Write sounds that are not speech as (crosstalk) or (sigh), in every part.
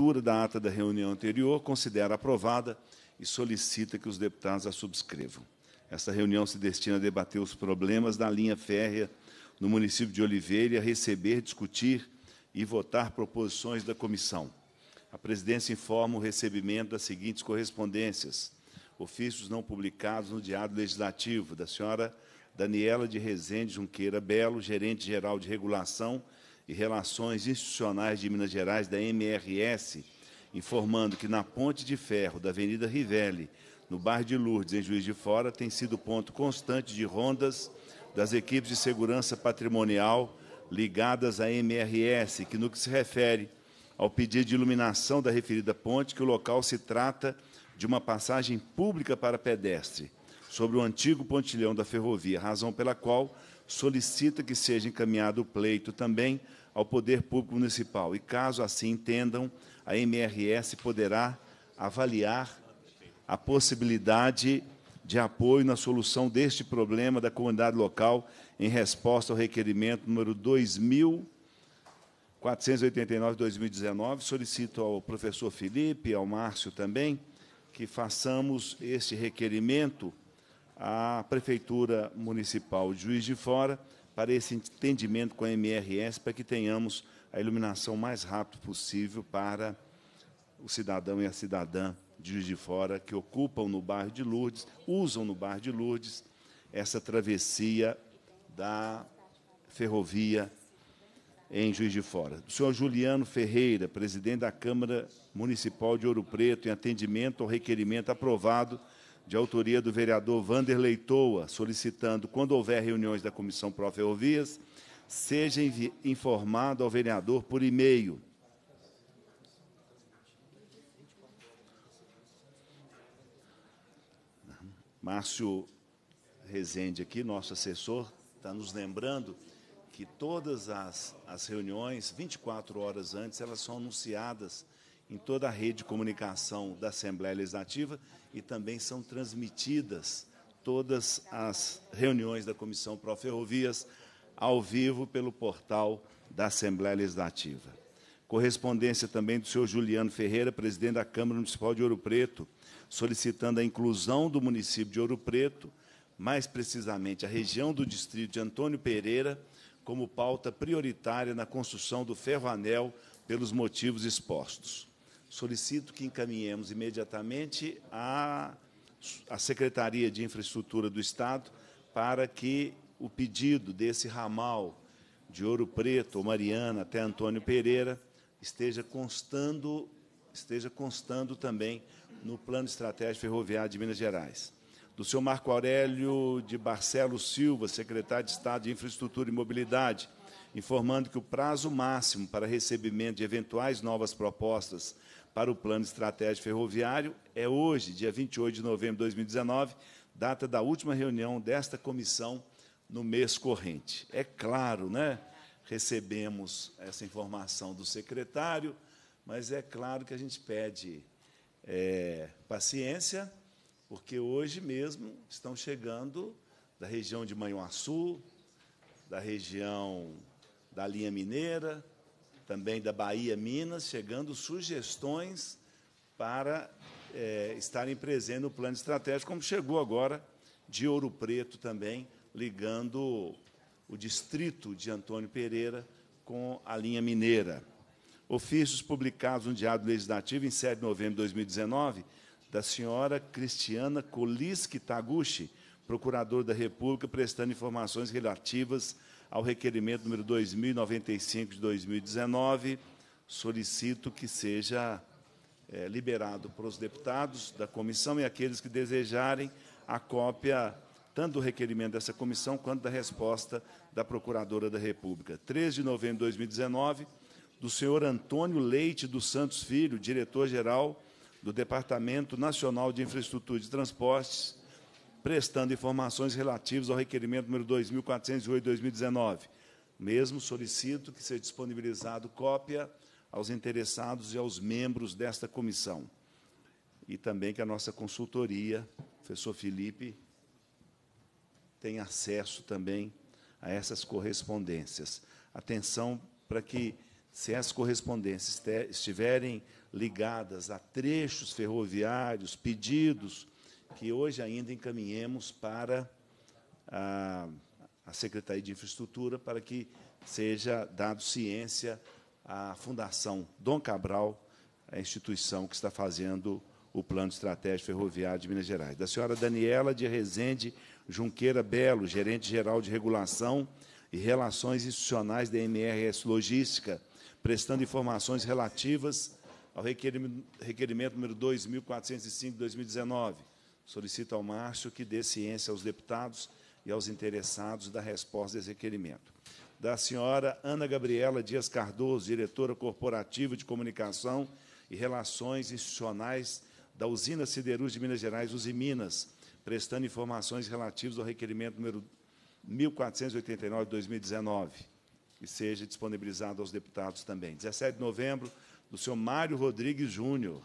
leitura da ata da reunião anterior, considera aprovada e solicita que os deputados a subscrevam. Esta reunião se destina a debater os problemas da linha férrea no município de Oliveira e a receber, discutir e votar proposições da comissão. A presidência informa o recebimento das seguintes correspondências. Ofícios não publicados no Diário Legislativo da senhora Daniela de Rezende Junqueira Belo, gerente-geral de regulação e e Relações Institucionais de Minas Gerais, da MRS, informando que na ponte de ferro da Avenida Rivelli, no bairro de Lourdes, em Juiz de Fora, tem sido ponto constante de rondas das equipes de segurança patrimonial ligadas à MRS, que no que se refere ao pedido de iluminação da referida ponte, que o local se trata de uma passagem pública para pedestre sobre o antigo pontilhão da ferrovia, razão pela qual solicita que seja encaminhado o pleito também ao Poder Público Municipal. E caso assim entendam, a MRS poderá avaliar a possibilidade de apoio na solução deste problema da comunidade local em resposta ao requerimento número 2489-2019. Solicito ao professor Felipe, ao Márcio também, que façamos este requerimento à Prefeitura Municipal de Juiz de Fora, para esse entendimento com a MRS, para que tenhamos a iluminação mais rápido possível para o cidadão e a cidadã de Juiz de Fora que ocupam no bairro de Lourdes, usam no bairro de Lourdes essa travessia da ferrovia em Juiz de Fora. O senhor Juliano Ferreira, presidente da Câmara Municipal de Ouro Preto, em atendimento ao requerimento aprovado de autoria do vereador Vanderlei Toa, solicitando, quando houver reuniões da Comissão Pro Ferrovias, seja informado ao vereador por e-mail. Márcio Rezende aqui, nosso assessor, está nos lembrando que todas as, as reuniões, 24 horas antes, elas são anunciadas em toda a rede de comunicação da Assembleia Legislativa e também são transmitidas todas as reuniões da Comissão Pro Ferrovias ao vivo pelo portal da Assembleia Legislativa. Correspondência também do senhor Juliano Ferreira, presidente da Câmara Municipal de Ouro Preto, solicitando a inclusão do município de Ouro Preto, mais precisamente a região do distrito de Antônio Pereira, como pauta prioritária na construção do ferroanel pelos motivos expostos solicito que encaminhemos imediatamente à, à Secretaria de Infraestrutura do Estado para que o pedido desse ramal de Ouro Preto, ou Mariana, até Antônio Pereira, esteja constando, esteja constando também no Plano Estratégico Ferroviário de Minas Gerais. Do senhor Marco Aurélio de Barcelos Silva, secretário de Estado de Infraestrutura e Mobilidade, informando que o prazo máximo para recebimento de eventuais novas propostas para o Plano Estratégico Ferroviário é hoje, dia 28 de novembro de 2019, data da última reunião desta comissão no mês corrente. É claro, né? Recebemos essa informação do secretário, mas é claro que a gente pede é, paciência, porque hoje mesmo estão chegando da região de Manhuaçu, da região da linha mineira, também da Bahia, Minas, chegando sugestões para é, estarem presentes no plano estratégico, como chegou agora de Ouro Preto também, ligando o distrito de Antônio Pereira com a linha mineira. Ofícios publicados no Diário Legislativo em 7 de novembro de 2019, da senhora Cristiana Koliski Taguchi, procurador da República, prestando informações relativas a ao requerimento número 2095 de 2019, solicito que seja é, liberado para os deputados da comissão e aqueles que desejarem a cópia tanto do requerimento dessa comissão quanto da resposta da Procuradora da República. 13 de novembro de 2019, do senhor Antônio Leite dos Santos Filho, diretor-geral do Departamento Nacional de Infraestrutura de Transportes, prestando informações relativas ao requerimento número 2408/2019. Mesmo solicito que seja disponibilizado cópia aos interessados e aos membros desta comissão. E também que a nossa consultoria, professor Felipe, tenha acesso também a essas correspondências. Atenção para que, se essas correspondências estiverem ligadas a trechos ferroviários, pedidos que hoje ainda encaminhemos para a, a Secretaria de Infraestrutura para que seja dado ciência à Fundação Dom Cabral, a instituição que está fazendo o Plano Estratégico Ferroviário de Minas Gerais. Da senhora Daniela de Rezende Junqueira Belo, gerente-geral de Regulação e Relações Institucionais da MRS Logística, prestando informações relativas ao requerimento, requerimento número 2405 de 2019. Solicito ao Márcio que dê ciência aos deputados e aos interessados da resposta desse requerimento. Da senhora Ana Gabriela Dias Cardoso, diretora corporativa de comunicação e relações institucionais da Usina Siderúrgica de Minas Gerais, Usiminas, prestando informações relativas ao requerimento número 1489-2019, que seja disponibilizado aos deputados também. 17 de novembro, do senhor Mário Rodrigues Júnior,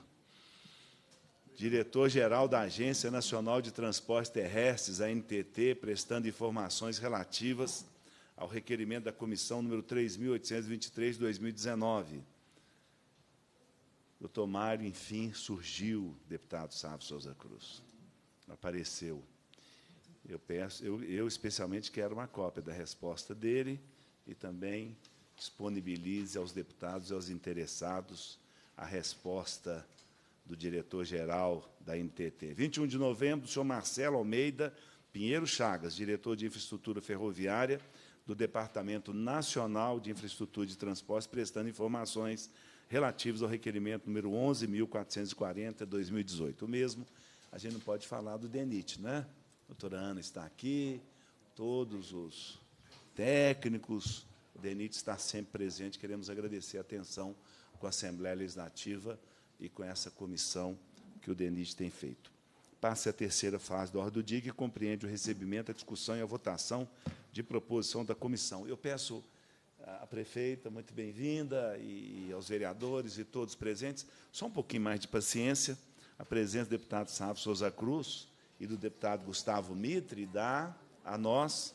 diretor-geral da Agência Nacional de Transportes Terrestres, a NTT, prestando informações relativas ao requerimento da comissão número 3823 de 2019. Doutor Mário, enfim, surgiu, deputado Sávio Souza Cruz. Apareceu. Eu peço, eu, eu especialmente quero uma cópia da resposta dele e também disponibilize aos deputados e aos interessados a resposta do diretor-geral da NTT. 21 de novembro, o senhor Marcelo Almeida Pinheiro Chagas, diretor de Infraestrutura Ferroviária do Departamento Nacional de Infraestrutura de Transportes, prestando informações relativas ao requerimento número 11.440-2018. O mesmo, a gente não pode falar do DENIT, né? A doutora Ana está aqui, todos os técnicos, o DENIT está sempre presente, queremos agradecer a atenção com a Assembleia Legislativa, e com essa comissão que o DENIT tem feito. Passe a terceira fase da ordem do dia, que compreende o recebimento, a discussão e a votação de proposição da comissão. Eu peço à ah, prefeita, muito bem-vinda, e aos vereadores e todos presentes, só um pouquinho mais de paciência, a presença do deputado Sávio Souza Cruz e do deputado Gustavo Mitre dá a nós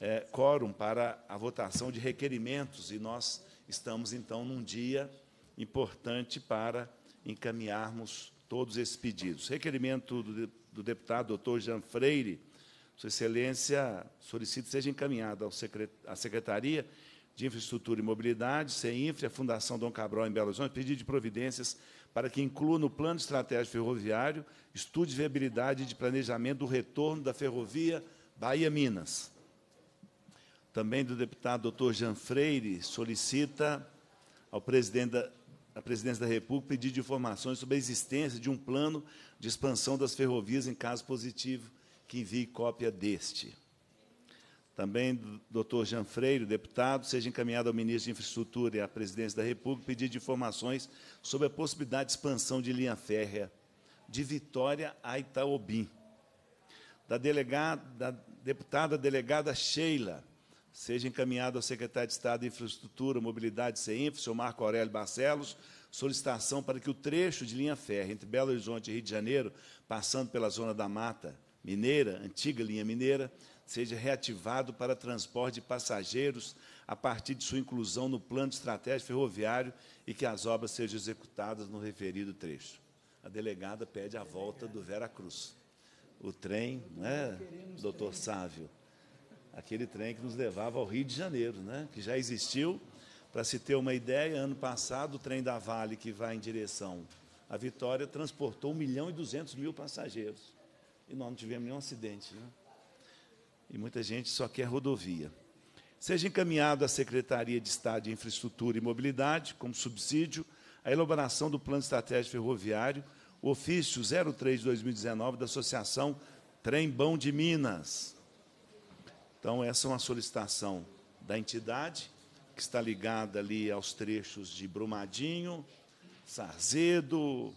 é, quórum para a votação de requerimentos, e nós estamos, então, num dia importante para encaminharmos todos esses pedidos. Requerimento do, do deputado doutor Jean Freire, Sua Excelência solicita seja encaminhado ao secret, à Secretaria de Infraestrutura e Mobilidade, CEINFRE, a Fundação Dom Cabral em Belo Horizonte, pedido de providências para que inclua no plano estratégico ferroviário estudo de viabilidade de planejamento do retorno da ferrovia Bahia-Minas. Também do deputado doutor Jean Freire solicita ao presidente da à Presidência da República pedir informações sobre a existência de um plano de expansão das ferrovias em caso positivo, que envie cópia deste. Também, doutor Jean Freire, deputado, seja encaminhado ao ministro de Infraestrutura e à Presidência da República pedir de informações sobre a possibilidade de expansão de linha férrea de Vitória a Itaobim. Da, delegada, da deputada delegada Sheila, seja encaminhado ao secretário de Estado de Infraestrutura, Mobilidade e CEINF, seu Marco Aurélio Barcelos, solicitação para que o trecho de linha férrea entre Belo Horizonte e Rio de Janeiro, passando pela zona da Mata Mineira, antiga linha mineira, seja reativado para transporte de passageiros a partir de sua inclusão no plano de estratégia ferroviário e que as obras sejam executadas no referido trecho. A delegada pede a volta do Vera Cruz. O trem, né, doutor Sávio? aquele trem que nos levava ao Rio de Janeiro, né? que já existiu. Para se ter uma ideia, ano passado o trem da Vale, que vai em direção à Vitória, transportou 1 milhão e 200 mil passageiros. E nós não tivemos nenhum acidente. Né? E muita gente só quer rodovia. Seja encaminhado à Secretaria de Estado de Infraestrutura e Mobilidade, como subsídio, a elaboração do Plano Estratégico Ferroviário, o ofício 03-2019 da Associação Trem Bom de Minas, então, essa é uma solicitação da entidade, que está ligada ali aos trechos de Brumadinho, Sarzedo,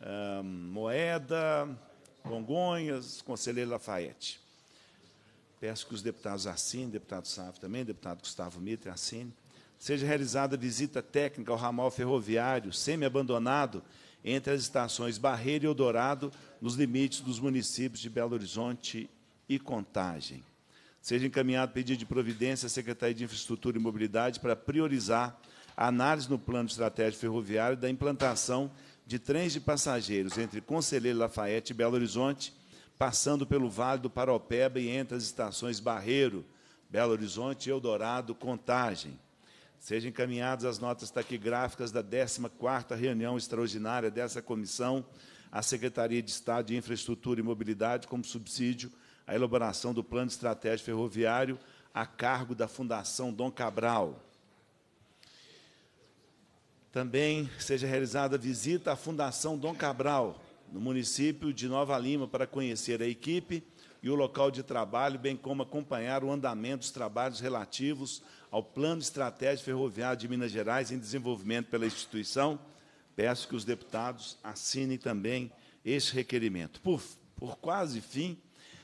eh, Moeda, Congonhas, Conselheiro Lafayette. Peço que os deputados assinem, deputado Sávio também, deputado Gustavo Mitre assine. Seja realizada visita técnica ao ramal ferroviário semi-abandonado entre as estações Barreiro e Eldorado, nos limites dos municípios de Belo Horizonte e Contagem seja encaminhado pedido de providência à Secretaria de Infraestrutura e Mobilidade para priorizar a análise no plano estratégico ferroviário da implantação de trens de passageiros entre Conselheiro Lafayette e Belo Horizonte, passando pelo Vale do Paropeba e entre as estações Barreiro, Belo Horizonte, Eldorado, Contagem. Sejam encaminhadas as notas taquigráficas da 14ª reunião extraordinária dessa comissão à Secretaria de Estado de Infraestrutura e Mobilidade como subsídio a elaboração do Plano Estratégico Ferroviário a cargo da Fundação Dom Cabral. Também seja realizada visita à Fundação Dom Cabral, no município de Nova Lima, para conhecer a equipe e o local de trabalho, bem como acompanhar o andamento dos trabalhos relativos ao Plano Estratégico Ferroviário de Minas Gerais em desenvolvimento pela instituição. Peço que os deputados assinem também este requerimento. Por, por quase fim,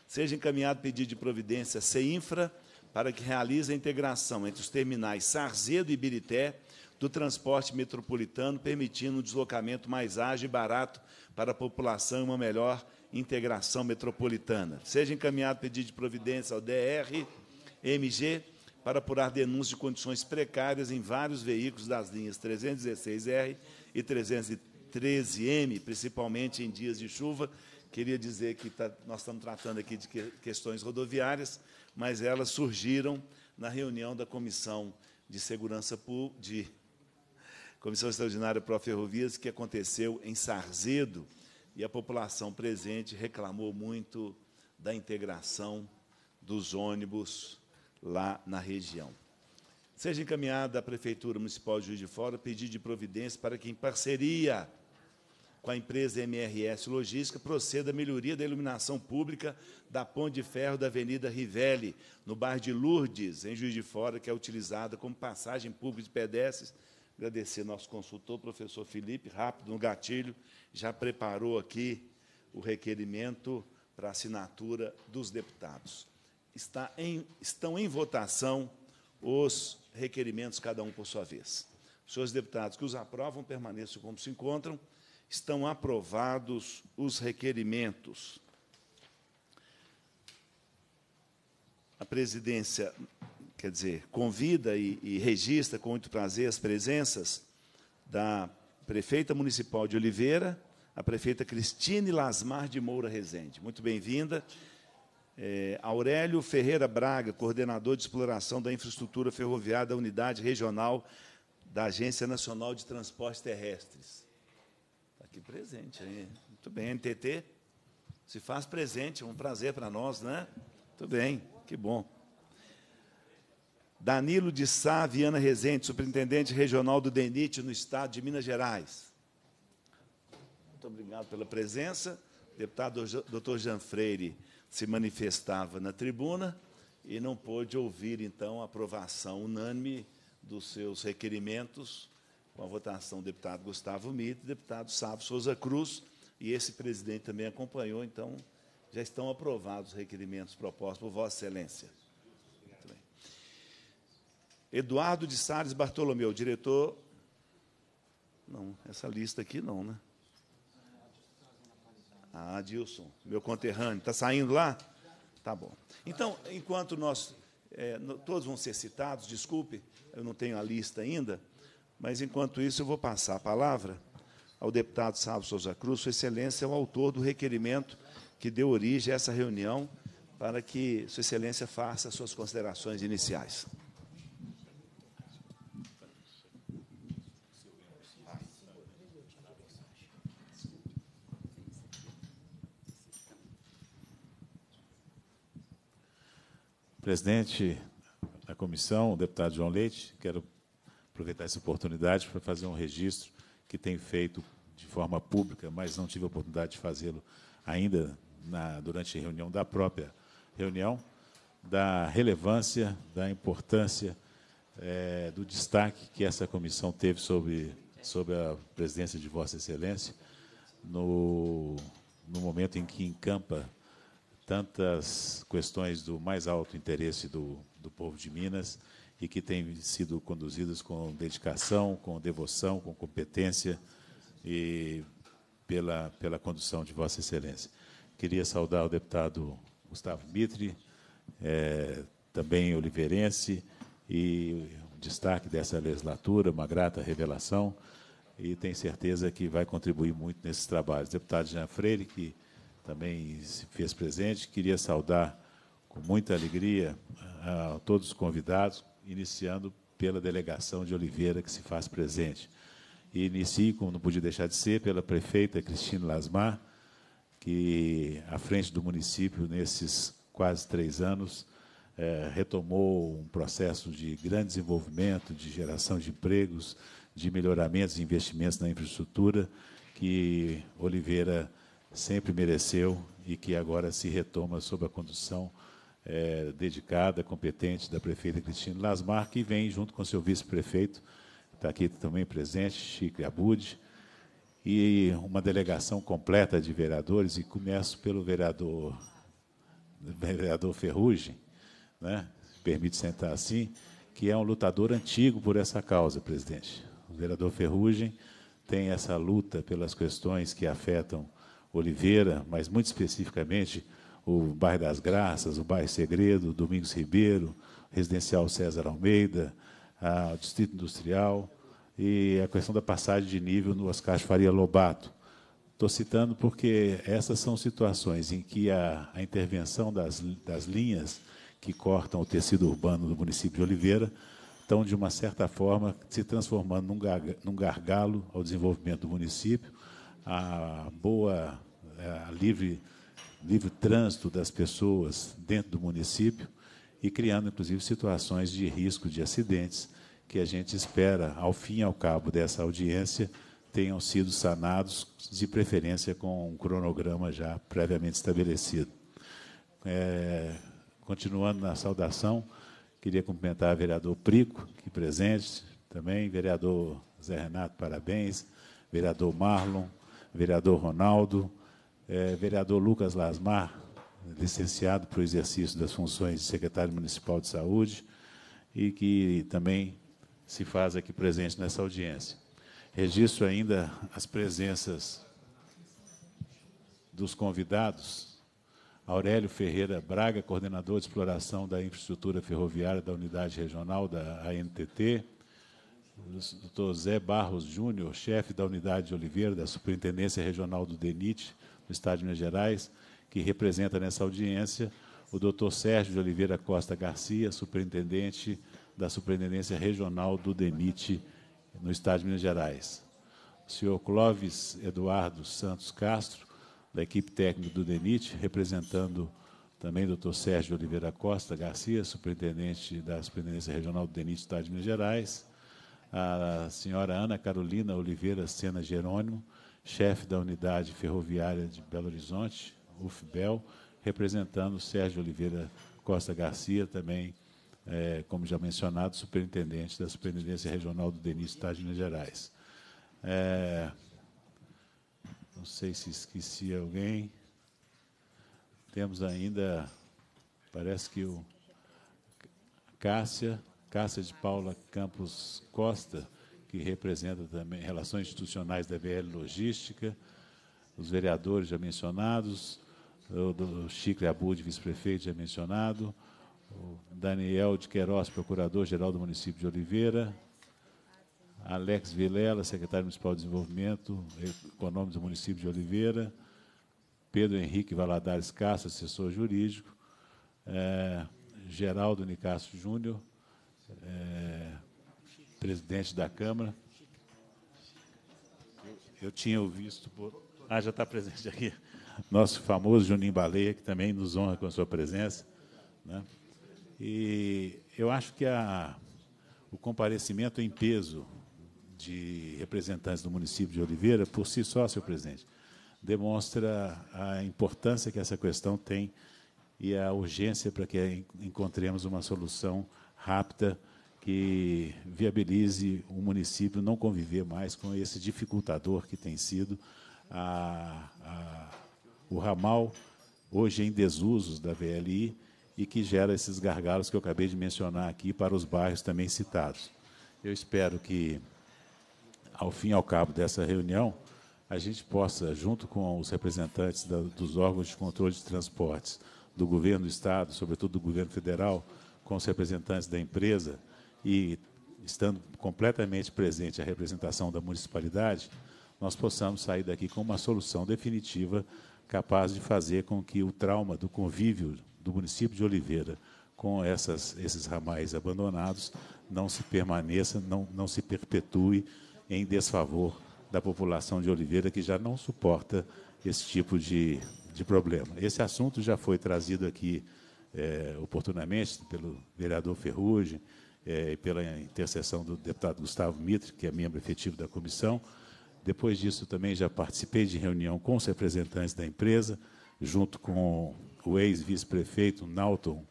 seja encaminhado pedido de providência CEINFRA para que realize a integração entre os terminais Sarzedo e Birité do transporte metropolitano, permitindo um deslocamento mais ágil e barato para a população e uma melhor integração metropolitana. Seja encaminhado pedido de providência ao DRMG para apurar denúncias de condições precárias em vários veículos das linhas 316R e 313M, principalmente em dias de chuva, Queria dizer que tá, nós estamos tratando aqui de que, questões rodoviárias, mas elas surgiram na reunião da Comissão de Segurança de Comissão Extraordinária para Ferrovias, que aconteceu em Sarzedo, e a população presente reclamou muito da integração dos ônibus lá na região. Seja encaminhada à Prefeitura Municipal de Juiz de Fora pedir de providência para que, em parceria com a empresa MRS Logística, proceda a melhoria da iluminação pública da Ponte de Ferro da Avenida Rivelli, no bairro de Lourdes, em Juiz de Fora, que é utilizada como passagem pública de pedestres. Agradecer nosso consultor, professor Felipe, rápido no gatilho, já preparou aqui o requerimento para assinatura dos deputados. Está em, estão em votação os requerimentos, cada um por sua vez. Os senhores deputados que os aprovam permaneçam como se encontram estão aprovados os requerimentos. A presidência, quer dizer, convida e, e registra com muito prazer as presenças da prefeita municipal de Oliveira, a prefeita Cristine Lasmar de Moura Rezende. Muito bem-vinda. É, Aurélio Ferreira Braga, coordenador de exploração da infraestrutura ferroviária da unidade regional da Agência Nacional de Transportes Terrestres que presente aí. Muito bem, NTT. Se faz presente, um prazer para nós, né? Muito bem, que bom. Danilo de Sá, Viana Rezende, superintendente regional do DENIT no estado de Minas Gerais. Muito obrigado pela presença. Deputado doutor Jean Freire se manifestava na tribuna e não pôde ouvir, então, a aprovação unânime dos seus requerimentos com a votação do deputado Gustavo Mito, deputado Sábio Souza Cruz, e esse presidente também acompanhou, então já estão aprovados os requerimentos propostos por Vossa Excelência. Eduardo de Sales Bartolomeu, diretor. Não, essa lista aqui não, né? Ah, Dilson, meu conterrâneo, está saindo lá? Tá bom. Então, enquanto nós. É, todos vão ser citados, desculpe, eu não tenho a lista ainda. Mas, enquanto isso, eu vou passar a palavra ao deputado Sábio Souza Cruz. Sua Excelência é o autor do requerimento que deu origem a essa reunião, para que Sua Excelência faça suas considerações iniciais. Presidente da comissão, o deputado João Leite, quero aproveitar essa oportunidade para fazer um registro que tem feito de forma pública, mas não tive a oportunidade de fazê-lo ainda na, durante a reunião da própria reunião, da relevância, da importância, é, do destaque que essa comissão teve sobre, sobre a presidência de Vossa Excelência, no, no momento em que encampa tantas questões do mais alto interesse do, do povo de Minas e que têm sido conduzidas com dedicação, com devoção, com competência e pela, pela condução de Vossa Excelência. Queria saudar o deputado Gustavo Mitre, é, também oliveirense, e o destaque dessa legislatura, uma grata revelação, e tenho certeza que vai contribuir muito nesses trabalhos. Deputado Jean Freire, que também se fez presente, queria saudar com muita alegria a ah, todos os convidados, iniciando pela delegação de Oliveira, que se faz presente. E inicio, como não podia deixar de ser, pela prefeita Cristina Lasmar, que, à frente do município, nesses quase três anos, é, retomou um processo de grande desenvolvimento, de geração de empregos, de melhoramentos e investimentos na infraestrutura que Oliveira sempre mereceu e que agora se retoma sob a condução é, dedicada, competente da prefeita Cristina Lasmar, que vem junto com seu vice-prefeito, está aqui também presente, Chico Abude, e uma delegação completa de vereadores, e começo pelo vereador, vereador Ferrugem, né? permite sentar assim, que é um lutador antigo por essa causa, presidente. O vereador Ferrugem tem essa luta pelas questões que afetam Oliveira, mas muito especificamente o Bairro das Graças, o Bairro Segredo, Domingos Ribeiro, Residencial César Almeida, a, o Distrito Industrial e a questão da passagem de nível no Oscar Faria Lobato. Estou citando porque essas são situações em que a, a intervenção das, das linhas que cortam o tecido urbano do município de Oliveira estão, de uma certa forma, se transformando num, num gargalo ao desenvolvimento do município, a boa, a livre livre trânsito das pessoas dentro do município e criando, inclusive, situações de risco de acidentes que a gente espera, ao fim e ao cabo dessa audiência, tenham sido sanados, de preferência com um cronograma já previamente estabelecido. É, continuando na saudação, queria cumprimentar o vereador Prico, que presente também, vereador Zé Renato, parabéns, vereador Marlon, vereador Ronaldo, é, vereador Lucas Lasmar, licenciado para o exercício das funções de secretário municipal de saúde, e que também se faz aqui presente nessa audiência. Registro ainda as presenças dos convidados. Aurélio Ferreira Braga, coordenador de exploração da infraestrutura ferroviária da unidade regional da ANTT. Dr. Zé Barros Júnior, chefe da unidade de Oliveira da Superintendência Regional do DENIT, do Estado de Minas Gerais, que representa nessa audiência o Dr. Sérgio de Oliveira Costa Garcia, superintendente da Superintendência Regional do DENIT no Estado de Minas Gerais. O senhor Clóvis Eduardo Santos Castro, da equipe técnica do DENIT, representando também o doutor Sérgio Oliveira Costa Garcia, superintendente da Superintendência Regional do DENIT do Estado de Minas Gerais, a senhora Ana Carolina Oliveira Sena Jerônimo, chefe da Unidade Ferroviária de Belo Horizonte, UFBEL, representando o Sérgio Oliveira Costa Garcia, também, é, como já mencionado, superintendente da Superintendência Regional do DENIS, Estado de Minas Gerais. É, não sei se esqueci alguém. Temos ainda, parece que o Cássia, Cássia de Paula Campos Costa, que representa também relações institucionais da BL Logística, os vereadores já mencionados, o Chico Abud, vice-prefeito, já mencionado, o Daniel de Queiroz, procurador-geral do município de Oliveira, Alex Vilela, secretário municipal de desenvolvimento econômico do município de Oliveira, Pedro Henrique Valadares Castro, assessor jurídico, é, Geraldo Nicasso Júnior, é, presidente da Câmara. Eu tinha visto. Ah, já está presente aqui. Nosso famoso Juninho Baleia, que também nos honra com a sua presença. Né? E eu acho que a, o comparecimento em peso de representantes do município de Oliveira, por si só, senhor presidente, demonstra a importância que essa questão tem e a urgência para que encontremos uma solução rápida que viabilize o município não conviver mais com esse dificultador que tem sido a, a, o ramal, hoje em desusos da VLI, e que gera esses gargalos que eu acabei de mencionar aqui para os bairros também citados. Eu espero que, ao fim e ao cabo dessa reunião, a gente possa, junto com os representantes da, dos órgãos de controle de transportes, do governo do Estado, sobretudo do governo federal, com os representantes da empresa, e estando completamente presente a representação da municipalidade, nós possamos sair daqui com uma solução definitiva capaz de fazer com que o trauma do convívio do município de Oliveira com essas, esses ramais abandonados não se permaneça, não, não se perpetue em desfavor da população de Oliveira, que já não suporta esse tipo de, de problema. Esse assunto já foi trazido aqui é, oportunamente pelo vereador Ferrugem, é, pela intercessão do deputado Gustavo Mitre, que é membro efetivo da comissão. Depois disso, também já participei de reunião com os representantes da empresa, junto com o ex-vice-prefeito Nauton,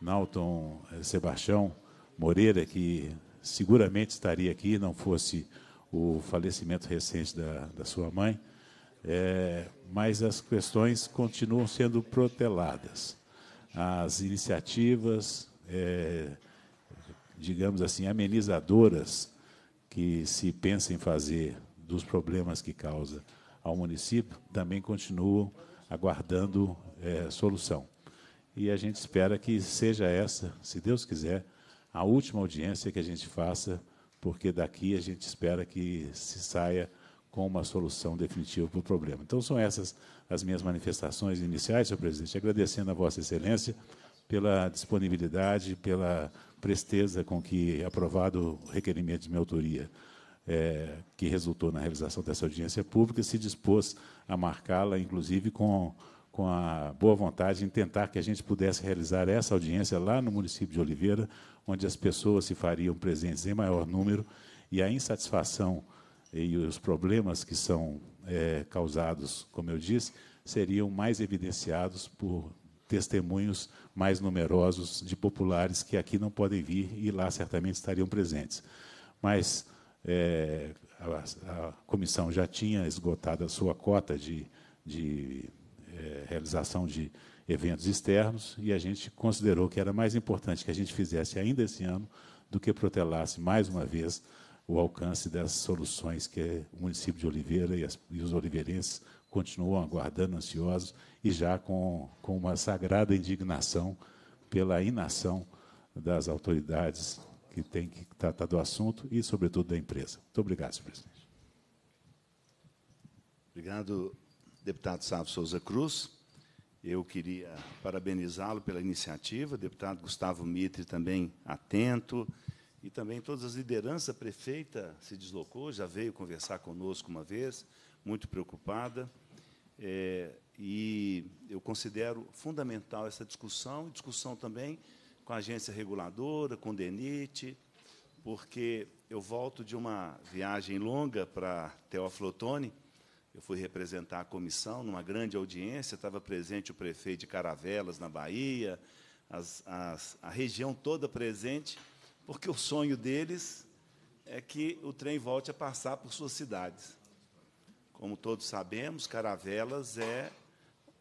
Nauton eh, Sebastião Moreira, que seguramente estaria aqui, não fosse o falecimento recente da, da sua mãe. É, mas as questões continuam sendo proteladas. As iniciativas, é, digamos assim, amenizadoras que se pensa em fazer dos problemas que causa ao município, também continuam aguardando é, solução. E a gente espera que seja essa, se Deus quiser, a última audiência que a gente faça, porque daqui a gente espera que se saia com uma solução definitiva para o problema. Então, são essas as minhas manifestações iniciais, senhor presidente, agradecendo a Vossa Excelência pela disponibilidade, pela presteza com que é aprovado o requerimento de minha autoria, é, que resultou na realização dessa audiência pública, se dispôs a marcá-la, inclusive com, com a boa vontade em tentar que a gente pudesse realizar essa audiência lá no município de Oliveira, onde as pessoas se fariam presentes em maior número e a insatisfação e os problemas que são é, causados, como eu disse, seriam mais evidenciados por testemunhos mais numerosos de populares que aqui não podem vir e lá certamente estariam presentes. Mas é, a, a, comissão já tinha esgotado a sua cota de, de é, realização de eventos externos e a gente considerou que era mais importante que a gente fizesse ainda esse ano do que protelasse mais uma vez o alcance das soluções que o município de Oliveira e, as, e os oliveirenses continuam aguardando ansiosos e já com, com uma sagrada indignação pela inação das autoridades que têm que tratar do assunto e, sobretudo, da empresa. Muito obrigado, senhor presidente. Obrigado, deputado Sávio Souza Cruz. Eu queria parabenizá-lo pela iniciativa, deputado Gustavo Mitre também atento, e também todas as lideranças. A prefeita se deslocou, já veio conversar conosco uma vez, muito preocupada. É, e eu considero fundamental essa discussão, discussão também com a agência reguladora, com o DENIT, porque eu volto de uma viagem longa para Teófilo Otoni, eu fui representar a comissão numa grande audiência, estava presente o prefeito de Caravelas, na Bahia, as, as, a região toda presente, porque o sonho deles é que o trem volte a passar por suas cidades. Como todos sabemos, Caravelas é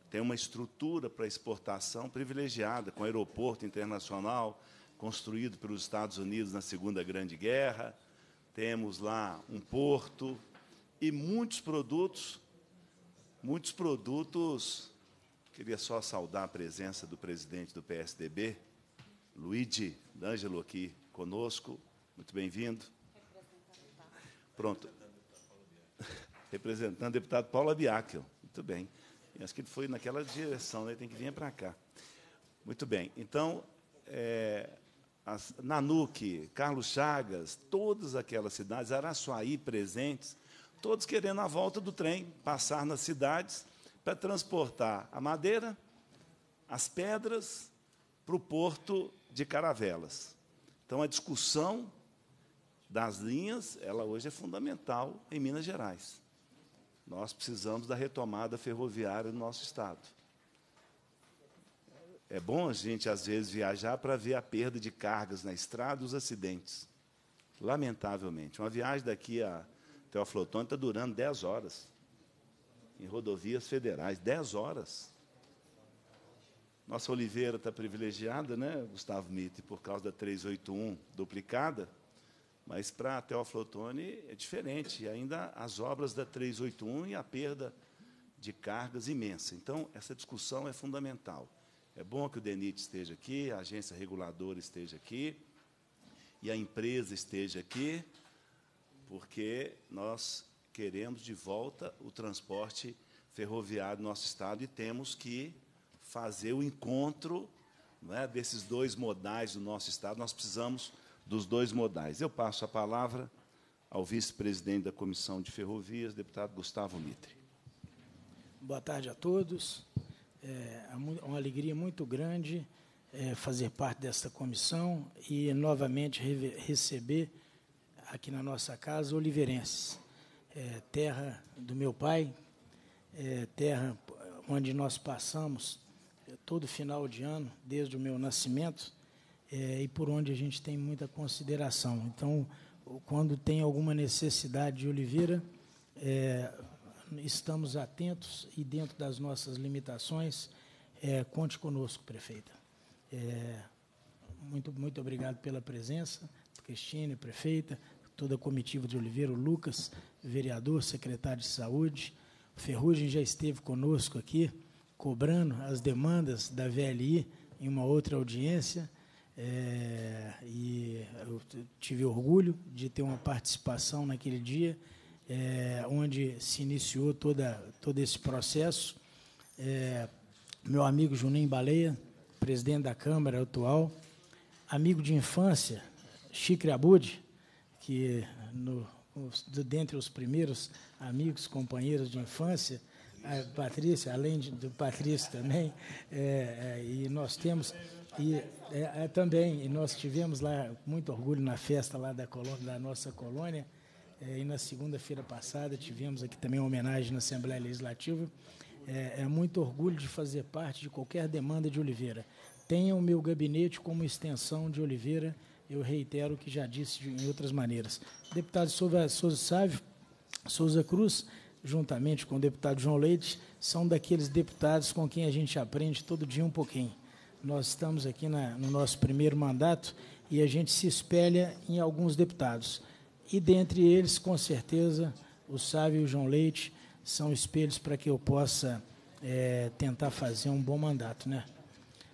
tem uma estrutura para exportação privilegiada, com aeroporto internacional construído pelos Estados Unidos na Segunda Grande Guerra, temos lá um porto e muitos produtos, muitos produtos. Queria só saudar a presença do presidente do PSDB, Luigi D'Angelo, aqui conosco. Muito bem-vindo. Pronto representando o deputado Paulo Abiakel. Muito bem. Eu acho que ele foi naquela direção, né? ele tem que vir para cá. Muito bem. Então, é, as, Nanuque, Carlos Chagas, todas aquelas cidades, Araçuaí presentes, todos querendo a volta do trem, passar nas cidades para transportar a madeira, as pedras para o porto de Caravelas. Então, a discussão das linhas, ela hoje é fundamental em Minas Gerais. Nós precisamos da retomada ferroviária do nosso Estado. É bom a gente, às vezes, viajar para ver a perda de cargas na estrada e os acidentes. Lamentavelmente. Uma viagem daqui a Teoflotone está durando 10 horas. Em rodovias federais, 10 horas. Nossa Oliveira está privilegiada, né, Gustavo Mitre, por causa da 381 duplicada. Mas para Teófilo Otoni é diferente, e ainda as obras da 381 e a perda de cargas imensa. Então, essa discussão é fundamental. É bom que o DENIT esteja aqui, a agência reguladora esteja aqui, e a empresa esteja aqui, porque nós queremos de volta o transporte ferroviário do nosso Estado e temos que fazer o encontro é, desses dois modais do nosso Estado. Nós precisamos dos dois modais. Eu passo a palavra ao vice-presidente da Comissão de Ferrovias, deputado Gustavo Mitre. Boa tarde a todos. É, é uma alegria muito grande é, fazer parte desta comissão e novamente receber aqui na nossa casa Oliveirenses, é, terra do meu pai, terra onde nós passamos todo final de ano, desde o meu nascimento, é, e por onde a gente tem muita consideração. Então, quando tem alguma necessidade de Oliveira, é, estamos atentos e, dentro das nossas limitações, é, conte conosco, prefeita. É, muito, muito obrigado pela presença, Cristina, prefeita, toda a comitiva de Oliveira, o Lucas, vereador, secretário de Saúde. O Ferrugem já esteve conosco aqui, cobrando as demandas da VLI em uma outra audiência. É, e eu tive orgulho de ter uma participação naquele dia, é, onde se iniciou toda, todo esse processo. É, meu amigo Juninho Baleia, presidente da Câmara atual, amigo de infância, Chicre Abud, que no, dentre os primeiros amigos, companheiros de infância, a Patrícia, além de, do Patrício também, é, é, e nós temos e é, é, também, e nós tivemos lá muito orgulho na festa lá da, colônia, da nossa colônia, é, e na segunda-feira passada tivemos aqui também uma homenagem na Assembleia Legislativa. É, é, muito orgulho de fazer parte de qualquer demanda de Oliveira. Tenha o meu gabinete como extensão de Oliveira, eu reitero o que já disse de, em outras maneiras. Deputado Souza, Souza Sávio, Souza Cruz, juntamente com o deputado João Leite, são daqueles deputados com quem a gente aprende todo dia um pouquinho nós estamos aqui na, no nosso primeiro mandato e a gente se espelha em alguns deputados. E dentre eles, com certeza, o Sávio e o João Leite são espelhos para que eu possa é, tentar fazer um bom mandato. Né?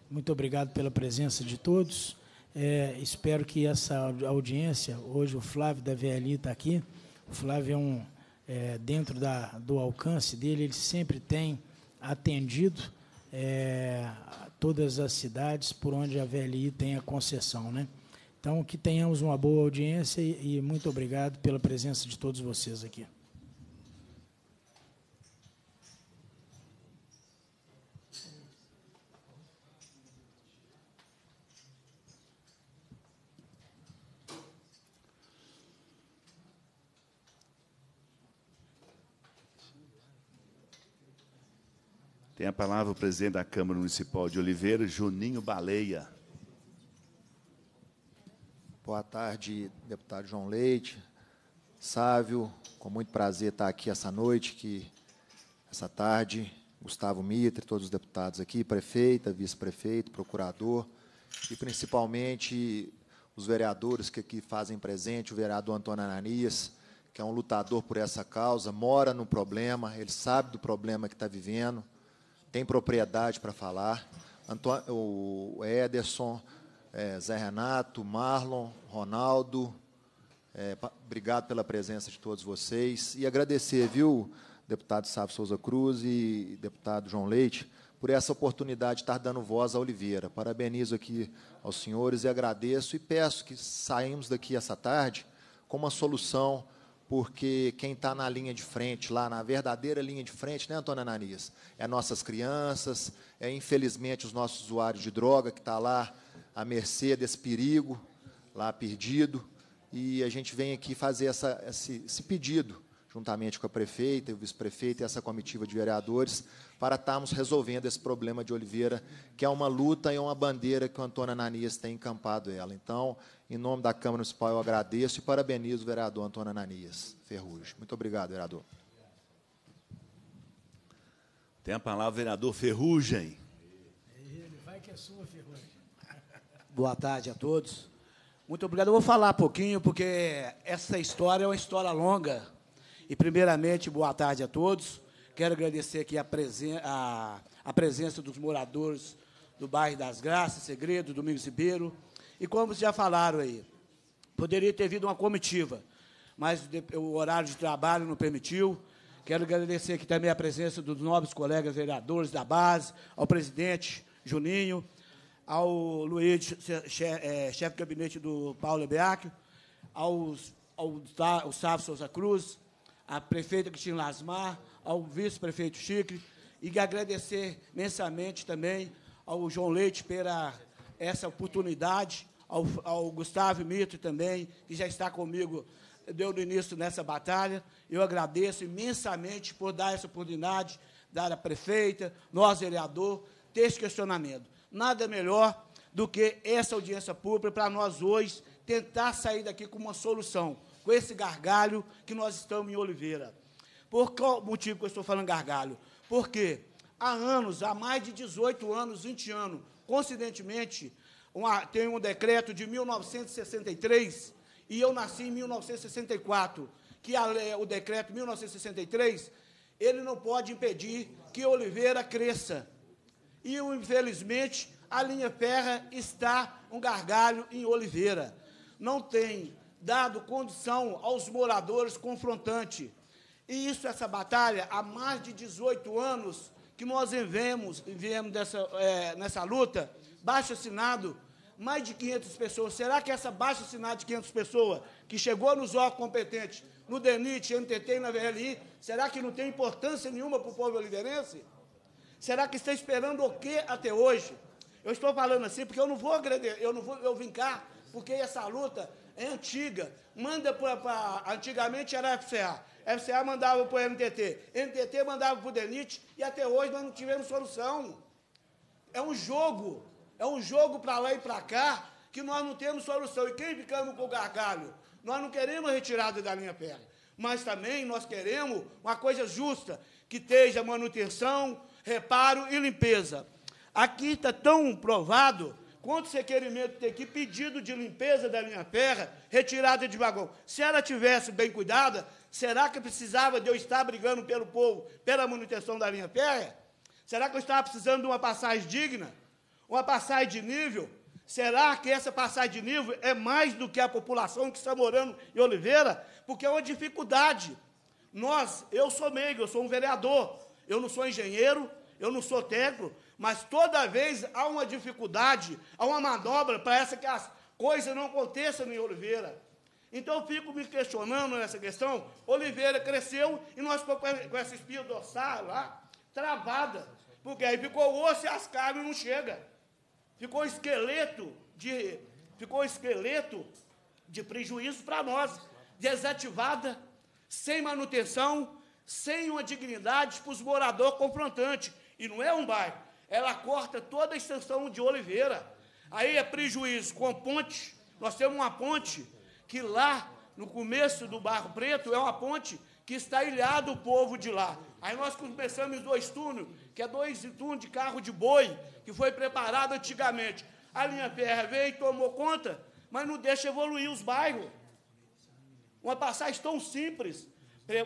Muito obrigado pela presença de todos. É, espero que essa audiência, hoje o Flávio da VLI está aqui. O Flávio é um, é, dentro da, do alcance dele, ele sempre tem atendido é, todas as cidades por onde a VLI tem a concessão. Né? Então, que tenhamos uma boa audiência e, e muito obrigado pela presença de todos vocês aqui. Tem a palavra o presidente da Câmara Municipal de Oliveira, Juninho Baleia. Boa tarde, deputado João Leite, Sávio, com muito prazer estar aqui essa noite, que essa tarde, Gustavo Mitre, todos os deputados aqui, prefeita, vice-prefeito, procurador, e principalmente os vereadores que aqui fazem presente, o vereador Antônio Ananias, que é um lutador por essa causa, mora no problema, ele sabe do problema que está vivendo, tem propriedade para falar. Antônio, o Ederson, é, Zé Renato, Marlon, Ronaldo, é, obrigado pela presença de todos vocês. E agradecer, viu, deputado Sávio Souza Cruz e deputado João Leite, por essa oportunidade de estar dando voz à Oliveira. Parabenizo aqui aos senhores e agradeço e peço que saímos daqui essa tarde com uma solução porque quem está na linha de frente, lá na verdadeira linha de frente, né, Antônio Ananias? É nossas crianças, é infelizmente os nossos usuários de droga que está lá à mercê desse perigo, lá perdido. E a gente vem aqui fazer essa, esse, esse pedido, juntamente com a prefeita o vice-prefeito e essa comitiva de vereadores, para estarmos resolvendo esse problema de Oliveira, que é uma luta e uma bandeira que o Antônio Ananias tem encampado ela. Então, em nome da Câmara Municipal, eu agradeço e parabenizo o vereador Antônio Ananias Ferrugem. Muito obrigado, vereador. Tem a palavra o vereador Ferrugem. Ele vai que é sua, Ferrugem. (laughs) Boa tarde a todos. Muito obrigado. Eu vou falar um pouquinho, porque essa história é uma história longa. E, primeiramente, boa tarde a todos. Quero agradecer aqui a, presen a, a presença dos moradores do bairro das Graças, Segredo, Domingos Ribeiro. E como vocês já falaram aí, poderia ter vindo uma comitiva, mas o horário de trabalho não permitiu. Quero agradecer aqui também a presença dos nobres colegas vereadores da base, ao presidente Juninho, ao Luiz, é, chefe de gabinete do Paulo Beacchio, ao, ao, ao Sávio Souza Cruz, à prefeita Cristina Lasmar, ao vice-prefeito Chicle e agradecer imensamente também ao João Leite pela essa oportunidade, ao, ao Gustavo Mito também, que já está comigo deu início nessa batalha. Eu agradeço imensamente por dar essa oportunidade, dar à prefeita, nós, vereador, ter esse questionamento. Nada melhor do que essa audiência pública para nós hoje tentar sair daqui com uma solução, com esse gargalho que nós estamos em Oliveira. Por qual motivo que eu estou falando gargalho? Porque há anos, há mais de 18 anos, 20 anos, coincidentemente, uma, tem um decreto de 1963, e eu nasci em 1964, que a, o decreto 1963, ele não pode impedir que Oliveira cresça. E, infelizmente, a linha ferra está um gargalho em Oliveira. Não tem dado condição aos moradores confrontante. E isso, essa batalha, há mais de 18 anos que nós vivemos, viemos dessa, é, nessa luta, baixo assinado, mais de 500 pessoas. Será que essa baixa assinada de 500 pessoas, que chegou nos órgãos competentes, no DENIT, NTT e na VLI, será que não tem importância nenhuma para o povo oliveirense? Será que está esperando o quê até hoje? Eu estou falando assim porque eu não vou agredir, eu não vou eu vincar, porque essa luta é antiga. Manda para. Antigamente era FCA. FCA mandava para o MTT. MTT mandava para o DENIT e até hoje nós não tivemos solução. É um jogo. É um jogo para lá e para cá que nós não temos solução. E quem ficamos com o gargalho? Nós não queremos a retirada da linha perna. Mas também nós queremos uma coisa justa, que esteja manutenção, reparo e limpeza. Aqui está tão provado quantos requerimentos tem aqui, pedido de limpeza da minha terra, retirada de vagão. Se ela tivesse bem cuidada, será que precisava de eu estar brigando pelo povo, pela manutenção da minha terra? Será que eu estava precisando de uma passagem digna? Uma passagem de nível? Será que essa passagem de nível é mais do que a população que está morando em Oliveira? Porque é uma dificuldade. Nós, eu sou meigo, eu sou um vereador, eu não sou engenheiro, eu não sou técnico, mas toda vez há uma dificuldade, há uma manobra para essa que as coisas não aconteçam em Oliveira. Então eu fico me questionando nessa questão. Oliveira cresceu e nós ficamos com essa espinha dorsal lá travada, porque aí ficou osso e as carnes não chega. Ficou esqueleto de ficou esqueleto de prejuízo para nós, desativada, sem manutenção, sem uma dignidade para os moradores confrontantes. E não é um bairro, ela corta toda a extensão de Oliveira. Aí é prejuízo com a ponte. Nós temos uma ponte que lá no começo do Barro Preto é uma ponte que está ilhado o povo de lá. Aí nós começamos dois túneis, que é dois túneis de carro de boi, que foi preparado antigamente. A linha PR veio e tomou conta, mas não deixa evoluir os bairros. Uma passagem tão simples, eh,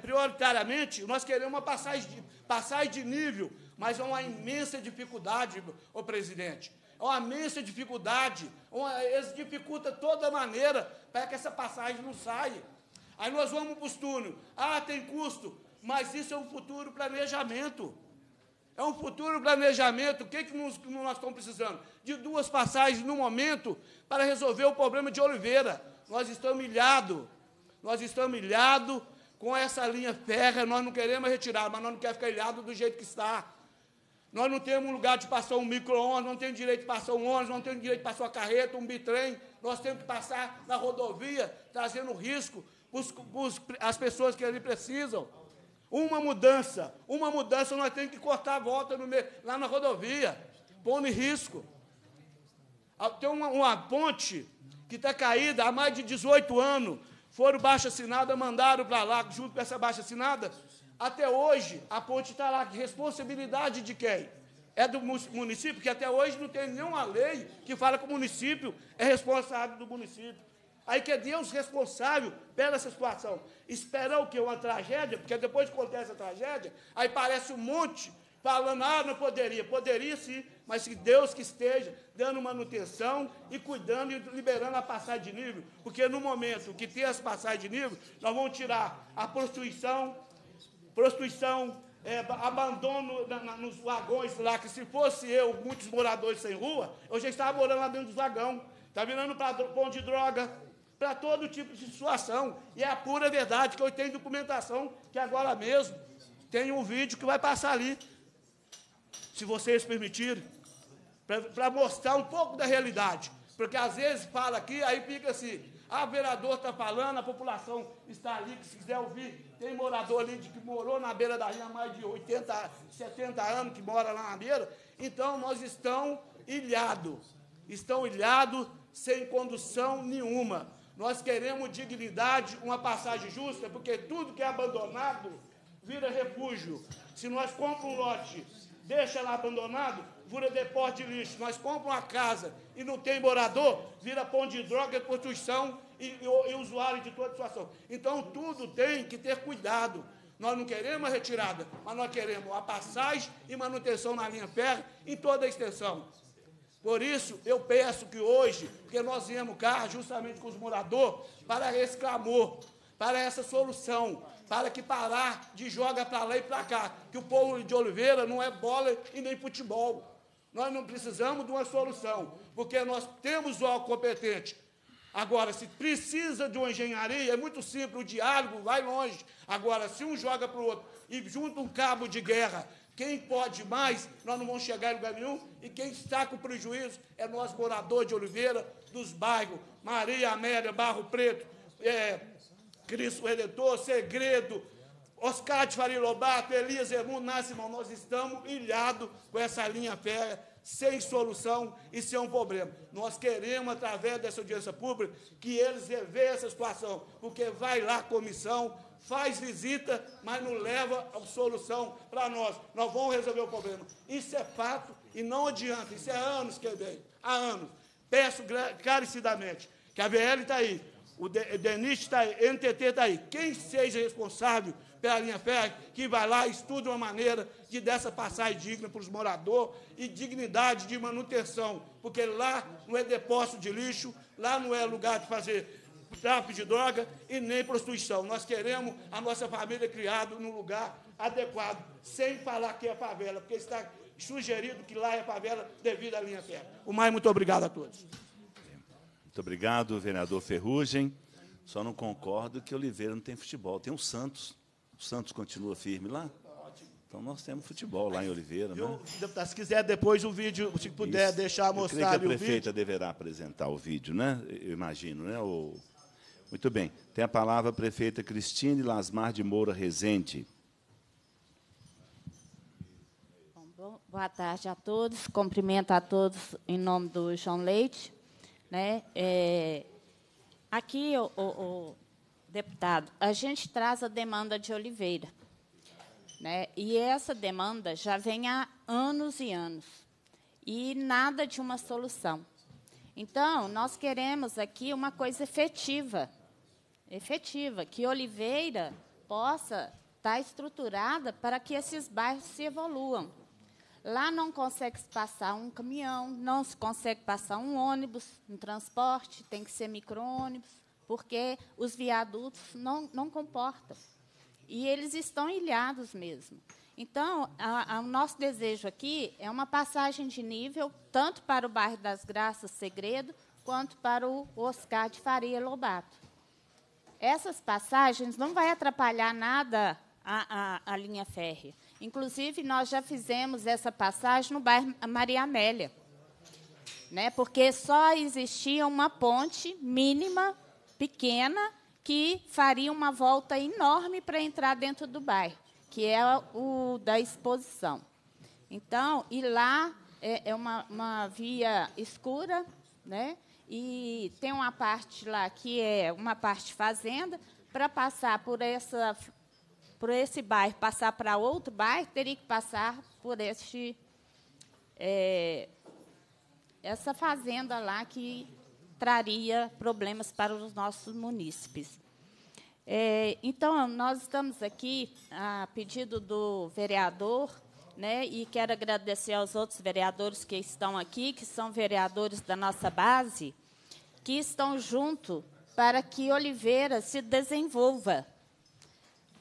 prioritariamente, nós queremos uma passagem de, passagem de nível mas é uma imensa dificuldade, o presidente. É uma imensa dificuldade. Uma, eles dificulta toda maneira para que essa passagem não saia. Aí nós vamos para os túneis. Ah, tem custo, mas isso é um futuro planejamento. É um futuro planejamento. O que, que nós, nós estamos precisando? De duas passagens no momento para resolver o problema de Oliveira. Nós estamos ilhados. Nós estamos ilhados com essa linha férrea. Nós não queremos retirar, mas nós não queremos ficar ilhados do jeito que está. Nós não temos lugar de passar um micro-ondas, não temos direito de passar um ônibus, não temos direito de passar uma carreta, um bitrem. Nós temos que passar na rodovia, trazendo risco para as pessoas que ali precisam. Uma mudança, uma mudança, nós temos que cortar a volta no meio, lá na rodovia, pondo em risco. Ah, tem uma, uma ponte que está caída há mais de 18 anos. Foram baixa assinada, mandaram para lá, junto com essa baixa assinada, até hoje, a ponte está lá. Responsabilidade de quem? É do município, que até hoje não tem nenhuma lei que fala que o município é responsável do município. Aí que é Deus responsável pela essa situação. Esperar o quê? Uma tragédia? Porque depois que acontece a tragédia, aí parece um monte falando, ah, não poderia. Poderia sim, mas que Deus que esteja dando manutenção e cuidando e liberando a passagem de nível. Porque no momento que tem as passagens de nível, nós vamos tirar a prostituição, prostituição, é, abandono na, na, nos vagões lá, que se fosse eu, muitos moradores sem rua, eu já estava morando lá dentro dos vagão, está virando para pão de droga, para todo tipo de situação. E é a pura verdade, que eu tenho documentação, que agora mesmo tem um vídeo que vai passar ali, se vocês permitirem, para mostrar um pouco da realidade. Porque às vezes fala aqui, aí fica assim, ah, o vereador está falando, a população está ali, que se quiser ouvir, tem morador ali de, que morou na beira da rinha há mais de 80, 70 anos, que mora lá na beira. Então, nós estamos ilhados. Estão ilhados sem condução nenhuma. Nós queremos dignidade, uma passagem justa, porque tudo que é abandonado vira refúgio. Se nós compramos um lote, deixa lá abandonado, vira depósito de lixo. Nós compramos uma casa e não tem morador, vira pão de droga, e construção e, e, e usuário de toda a situação. Então, tudo tem que ter cuidado. Nós não queremos a retirada, mas nós queremos a passagem e manutenção na linha ferro em toda a extensão. Por isso, eu peço que hoje, porque nós viemos cá justamente com os moradores, para esse clamor, para essa solução, para que parar de jogar para lá e para cá, que o povo de Oliveira não é bola e nem futebol. Nós não precisamos de uma solução, porque nós temos o competente, Agora, se precisa de uma engenharia, é muito simples, o diálogo vai longe. Agora, se um joga para o outro e junta um cabo de guerra, quem pode mais, nós não vamos chegar em lugar nenhum, e quem está com prejuízo é nós, moradores de Oliveira, dos bairros Maria Amélia, Barro Preto, é, Cristo Redentor, Segredo, Oscar de Faria Lobato, Elias Hermundo, Nascimento nós estamos ilhados com essa linha férrea sem solução e sem é um problema. Nós queremos, através dessa audiência pública, que eles revejam essa situação, porque vai lá a comissão, faz visita, mas não leva a solução para nós. Nós vamos resolver o problema. Isso é fato e não adianta. Isso é anos que eu dei, há anos. Peço carecidamente que a VL está aí, o Denit está aí, o NTT está aí. Quem seja responsável pela linha férrea, que vai lá, estuda uma maneira de dessa passagem digna para os moradores e dignidade de manutenção, porque lá não é depósito de lixo, lá não é lugar de fazer tráfico de droga e nem prostituição. Nós queremos a nossa família criada num lugar adequado, sem falar que é favela, porque está sugerido que lá é favela devido à linha férrea. O mais, muito obrigado a todos. Muito obrigado, vereador Ferrugem. Só não concordo que Oliveira não tem futebol, tem o Santos. O Santos continua firme lá? Tá então nós temos futebol lá em Oliveira, eu, né? Deputado, se quiser depois o vídeo, se puder Isso. deixar mostrar eu creio que a prefeita deverá apresentar o vídeo, né? Eu imagino, né? O... Muito bem. Tem a palavra a prefeita Cristine Lasmar de Moura Rezende. Bom, boa tarde a todos. Cumprimento a todos em nome do João Leite, né? É... Aqui o, o, deputado, a gente traz a demanda de Oliveira. Né? E essa demanda já vem há anos e anos. E nada de uma solução. Então, nós queremos aqui uma coisa efetiva. Efetiva, que Oliveira possa estar tá estruturada para que esses bairros se evoluam. Lá não consegue passar um caminhão, não se consegue passar um ônibus, um transporte, tem que ser micro-ônibus porque os viadutos não, não comportam. E eles estão ilhados mesmo. Então, a, a, o nosso desejo aqui é uma passagem de nível, tanto para o bairro das Graças Segredo, quanto para o Oscar de Faria Lobato. Essas passagens não vai atrapalhar nada a, a, a linha férrea. Inclusive, nós já fizemos essa passagem no bairro Maria Amélia, né, porque só existia uma ponte mínima pequena que faria uma volta enorme para entrar dentro do bairro, que é o da exposição. Então, e lá é, é uma, uma via escura, né? E tem uma parte lá que é uma parte fazenda. Para passar por, essa, por esse bairro, passar para outro bairro, teria que passar por este, é, essa fazenda lá que traria problemas para os nossos munícipes. É, então, nós estamos aqui a pedido do vereador, né, e quero agradecer aos outros vereadores que estão aqui, que são vereadores da nossa base, que estão junto para que Oliveira se desenvolva.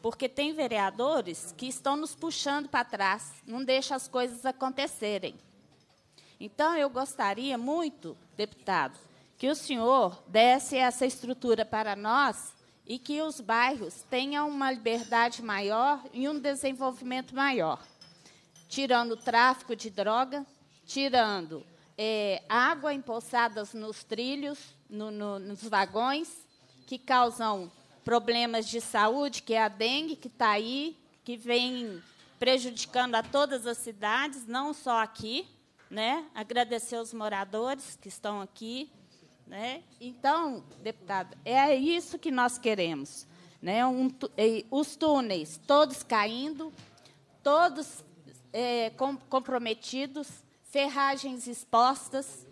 Porque tem vereadores que estão nos puxando para trás, não deixa as coisas acontecerem. Então, eu gostaria muito, deputado, que o senhor desse essa estrutura para nós e que os bairros tenham uma liberdade maior e um desenvolvimento maior, tirando o tráfico de droga, tirando é, água empoçadas nos trilhos, no, no, nos vagões, que causam problemas de saúde, que é a dengue, que está aí, que vem prejudicando a todas as cidades, não só aqui. Né? Agradecer os moradores que estão aqui, né? Então, deputado, é isso que nós queremos. Né? Um, os túneis todos caindo, todos é, com, comprometidos, ferragens expostas,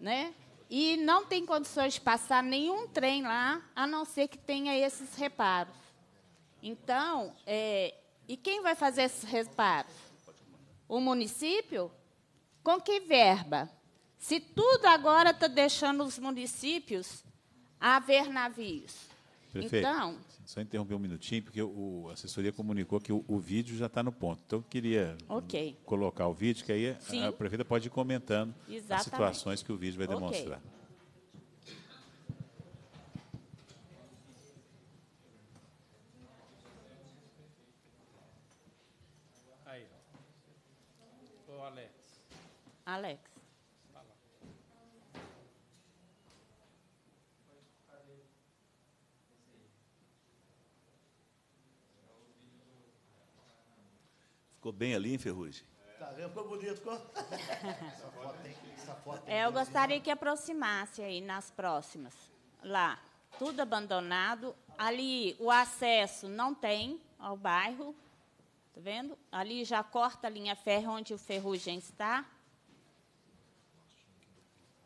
né? e não tem condições de passar nenhum trem lá, a não ser que tenha esses reparos. Então, é, e quem vai fazer esses reparos? O município? Com que verba? Se tudo agora está deixando os municípios haver navios. Prefeito, então, só interromper um minutinho, porque o, a assessoria comunicou que o, o vídeo já está no ponto. Então, eu queria okay. colocar o vídeo, que aí a prefeita pode ir comentando Exatamente. as situações que o vídeo vai demonstrar. Okay. Alex. Alex. Ficou bem ali, hein, Ferrugem? Tá vendo? Ficou bonito, ficou? (laughs) essa foto tem, essa foto tem é, eu gostaria que aproximasse aí nas próximas. Lá, tudo abandonado. Ali o acesso não tem ao bairro. Tá vendo? Ali já corta a linha ferro onde o ferrugem está.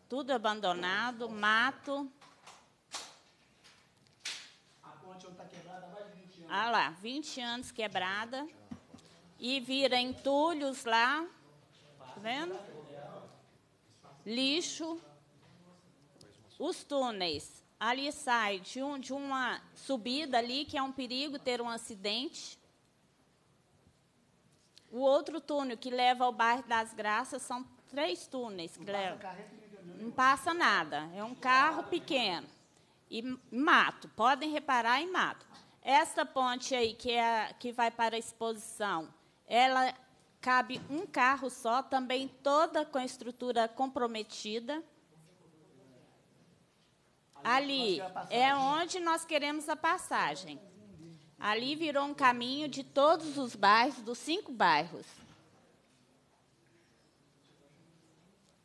Tudo abandonado, mato. A ponte onde está quebrada há mais de 20 anos. Ah lá, 20 anos quebrada e vira entulhos lá, tá vendo? Lixo. Os túneis. Ali sai de, um, de uma subida ali, que é um perigo ter um acidente. O outro túnel que leva ao bairro das Graças são três túneis que levam. Não passa nada. É um carro pequeno. E mato. Podem reparar em mato. Esta ponte aí, que, é, que vai para a exposição, ela cabe um carro só, também toda com a estrutura comprometida. Ali é onde nós queremos a passagem. Ali virou um caminho de todos os bairros, dos cinco bairros.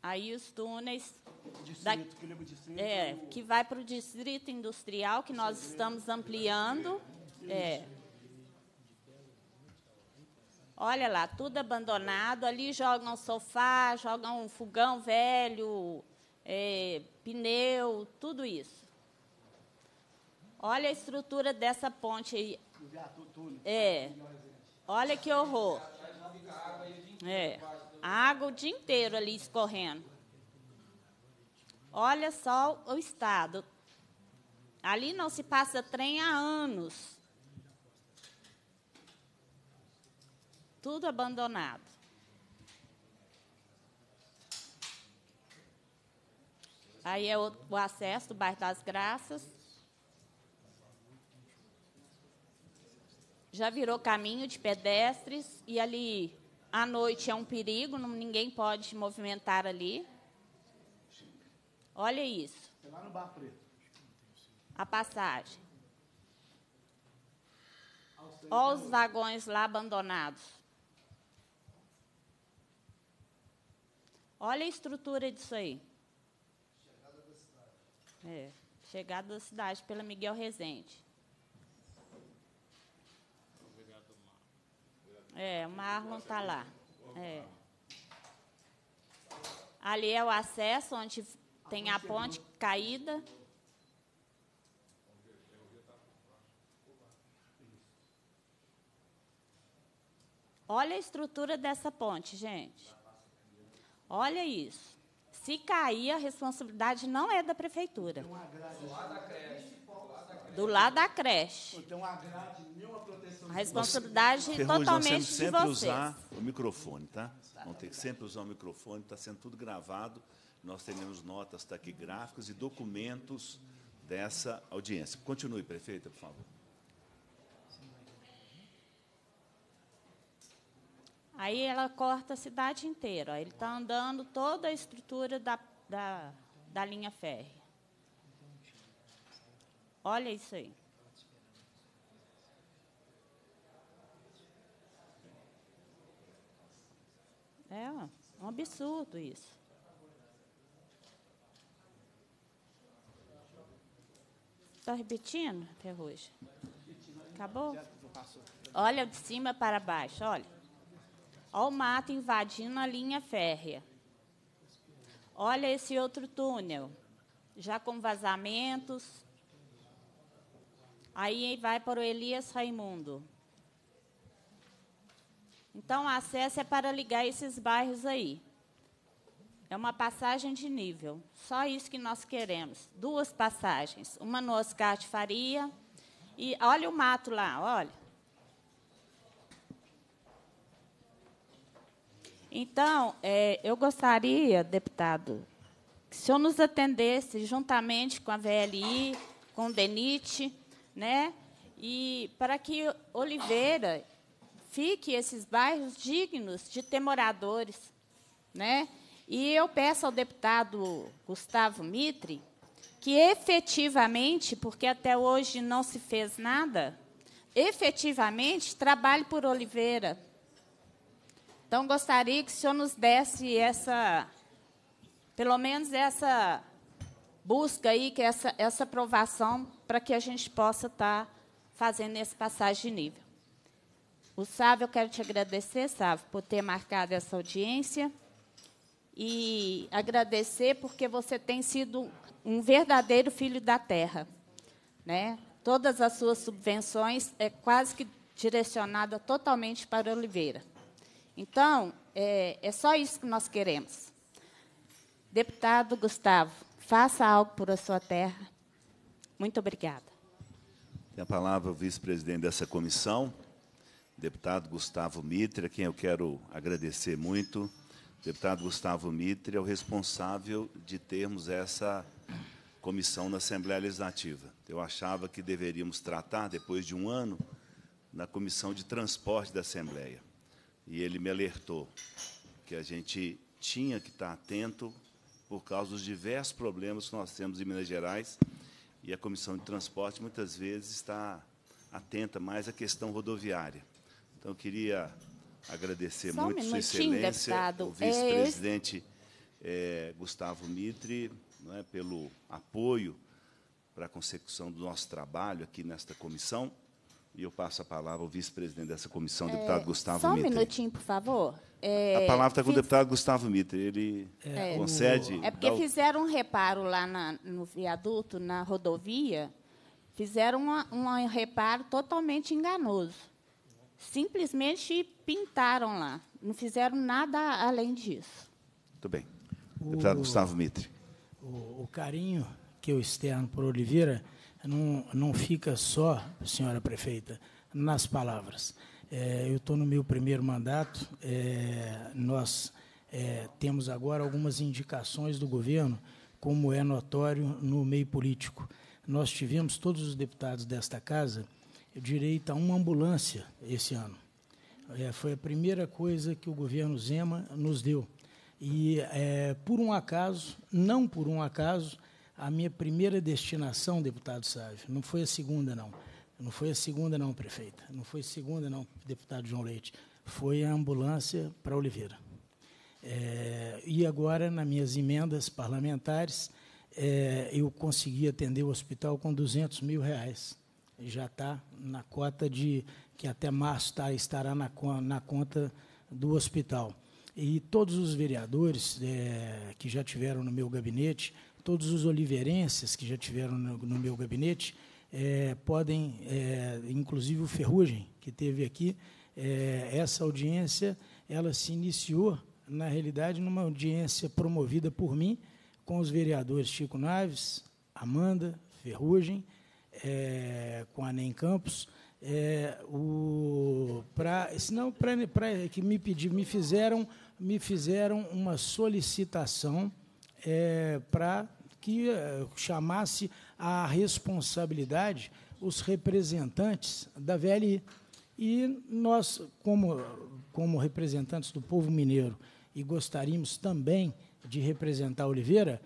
Aí os túneis. Distrito, da, que, distrito, é, que vai para o distrito industrial, que nós estamos ampliando. É. Olha lá, tudo abandonado. Ali jogam sofá, jogam um fogão velho, é, pneu, tudo isso. Olha a estrutura dessa ponte aí. É. Olha que horror. É. Água o dia inteiro ali escorrendo. Olha só o estado. Ali não se passa trem há anos. Tudo abandonado. Aí é o, o acesso do bairro das Graças. Já virou caminho de pedestres e ali à noite é um perigo, não, ninguém pode movimentar ali. Olha isso. É lá no Bar Preto. A passagem. Olha os vagões lá abandonados. Olha a estrutura disso aí. Chegada da cidade. É, chegada da cidade pela Miguel Rezende. Obrigado, Marlon. É, o Marlon está lá. É. Ali é o acesso onde tem a ponte caída. Olha a estrutura dessa ponte, gente. Olha isso. Se cair, a responsabilidade não é da prefeitura. Tem uma grade do lado da creche. Do lado da creche. Tem uma grade, nenhuma proteção. A responsabilidade você, totalmente nós sempre de vocês. usar o microfone, tá? Vamos ter que sempre usar o microfone, está sendo tudo gravado. Nós teremos notas taquigráficas e documentos dessa audiência. Continue, prefeita, por favor. Aí ela corta a cidade inteira. Ele está andando toda a estrutura da, da, da linha férrea. Olha isso aí. É um absurdo isso. Está repetindo, hoje. Acabou? Olha de cima para baixo, olha. Olha o mato invadindo a linha férrea. Olha esse outro túnel, já com vazamentos. Aí vai para o Elias Raimundo. Então, o acesso é para ligar esses bairros aí. É uma passagem de nível. Só isso que nós queremos. Duas passagens. Uma no Oscar de Faria. E olha o mato lá, olha. Então, é, eu gostaria, deputado, que o senhor nos atendesse juntamente com a VLI, com o DENIT, né? e para que Oliveira fique esses bairros dignos de ter moradores. Né? E eu peço ao deputado Gustavo Mitre que efetivamente, porque até hoje não se fez nada, efetivamente trabalhe por Oliveira, então, gostaria que o senhor nos desse essa, pelo menos essa busca aí, que essa, essa aprovação, para que a gente possa estar tá fazendo esse passagem de nível. O Sávio, eu quero te agradecer, Sávio, por ter marcado essa audiência e agradecer porque você tem sido um verdadeiro filho da terra. Né? Todas as suas subvenções é quase que direcionada totalmente para Oliveira. Então, é, é só isso que nós queremos. Deputado Gustavo, faça algo por a sua terra. Muito obrigada. Tem a palavra o vice-presidente dessa comissão, deputado Gustavo Mitre, a quem eu quero agradecer muito. deputado Gustavo Mitre é o responsável de termos essa comissão na Assembleia Legislativa. Eu achava que deveríamos tratar, depois de um ano, na Comissão de Transporte da Assembleia e ele me alertou que a gente tinha que estar atento por causa dos diversos problemas que nós temos em Minas Gerais e a Comissão de Transporte muitas vezes está atenta mais à questão rodoviária. Então, queria agradecer Só muito um Sua Excelência, deputado. o vice-presidente é, eh, Gustavo Mitre, é, pelo apoio para a consecução do nosso trabalho aqui nesta comissão. E eu passo a palavra ao vice-presidente dessa comissão, é, deputado Gustavo Mitre. Só um Mitre. minutinho, por favor. É, a palavra está com fiz... o deputado Gustavo Mitre. Ele é, é. concede. É porque fizeram um reparo lá na, no viaduto, na rodovia, fizeram um reparo totalmente enganoso. Simplesmente pintaram lá. Não fizeram nada além disso. Muito bem. O, deputado Gustavo Mitre. O, o carinho que eu externo por Oliveira não, não fica só, senhora prefeita, nas palavras. É, eu estou no meu primeiro mandato, é, nós é, temos agora algumas indicações do governo, como é notório no meio político. Nós tivemos, todos os deputados desta casa, direito a uma ambulância esse ano. É, foi a primeira coisa que o governo Zema nos deu. E, é, por um acaso, não por um acaso, a minha primeira destinação, deputado Sávio, não foi a segunda, não. Não foi a segunda, não, prefeita. Não foi a segunda, não, deputado João Leite. Foi a ambulância para Oliveira. É, e agora, nas minhas emendas parlamentares, é, eu consegui atender o hospital com 200 mil reais. Já está na cota de que até março tá, estará na, na conta do hospital. E todos os vereadores é, que já tiveram no meu gabinete todos os oliveirenses que já tiveram no, no meu gabinete é, podem, é, inclusive o Ferrugem, que teve aqui, é, essa audiência ela se iniciou, na realidade, numa audiência promovida por mim com os vereadores Chico Naves, Amanda, Ferrugem, é, com a NEM Campos, é, o para senão para que me pediram me fizeram me fizeram uma solicitação é, para que eh, chamasse à responsabilidade os representantes da VLI. E nós, como, como representantes do povo mineiro, e gostaríamos também de representar Oliveira,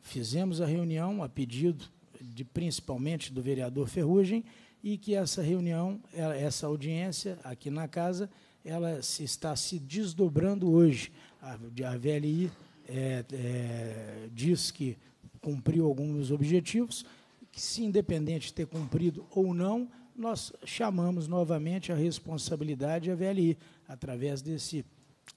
fizemos a reunião a pedido de principalmente do vereador Ferrugem e que essa reunião, eh, essa audiência aqui na casa, ela se está se desdobrando hoje. A, VLI é, é, diz que cumpriu alguns objetivos, que se independente de ter cumprido ou não, nós chamamos novamente a responsabilidade à VLI, através desse,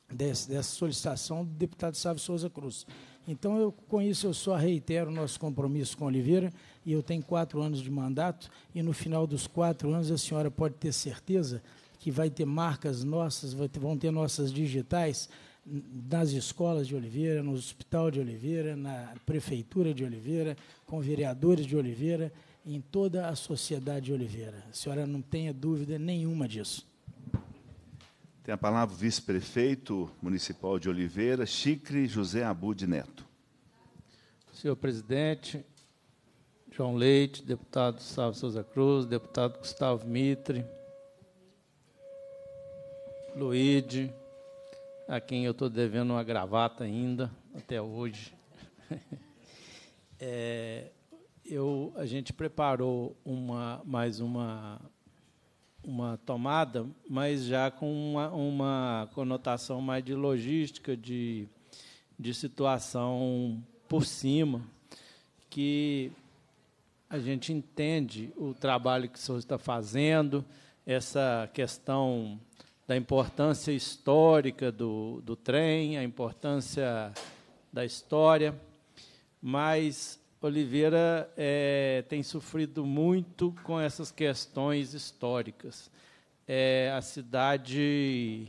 desse, dessa solicitação do deputado Sávio Souza Cruz. Então, eu, com isso, eu só reitero o nosso compromisso com Oliveira, e eu tenho quatro anos de mandato, e no final dos quatro anos a senhora pode ter certeza que vai ter marcas nossas, vão ter nossas digitais, nas escolas de Oliveira, no Hospital de Oliveira, na Prefeitura de Oliveira, com vereadores de Oliveira, em toda a sociedade de Oliveira. A senhora não tenha dúvida nenhuma disso. Tem a palavra o vice-prefeito municipal de Oliveira, Chicre José Abud Neto. Senhor presidente, João Leite, deputado Sávio Souza Cruz, deputado Gustavo Mitre, Luíde, a quem eu estou devendo uma gravata ainda, até hoje. (laughs) É, eu, a gente preparou uma, mais uma, uma tomada, mas já com uma, uma conotação mais de logística, de, de situação por cima, que a gente entende o trabalho que o senhor está fazendo, essa questão da importância histórica do, do trem, a importância da história, mas Oliveira é, tem sofrido muito com essas questões históricas. É, a cidade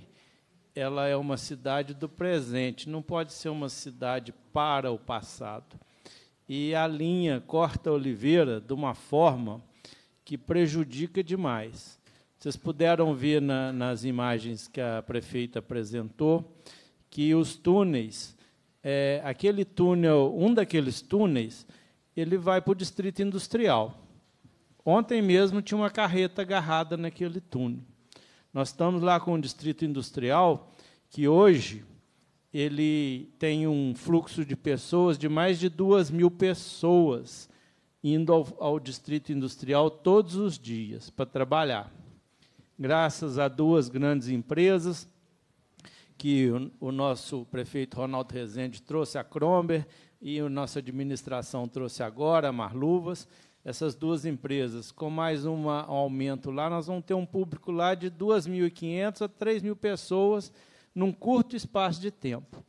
ela é uma cidade do presente, não pode ser uma cidade para o passado. E a linha corta Oliveira de uma forma que prejudica demais. Vocês puderam ver na, nas imagens que a prefeita apresentou que os túneis, é, aquele túnel, um daqueles túneis, ele vai para o distrito industrial. Ontem mesmo tinha uma carreta agarrada naquele túnel. Nós estamos lá com o distrito industrial, que hoje ele tem um fluxo de pessoas de mais de duas mil pessoas indo ao, ao distrito industrial todos os dias para trabalhar graças a duas grandes empresas que o, nosso prefeito Ronaldo Rezende trouxe a Cromber e a nossa administração trouxe agora a Marluvas. Essas duas empresas, com mais um aumento lá, nós vamos ter um público lá de 2.500 a 3.000 pessoas num curto espaço de tempo.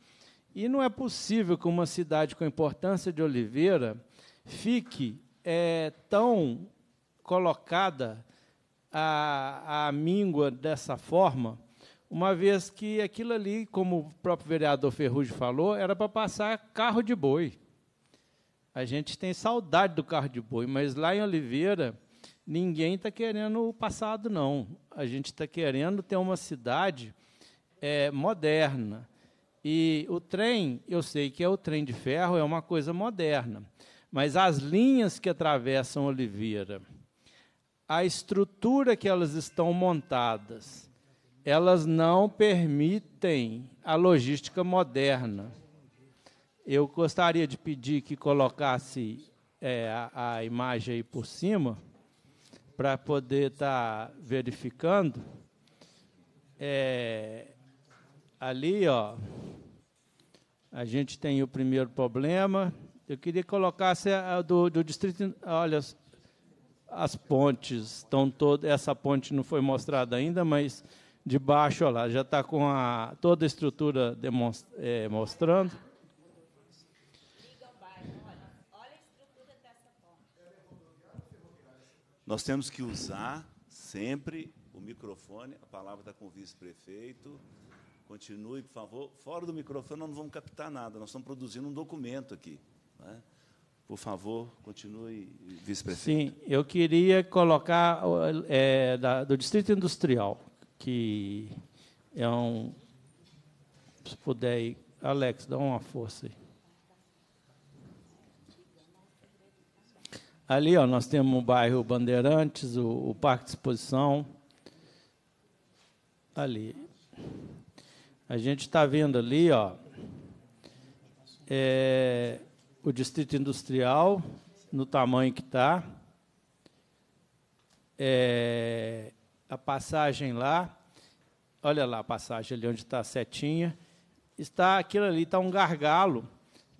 E não é possível que uma cidade com a importância de Oliveira fique é, tão colocada a, a míngua dessa forma, uma vez que aquilo ali, como o próprio vereador Ferrugem falou, era para passar carro de boi. A gente tem saudade do carro de boi, mas lá em Oliveira, ninguém está querendo o passado, não. A gente está querendo ter uma cidade é, moderna. E o trem, eu sei que é o trem de ferro, é uma coisa moderna. Mas as linhas que atravessam Oliveira, a estrutura que elas estão montadas, elas não permitem a logística moderna. Eu gostaria de pedir que colocasse é, a, a, imagem aí por cima, para poder estar tá verificando. É, ali, ó, a gente tem o primeiro problema. Eu queria colocar se a do, do distrito. Olha, as pontes estão todas. Essa ponte não foi mostrada ainda, mas de baixo, olha lá, já está com a, toda a estrutura demonstra, é, mostrando. Nós temos que usar sempre o microfone. A palavra está com o vice-prefeito. Continue, por favor. Fora do microfone, nós não vamos captar nada. Nós estamos produzindo um documento aqui. Não é? Por favor, continue, vice-presidente. Sim, eu queria colocar é, da, do Distrito Industrial, que é um. Se puder ir. Alex, dá uma força aí. Ali, ó, nós temos o bairro Bandeirantes, o, o Parque de Exposição. Ali. A gente está vendo ali, ó. É, o distrito industrial no tamanho que está. É, a passagem lá, olha lá a passagem ali onde está a setinha, está aquilo ali está um gargalo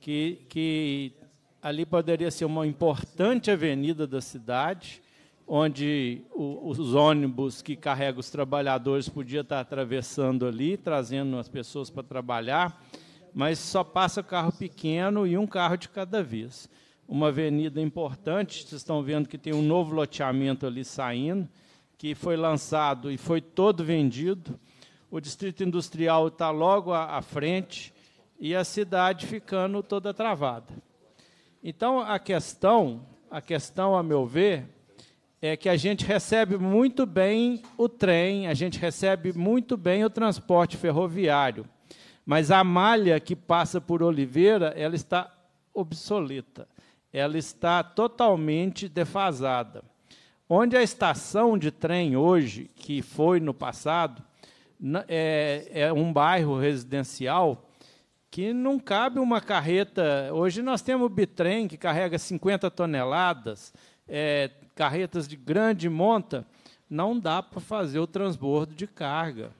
que, que ali poderia ser uma importante avenida da cidade, onde o, os ônibus que carregam os trabalhadores podia estar tá atravessando ali, trazendo as pessoas para trabalhar mas só passa carro pequeno e um carro de cada vez. Uma avenida importante, vocês estão vendo que tem um novo loteamento ali saindo, que foi lançado e foi todo vendido. O distrito industrial está logo à frente e a cidade ficando toda travada. Então a questão, a questão a meu ver, é que a gente recebe muito bem o trem, a gente recebe muito bem o transporte ferroviário. Mas a malha que passa por Oliveira, ela está obsoleta. Ela está totalmente defasada. Onde a estação de trem hoje, que foi no passado, é, é um bairro residencial que não cabe uma carreta. Hoje nós temos o bitrem que carrega 50 toneladas, é, carretas de grande monta. Não dá para fazer o transbordo de carga.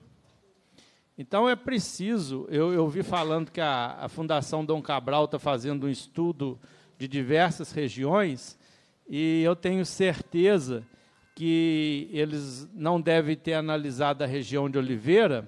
Então é preciso. Eu, eu vi falando que a, a Fundação Dom Cabral está fazendo um estudo de diversas regiões e eu tenho certeza que eles não devem ter analisado a região de Oliveira,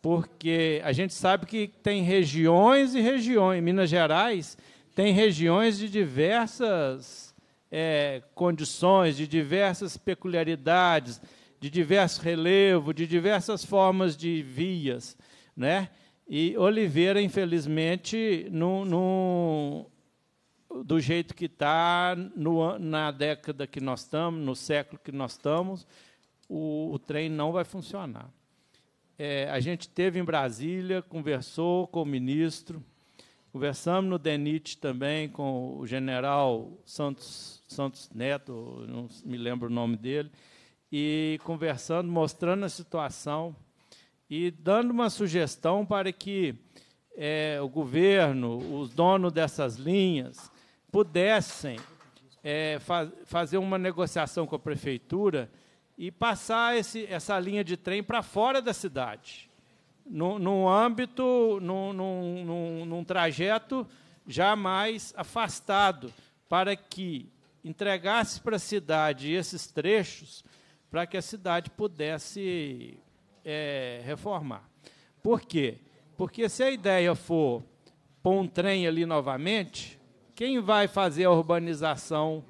porque a gente sabe que tem regiões e regiões. Em Minas Gerais tem regiões de diversas é, condições, de diversas peculiaridades de diversos relevos, de diversas formas de vias, né? E Oliveira, infelizmente, no, no do jeito que está, na década que nós estamos, no século que nós estamos, o, o trem não vai funcionar. É, a gente teve em Brasília, conversou com o ministro, conversamos no DENIT também com o general Santos, Santos Neto, não me lembro o nome dele, e conversando, mostrando a situação e dando uma sugestão para que é, o governo, os donos dessas linhas, pudessem é, fa fazer uma negociação com a prefeitura e passar esse, essa linha de trem para fora da cidade, num, âmbito, num trajeto já mais afastado, para que entregasse para a cidade esses trechos para que a cidade pudesse é, reformar. Por quê? Porque se a ideia for pôr um trem ali novamente, quem vai fazer a urbanização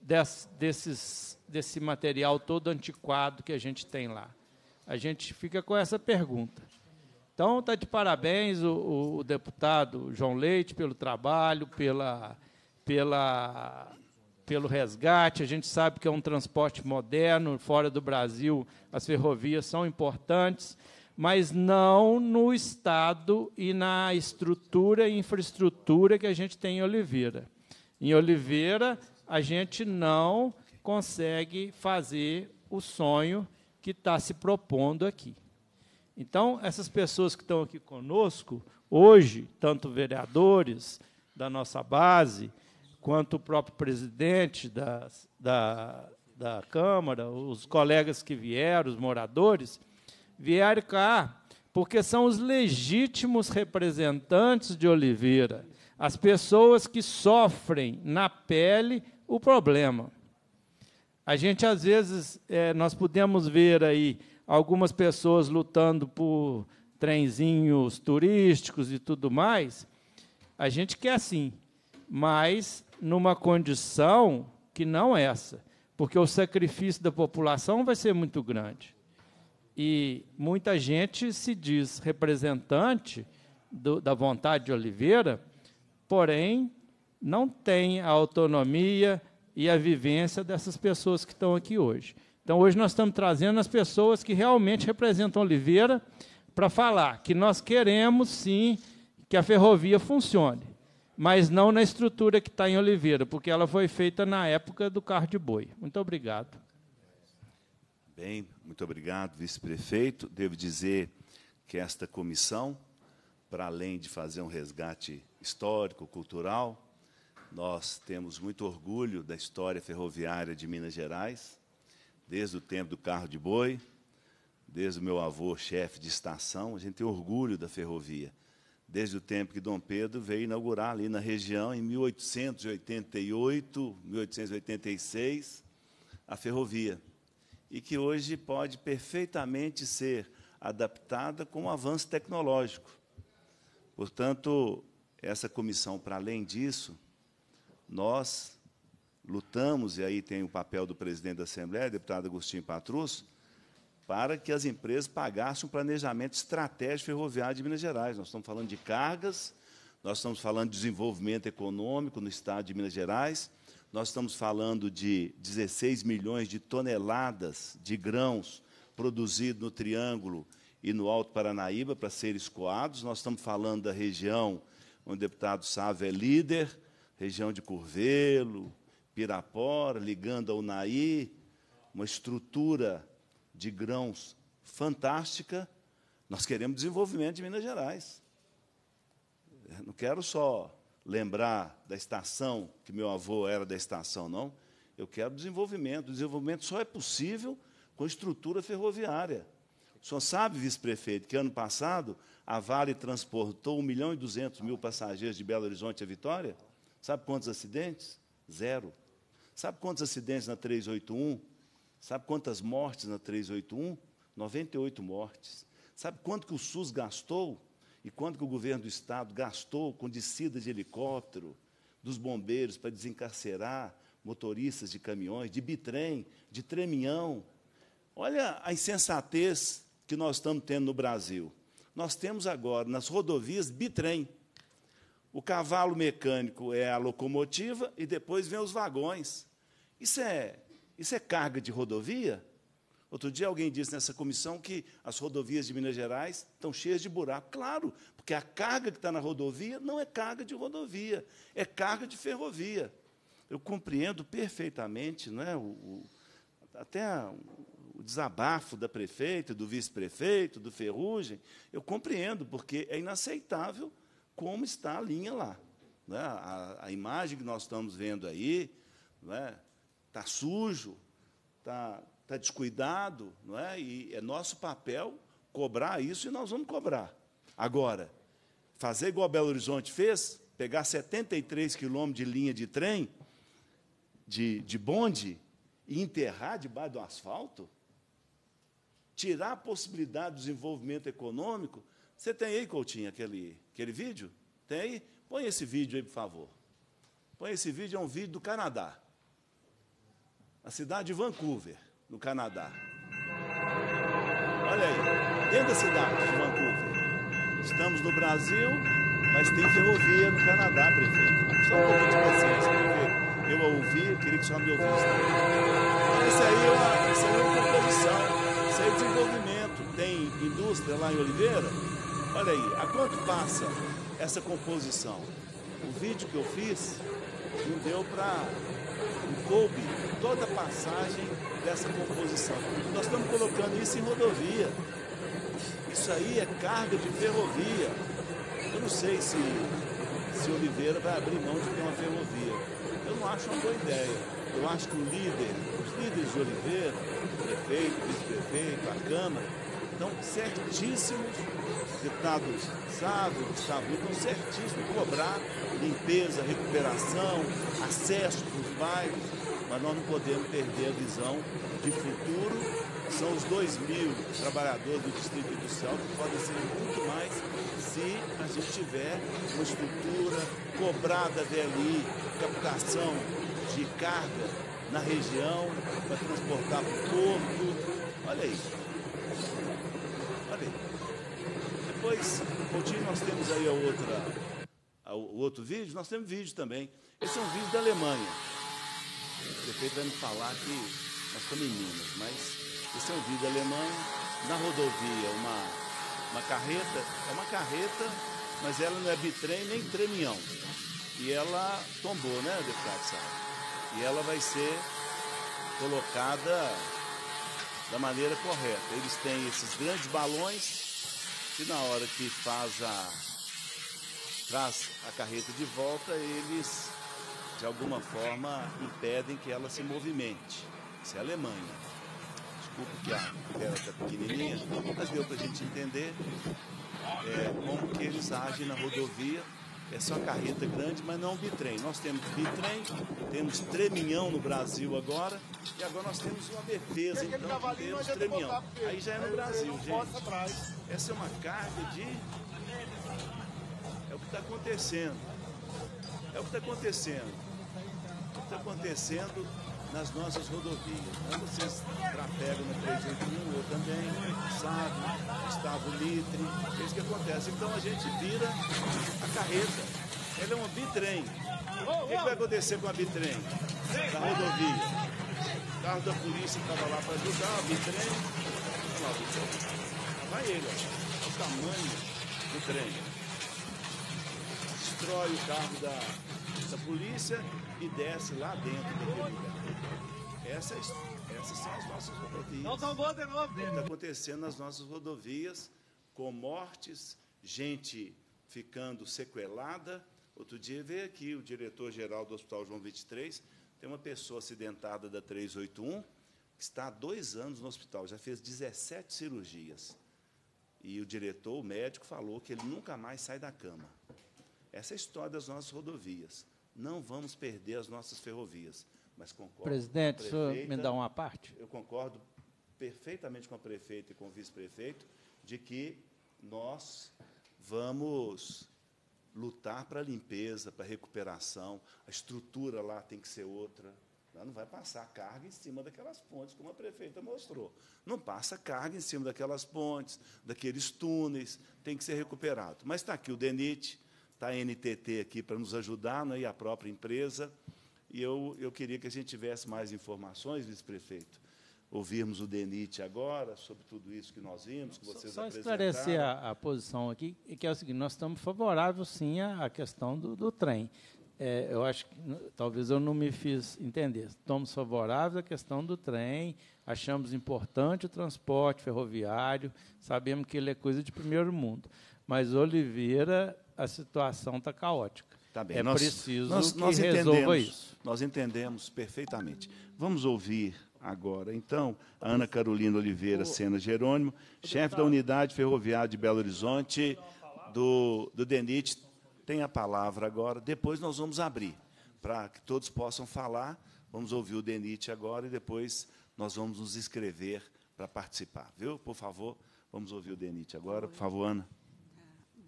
des, desses, desse material todo antiquado que a gente tem lá? A gente fica com essa pergunta. Então, está de parabéns o, o, deputado João Leite pelo trabalho, pela, pela pelo resgate. A gente sabe que é um transporte moderno, fora do Brasil as ferrovias são importantes, mas não no estado e na estrutura e infraestrutura que a gente tem em Oliveira. Em Oliveira, a gente não consegue fazer o sonho que está se propondo aqui. Então, essas pessoas que estão aqui conosco, hoje, tanto vereadores da nossa base, quanto o próprio presidente da, da, da Câmara, os colegas que vieram, os moradores, vieram cá, porque são os legítimos representantes de Oliveira, as pessoas que sofrem na pele o problema. A gente, às vezes, é, nós podemos ver aí algumas pessoas lutando por trenzinhos turísticos e tudo mais. A gente quer sim, mas numa condição que não é essa, porque o sacrifício da população vai ser muito grande. E muita gente se diz representante do, da vontade de Oliveira, porém não tem a autonomia e a vivência dessas pessoas que estão aqui hoje. Então, hoje nós estamos trazendo as pessoas que realmente representam Oliveira para falar que nós queremos sim que a ferrovia funcione mas não na estrutura que está em Oliveira, porque ela foi feita na época do carro de boi. Muito obrigado. Bem, muito obrigado, vice-prefeito. Devo dizer que esta comissão, para além de fazer um resgate histórico, cultural, nós temos muito orgulho da história ferroviária de Minas Gerais, desde o tempo do carro de boi, desde o meu avô, chefe de estação, a gente tem orgulho da ferrovia desde o tempo que Dom Pedro veio inaugurar ali na região, em 1888, 1886, a ferrovia. E que hoje pode perfeitamente ser adaptada com o avanço tecnológico. Portanto, essa comissão, para além disso, nós lutamos, e aí tem o papel do presidente da Assembleia, deputado Agostinho Patrus, para que as empresas pagassem um planejamento estratégico ferroviário de Minas Gerais. Nós estamos falando de cargas, nós estamos falando de desenvolvimento econômico no estado de Minas Gerais, nós estamos falando de 16 milhões de toneladas de grãos produzidos no Triângulo e no Alto Paranaíba para serem escoados, nós estamos falando da região onde o deputado Sávio é líder, região de Curvelo, Pirapora, ligando ao Naí, uma estrutura de grãos fantástica, nós queremos desenvolvimento de Minas Gerais. Eu é, não quero só lembrar da estação, que meu avô era da estação, não. Eu quero desenvolvimento. O desenvolvimento só é possível com estrutura ferroviária. O senhor sabe, vice-prefeito, que ano passado a Vale transportou 1 milhão e 200 mil passageiros de Belo Horizonte a Vitória? Sabe quantos acidentes? Zero. Sabe quantos acidentes na 381? Sabe quantas mortes na 381? 98 mortes. Sabe quanto que o SUS gastou? E quanto que o governo do Estado gastou com descida de helicóptero, dos bombeiros para desencarcerar motoristas de caminhões, de bitrem, de treminhão? Olha a insensatez que nós estamos tendo no Brasil. Nós temos agora, nas rodovias, bitrem. O cavalo mecânico é a locomotiva e depois vem os vagões. Isso é isso é carga de rodovia? Outro dia alguém disse nessa comissão que as rodovias de Minas Gerais estão cheias de buraco. Claro, porque a carga que está na rodovia não é carga de rodovia, é carga de ferrovia. Eu compreendo perfeitamente é, o, o até a, o desabafo da prefeita, do vice-prefeito, do Ferrugem. Eu compreendo, porque é inaceitável como está a linha lá. É? A, a, imagem que nós estamos vendo aí, não é? está sujo, está tá descuidado, não é? E é nosso papel cobrar isso e nós vamos cobrar. Agora, fazer igual Belo Horizonte fez, pegar 73 quilômetros de linha de trem, de, de bonde, e enterrar debaixo do asfalto? Tirar a possibilidade do desenvolvimento econômico? Você tem aí, Coutinho, aquele, aquele vídeo? Tem aí? Põe esse vídeo aí, por favor. Põe esse vídeo, é um vídeo do Canadá a cidade de Vancouver, no Canadá. Olha aí, dentro da cidade de Vancouver. Estamos no Brasil, mas tem ferrovia no Canadá, prefeito. Só um pouquinho de paciência, prefeito. Eu a ouvi, queria que o senhor me ouvisse Então, isso aí é uma, isso aí é uma composição, isso aí é desenvolvimento. Tem indústria lá em Oliveira? Olha aí, a quanto passa essa composição? O vídeo que eu fiz não deu para. um coube toda a passagem dessa composição. Nós estamos colocando isso em rodovia. Isso aí é carga de ferrovia. Eu não sei se, se Oliveira vai abrir mão de ter uma ferrovia. Eu não acho uma boa ideia. Eu acho que o líder, os líderes de Oliveira, o prefeito, o vice-prefeito, a Câmara, estão certíssimos, deputados Sávio, Gustavo, estão certíssimos cobrar limpeza, recuperação, acesso para os bairros mas nós não podemos perder a visão de futuro. São os 2 mil trabalhadores do Distrito Industrial que podem ser muito mais se a gente tiver uma estrutura cobrada VLI, captação de carga na região para transportar para o porto. Olha aí. Olha aí. Depois, continue nós temos aí a outra, a, o outro vídeo, nós temos vídeo também. Esse é um vídeo da Alemanha. O prefeito vai me falar que nós somos em Minas, mas esse é um vídeo Alemanha. Na rodovia, uma, uma carreta, é uma carreta, mas ela não é bitrem nem tremião. E ela tombou, né, deputado Sá? E ela vai ser colocada da maneira correta. Eles têm esses grandes balões e na hora que faz a traz a carreta de volta, eles de alguma forma impedem que ela se movimente. Isso é a Alemanha. Desculpa que a tela está pequenininha, mas deu para a gente entender é, como que eles agem na rodovia. É só carreta grande, mas não bitrem. Nós temos bitrem, temos treminhão no Brasil agora, e agora nós temos uma defesa, então, temos é treminhão. Aí já é no Brasil, gente. Essa é uma carga de... É o que está acontecendo. É o que está acontecendo está acontecendo nas nossas rodovias. Então, vocês trafegam no 381, eu também, sabe, Gustavo Litre, é isso que acontece. Então a gente vira a carreta. Ela é um bitrem. O que, que vai acontecer com a bitrem? Da rodovia. O carro da polícia estava lá para ajudar, o bitrem. Olha lá o bitrem. Vai ele, olha o tamanho do trem. Destrói o carro da, da polícia e desce lá dentro daquele lugar. Essas, é essas são as nossas rodovias. Não tá de novo, dentro. Está acontecendo nas nossas rodovias, com mortes, gente ficando sequelada. Outro dia veio aqui o diretor-geral do Hospital João 23, tem uma pessoa acidentada da 381, que está há dois anos no hospital, já fez 17 cirurgias. E o diretor, o médico, falou que ele nunca mais sai da cama. Essa é a história das nossas rodovias não vamos perder as nossas ferrovias. Mas concordo. Presidente, prefeita, o senhor me dá uma parte? Eu concordo perfeitamente com a prefeita e com o vice-prefeito de que nós vamos lutar para a limpeza, para a recuperação, a estrutura lá tem que ser outra. Lá não vai passar carga em cima daquelas pontes, como a prefeita mostrou. Não passa carga em cima daquelas pontes, daqueles túneis, tem que ser recuperado. Mas está aqui o DENIT, Está a NTT aqui para nos ajudar, né, e a própria empresa. E eu, eu queria que a gente tivesse mais informações, vice-prefeito. Ouvirmos o DENIT agora, sobre tudo isso que nós vimos, que vocês Só, só esclarecer a, a, posição aqui, que é o seguinte, nós estamos favoráveis, sim, à, à questão do, do trem. É, eu acho que talvez eu não me fiz entender. Estamos favoráveis à questão do trem, achamos importante o transporte ferroviário, sabemos que ele é coisa de primeiro mundo. Mas Oliveira a situação está caótica. Tá bem. É nós, preciso nós, que nós resolva isso. Nós entendemos perfeitamente. Vamos ouvir agora, então, a Ana Carolina Oliveira Sena Jerônimo, chefe da Unidade Ferroviária de Belo Horizonte, do, do DENIT, tem a palavra agora. Depois nós vamos abrir para que todos possam falar. Vamos ouvir o DENIT agora e depois nós vamos nos inscrever para participar. Viu? Por favor, vamos ouvir o DENIT agora. Por favor, Ana.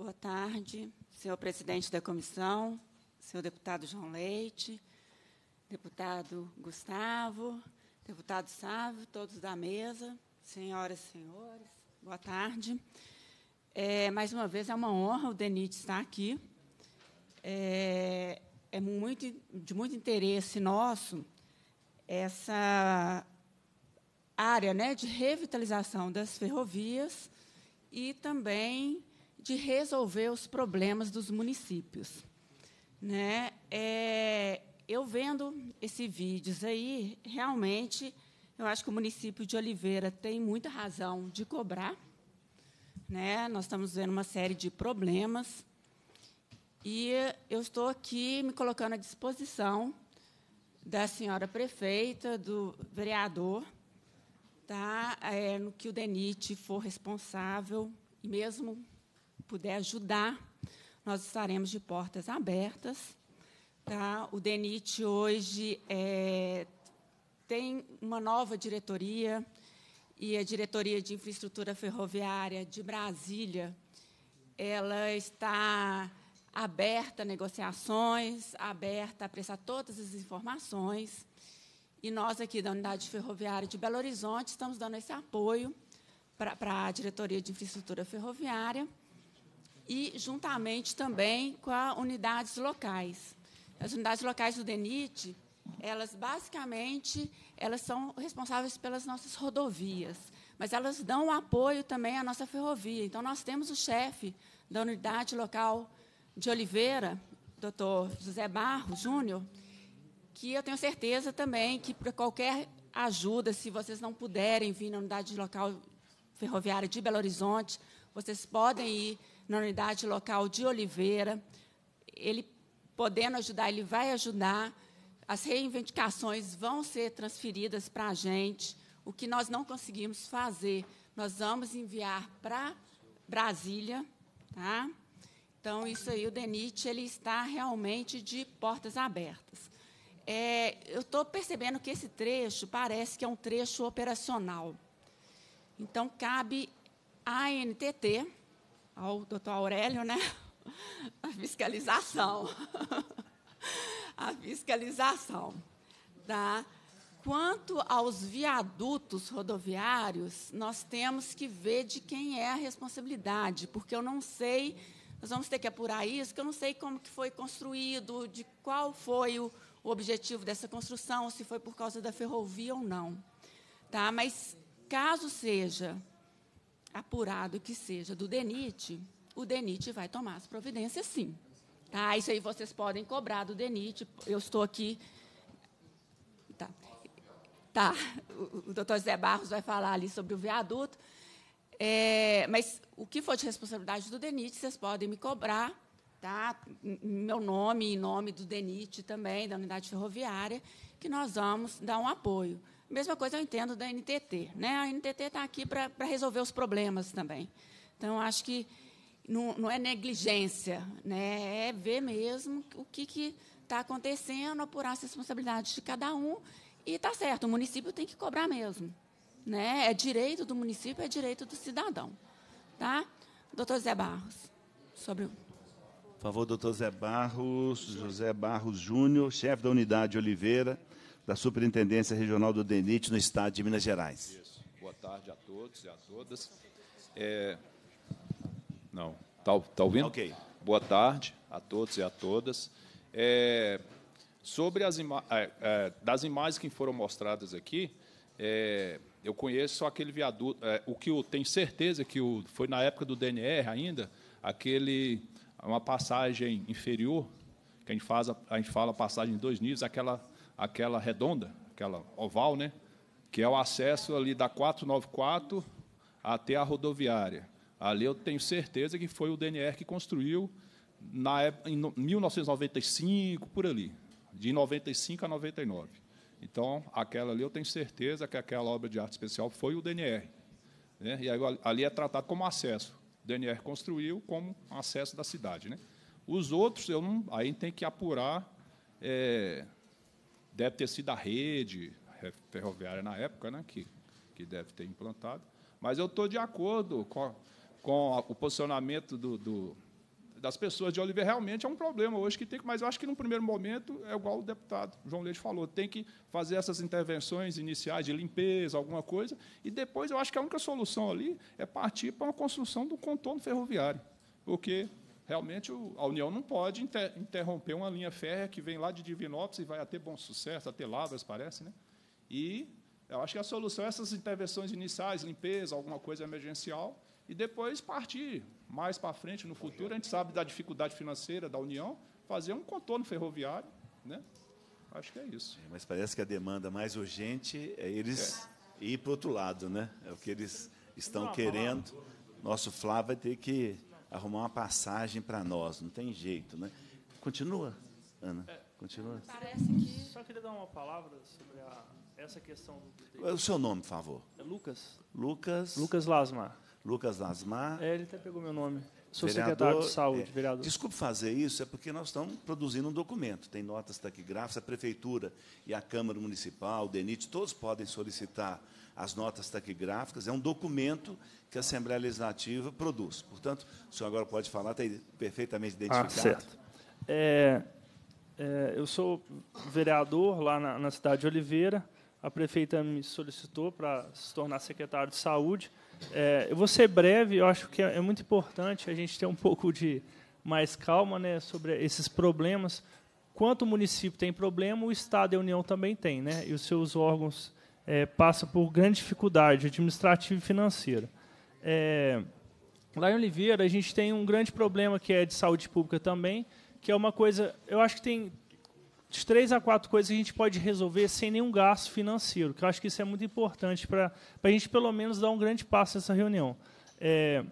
Boa tarde, senhor presidente da comissão, senhor deputado João Leite, deputado Gustavo, deputado Sávio, todos da mesa, senhoras e senhores, boa tarde. É, mais uma vez, é uma honra o DENIT estar aqui. É, é muito, de muito interesse nosso essa área né, de revitalização das ferrovias e também de resolver os problemas dos municípios. Né? É, eu vendo esses vídeos aí, realmente, eu acho que o município de Oliveira tem muita razão de cobrar. Né? Nós estamos vendo uma série de problemas. E eu estou aqui me colocando à disposição da senhora prefeita, do vereador, tá? É, no que o DENIT for responsável, e mesmo puder ajudar, nós estaremos de portas abertas. Tá? O DENIT hoje é, tem uma nova diretoria e a diretoria de infraestrutura ferroviária de Brasília, ela está aberta a negociações, aberta a prestar todas as informações. E nós aqui da Unidade Ferroviária de Belo Horizonte estamos dando esse apoio para a Diretoria de Infraestrutura Ferroviária e juntamente também com as unidades locais. As unidades locais do DENIT, elas basicamente elas são responsáveis pelas nossas rodovias, mas elas dão apoio também à nossa ferrovia. Então nós temos o chefe da unidade local de Oliveira, Dr. José Barro Júnior, que eu tenho certeza também que para qualquer ajuda, se vocês não puderem vir na unidade local ferroviária de Belo Horizonte, vocês podem ir na unidade local de Oliveira. Ele podendo ajudar, ele vai ajudar. As reivindicações vão ser transferidas para a gente. O que nós não conseguimos fazer, nós vamos enviar para Brasília, tá? Então, isso aí, o DENIT, ele está realmente de portas abertas. É, eu estou percebendo que esse trecho parece que é um trecho operacional. Então, cabe à NTT ao doutor Aurélio, né? (laughs) A fiscalização. (laughs) A fiscalização. Tá? Quanto aos viadutos rodoviários, nós temos que ver de quem é a responsabilidade, porque eu não sei, nós vamos ter que apurar isso, que eu não sei como que foi construído, de qual foi o, o objetivo dessa construção, se foi por causa da ferrovia ou não. Tá? Mas, caso seja apurado que seja do DENIT, o DENIT vai tomar as providências, sim. Tá? Isso aí vocês podem cobrar do DENIT. Eu estou aqui. Tá. Tá. O, doutor Zé Barros vai falar ali sobre o viaduto. É, mas o que for de responsabilidade do DENIT, vocês podem me cobrar, tá? meu nome e nome do DENIT também, da unidade ferroviária, que nós vamos dar um apoio. Mesma coisa eu entendo da NTT. Né? A NTT está aqui para resolver os problemas também. Então, acho que não, não é negligência, né? é ver mesmo o que está acontecendo, apurar as responsabilidades de cada um. E está certo, o município tem que cobrar mesmo. Né? É direito do município, é direito do cidadão. Tá? Doutor Zé Barros, sobre o... Por favor, doutor Zé Barros, José Barros Júnior, chefe da unidade Oliveira da Superintendência Regional do DENIT no Estado de Minas Gerais. Isso. Boa tarde a todos e a todas. É... Não, está tá ouvindo? Ok. Boa tarde a todos e a todas. É... Sobre as ima... é, é das imagens que foram mostradas aqui, é, eu conheço só aquele viaduto. É, o que eu tenho certeza que o, foi na época do DNR ainda, aquele uma passagem inferior, que a gente, faz, a, gente fala passagem em dois níveis, aquela aquela redonda, aquela oval, né? Que é o acesso ali da 494 até a rodoviária. Ali eu tenho certeza que foi o DNR que construiu na época, em 1995, por ali, de 95 a 99. Então, aquela ali eu tenho certeza que aquela obra de arte especial foi o DNR. Né? E aí, ali é tratado como acesso. O DNR construiu como acesso da cidade. Né? Os outros, eu não, aí tem que apurar é, Deve ter sido a rede ferroviária na época, né, que, que deve ter implantado. Mas eu estou de acordo com, com o posicionamento do, do, das pessoas de Oliveira. Realmente é um problema hoje que tem que. Mas eu acho que, no primeiro momento, é igual o deputado João Leite falou: tem que fazer essas intervenções iniciais de limpeza, alguma coisa. E depois eu acho que a única solução ali é partir para uma construção do contorno ferroviário. Porque realmente a União não pode interromper uma linha férrea que vem lá de Divinópolis e vai até bom sucesso, até Lavras, parece. Né? E eu acho que a solução é essas intervenções iniciais, limpeza, alguma coisa emergencial, e depois partir mais para frente, no futuro, a gente sabe da dificuldade financeira da União, fazer um contorno ferroviário. Né? Acho que é isso. É, mas parece que a demanda mais urgente é eles é. ir para o outro lado, né? É o que eles estão querendo. Nosso Flávio vai ter que arrumar uma passagem para nós, não tem jeito, né? Continua, Ana. É, continua. Parece que. Só queria dar uma palavra sobre a, essa questão do. É o seu nome, por favor. É Lucas. Lucas. Lucas Lasmar. Lucas Lasmar. É, ele até pegou meu nome. Sou vereador, secretário de é, saúde, é, vereador. Desculpe fazer isso, é porque nós estamos produzindo um documento. Tem notas taquigráficas, a prefeitura e a Câmara Municipal, o DENIT, todos podem solicitar as notas taquigráficas, é um documento que a Assembleia Legislativa produz. Portanto, o senhor agora pode falar, está perfeitamente ah, identificado. Ah, certo. É, é, eu sou vereador lá na, na cidade de Oliveira, a prefeita me solicitou para se tornar secretário de saúde. É, eu vou ser breve, eu acho que é, é muito importante a gente ter um pouco de mais calma né, sobre esses problemas. Quanto o município tem problema, o Estado e a União também têm, né? e os seus órgãos é, passa por grande dificuldade administrativa e financeira. É, lá em Oliveira, a gente tem um grande problema que é de saúde pública também, que é uma coisa. Eu acho que tem de três a quatro coisas que a gente pode resolver sem nenhum gasto financeiro, que eu acho que isso é muito importante para a gente, pelo menos, dar um grande passo nessa reunião. É,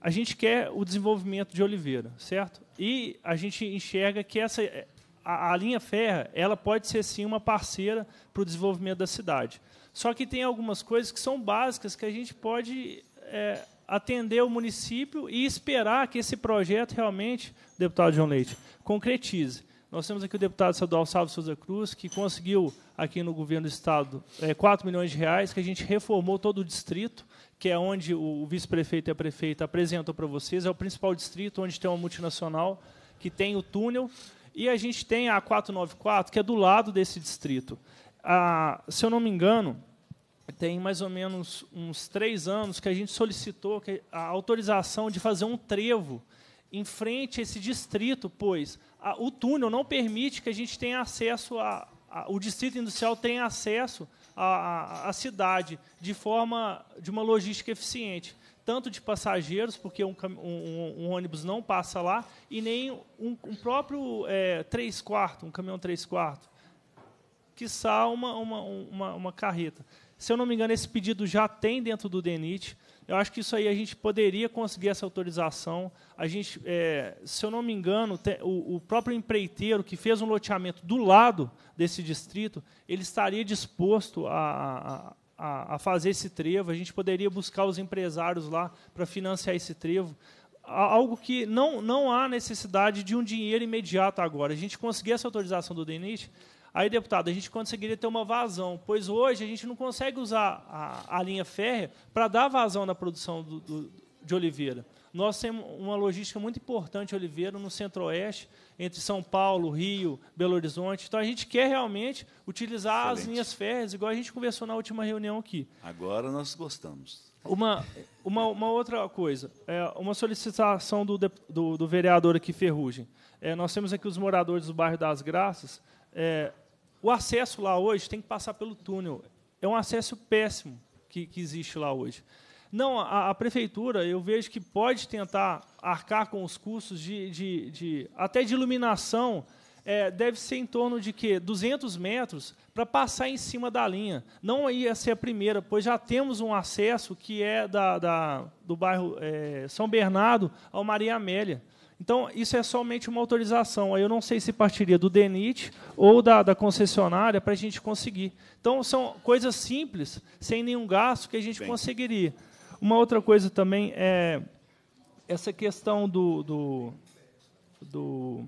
a gente quer o desenvolvimento de Oliveira, certo? E a gente enxerga que essa a, a linha ferra ela pode ser sim uma parceira para o desenvolvimento da cidade. Só que tem algumas coisas que são básicas que a gente pode é, atender o município e esperar que esse projeto realmente, deputado João Leite, concretize. Nós temos aqui o deputado estadual Salvo Souza Cruz, que conseguiu aqui no governo do Estado é, 4 milhões de reais, que a gente reformou todo o distrito, que é onde o vice-prefeito e a prefeita apresentam para vocês. É o principal distrito onde tem uma multinacional que tem o túnel e a gente tem a 494, que é do lado desse distrito. Ah, se eu não me engano, tem mais ou menos uns três anos que a gente solicitou a autorização de fazer um trevo em frente a esse distrito, pois a, o túnel não permite que a gente tenha acesso a, a o distrito industrial tenha acesso à cidade de forma de uma logística eficiente tanto de passageiros, porque um, um, um ônibus não passa lá, e nem um, um próprio é, 3 quartos, um caminhão 3 quartos, que uma, uma, uma, uma carreta. Se eu não me engano, esse pedido já tem dentro do DENIT. Eu acho que isso aí a gente poderia conseguir essa autorização. A gente, é, se eu não me engano, te, o, o, próprio empreiteiro que fez um loteamento do lado desse distrito, ele estaria disposto a, a, a fazer esse trevo, a gente poderia buscar os empresários lá para financiar esse trevo algo que não, não há necessidade de um dinheiro imediato agora. A gente conseguir essa autorização do DENIT, aí, deputado, a gente conseguiria ter uma vazão, pois hoje a gente não consegue usar a, a linha férrea para dar vazão na produção do, do, de oliveira. Nós temos uma logística muito importante, Oliveira, no Centro-Oeste, entre São Paulo, Rio, Belo Horizonte. Então, a gente quer realmente utilizar Excelente. as linhas férreas, igual a gente conversou na última reunião aqui. Agora nós gostamos. Uma, uma, uma outra coisa, é uma solicitação do, do, do, vereador aqui, Ferrugem. É, nós temos aqui os moradores do bairro das Graças. É, o acesso lá hoje tem que passar pelo túnel. É um acesso péssimo que, que existe lá hoje. Não, a, a, prefeitura, eu vejo que pode tentar arcar com os custos de, de, de até de iluminação, é, deve ser em torno de que 200 metros para passar em cima da linha. Não ia ser a primeira, pois já temos um acesso que é da, da do bairro é, São Bernardo ao Maria Amélia. Então, isso é somente uma autorização. Aí eu não sei se partiria do DENIT ou da, da concessionária para a gente conseguir. Então, são coisas simples, sem nenhum gasto, que a gente Bem. conseguiria. Uma outra coisa também é essa questão do, do, do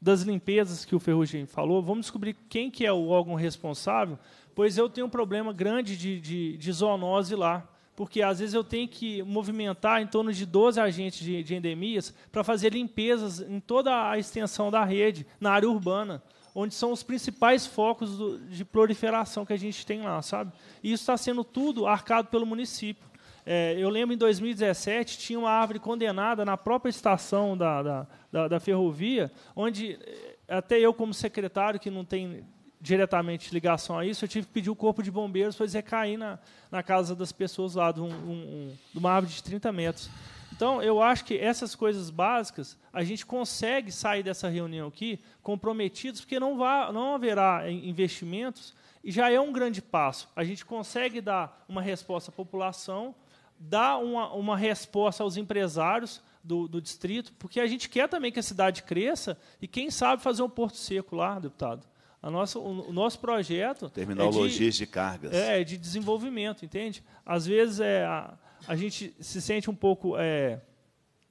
das limpezas que o Ferrugem falou. Vamos descobrir quem que é o órgão responsável, pois eu tenho um problema grande de, de, de zoonose lá porque às vezes eu tenho que movimentar em torno de 12 agentes de, de endemias para fazer limpezas em toda a extensão da rede, na área urbana, onde são os principais focos do, de proliferação que a gente tem lá, sabe? E isso está sendo tudo arcado pelo município. É, eu lembro em 2017 tinha uma árvore condenada na própria estação da, da, da, da ferrovia, onde é, até eu, como secretário, que não tem diretamente ligação a isso, eu tive que pedir o corpo de bombeiros para dizer cair na, na casa das pessoas lá, de, um, um, de uma árvore de 30 metros. Então, eu acho que essas coisas básicas, a gente consegue sair dessa reunião aqui comprometidos, porque não, vá, não haverá investimentos, e já é um grande passo. A gente consegue dar uma resposta à população, dar uma, uma resposta aos empresários do, do, distrito, porque a gente quer também que a cidade cresça e, quem sabe, fazer um porto seco lá, deputado. A nossa, o, nosso projeto. Terminal é de, de cargas. É, de desenvolvimento, entende? Às vezes é, a, a gente se sente um pouco é,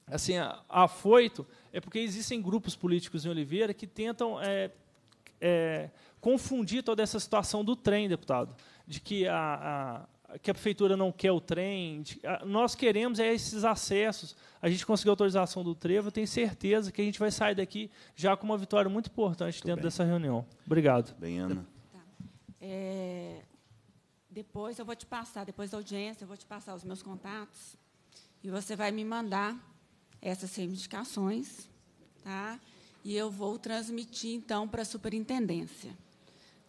assim afoito, é porque existem grupos políticos em Oliveira que tentam é, é, confundir toda essa situação do trem, deputado, de que a que a prefeitura não quer o trem. Nós queremos é esses acessos. A gente conseguiu a autorização do Trevo, eu tenho certeza que a gente vai sair daqui já com uma vitória muito importante muito dentro bem. dessa reunião. Obrigado. Bem, Ana. Tá. É, depois eu vou te passar, depois da audiência, eu vou te passar os meus contatos e você vai me mandar essas reivindicações, tá? E eu vou transmitir então para a superintendência,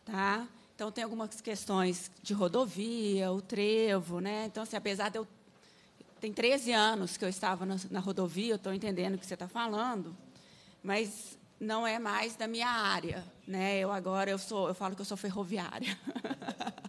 tá? Então, tem algumas questões de rodovia, o trevo. Né? Então, assim, apesar de eu. Tem 13 anos que eu estava na, na rodovia, eu estou entendendo o que você está falando, mas não é mais da minha área, né? Eu agora eu sou, eu falo que eu sou ferroviária. (laughs)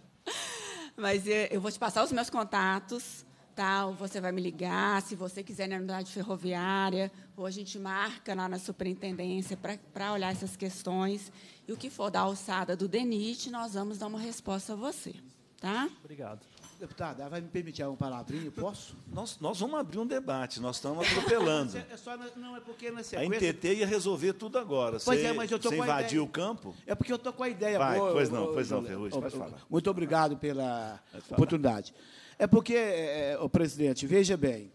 Mas eh, eu vou te passar os meus contatos tal, você vai me ligar, se você quiser na unidade ferroviária, ou a gente marca lá na superintendência para olhar essas questões. E o que for da alçada do DENIT, nós vamos dar uma resposta a você. Tá? Obrigado. Deputada, vai me permitir algum palavrinho? Posso? Nós, nós vamos abrir um debate, nós estamos atropelando. (laughs) É, é só, não, é porque na sequência... A NTT ia resolver tudo agora. Pois você, é, mas eu com a ideia. invadiu o campo? É porque eu estou com a ideia. Vai, boa, pois não, pois não, Ferrugem, pode falar. Muito obrigado pela oportunidade. É porque, é, o é, presidente, veja bem,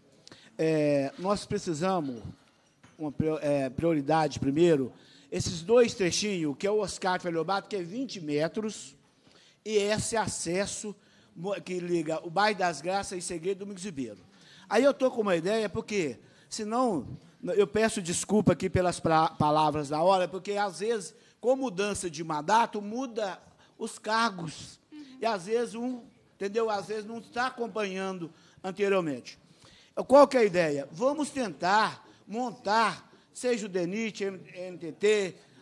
é, nós precisamos uma é, prioridade primeiro, esses dois trechinhos, que é o Oscar Feliobato, que é 20 metros, e esse acesso que liga o bairro das Graças e Segredo do Ribeiro. Aí eu estou com uma ideia, porque, senão, eu peço desculpa aqui pelas palavras da hora, porque, às vezes, com mudança de mandato, muda os cargos. Uhum. E, às vezes, um entendeu? Às vezes não está acompanhando anteriormente. Qual que é a ideia? Vamos tentar montar, seja o DENIT,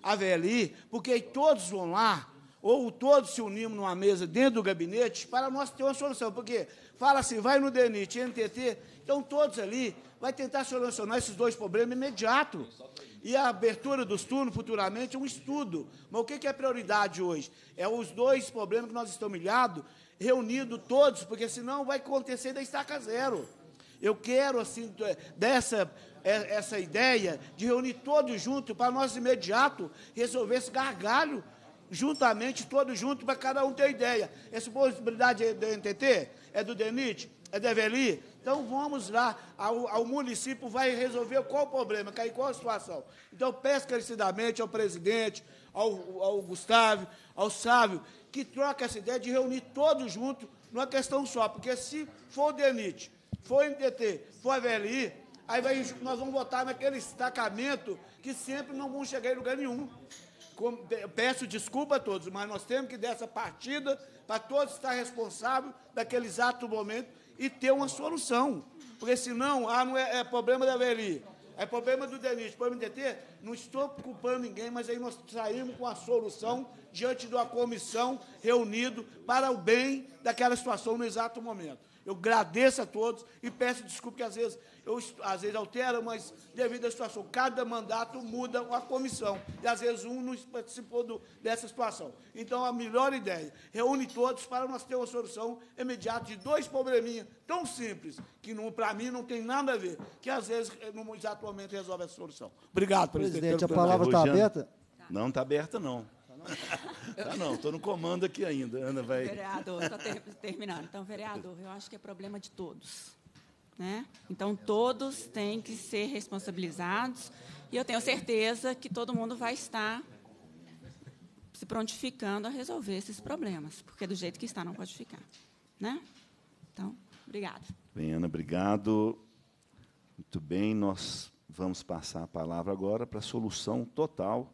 a AVLI, porque todos vão lá, ou todos se unimos numa mesa dentro do gabinete, para nós ter uma solução. Porque fala assim, vai no DENIT, NTT, então todos ali vai tentar solucionar esses dois problemas imediato. E a abertura dos turnos futuramente é um estudo. Mas o que é prioridade hoje? É os dois problemas que nós estamos milhados reunido todos, porque senão vai acontecer da estaca zero. Eu quero, assim, é, dessa é, essa ideia de reunir todos juntos para nós imediato resolver esse gargalho juntamente, todos juntos, para cada um ter ideia. Essa possibilidade é do NTT? É do DENIT? É da Eveli? Então vamos lá, ao, ao, município vai resolver qual o problema, cair qual a situação. Então peço encarecidamente ao presidente, ao, ao Gustavo, ao Sávio, que troque essa ideia de reunir todos juntos numa questão só, porque se for o DENIT, for o NTT, for a Eveli, aí vai, nós vamos votar naquele destacamento que sempre não vão chegar em lugar nenhum peço desculpa a todos, mas nós temos que dar essa partida para todos estar responsáveis daquele exato momento e ter uma solução. Porque senão, ah, não é, é problema da Veli, é problema do Denis, problema do DT, não estou culpando ninguém, mas aí nós saímos com a solução diante de uma comissão reunido para o bem daquela situação no exato momento. Eu agradeço a todos e peço desculpa que às vezes eu, às vezes altera, mas devido à situação, cada mandato muda a comissão. E às vezes um não participou do, dessa situação. Então, a melhor ideia, reúne todos para nós ter uma solução imediata de dois probleminhas tão simples, que para mim não tem nada a ver, que às vezes, eh, no atualmente resolve essa solução. Obrigado, presidente. Presidente, a palavra está tá. tá aberta? Não está aberta, não. Tá não, estou no comando aqui ainda. Ana vai. Vereador, estou ter, terminando. Então, vereador, eu acho que é problema de todos. Né? Então, todos têm que ser responsabilizados e eu tenho certeza que todo mundo vai estar se prontificando a resolver esses problemas, porque do jeito que está não pode ficar. Né? Então, obrigado. Bem, Ana, obrigado. Muito bem, nós vamos passar a palavra agora para a solução total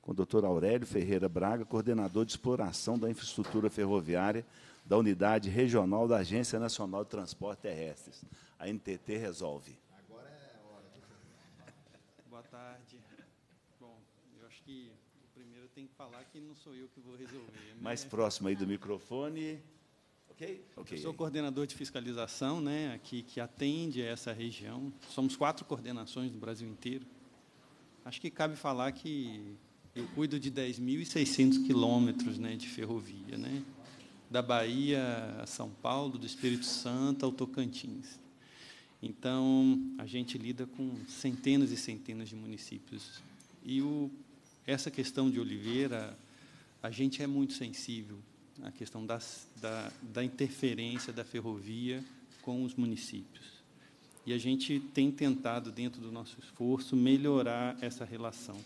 com o doutor Aurélio Ferreira Braga, coordenador de exploração da infraestrutura ferroviária da Unidade Regional da Agência Nacional de Transporte Terrestres a NTT resolve. Agora é a hora. (laughs) Boa tarde. Bom, eu acho que o primeiro tem que falar que não sou eu que vou resolver. Né? Mais próximo aí do microfone. Ok? okay. Eu sou coordenador de fiscalização né, aqui que atende a essa região. Somos quatro coordenações no Brasil inteiro. Acho que cabe falar que eu cuido de 10.600 quilômetros né, de ferrovia, né? da Bahia a São Paulo, do Espírito Santo ao Tocantins. Então, a gente lida com centenas e centenas de municípios. E o, essa questão de Oliveira, a gente é muito sensível à questão das, da, da interferência da ferrovia com os municípios. E a gente tem tentado, dentro do nosso esforço, melhorar essa relação.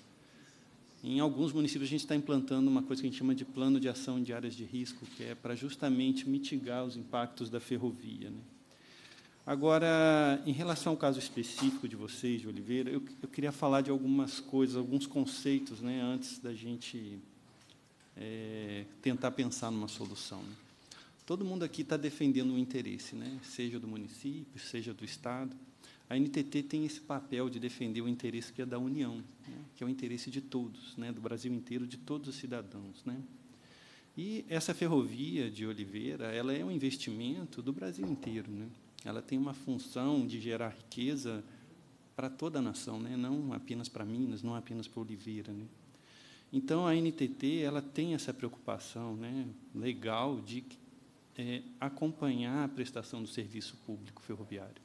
Em alguns municípios, a gente está implantando uma coisa que a gente chama de plano de ação de áreas de risco, que é para justamente mitigar os impactos da ferrovia. Né? Agora, em relação ao caso específico de vocês, de Oliveira, eu, eu queria falar de algumas coisas, alguns conceitos, né, antes da gente é, tentar pensar numa solução. Né? Todo mundo aqui está defendendo um interesse, né, seja do município, seja do Estado. A NTT tem esse papel de defender o interesse que é da União, né, que é o interesse de todos, né, do Brasil inteiro, de todos os cidadãos. Né? E essa ferrovia de Oliveira, ela é um investimento do Brasil inteiro. Né? ela tem uma função de gerar riqueza para toda a nação, né? não apenas para Minas, não apenas para Oliveira. Né? Então, a NTT ela tem essa preocupação né, legal de é, acompanhar a prestação do serviço público ferroviário.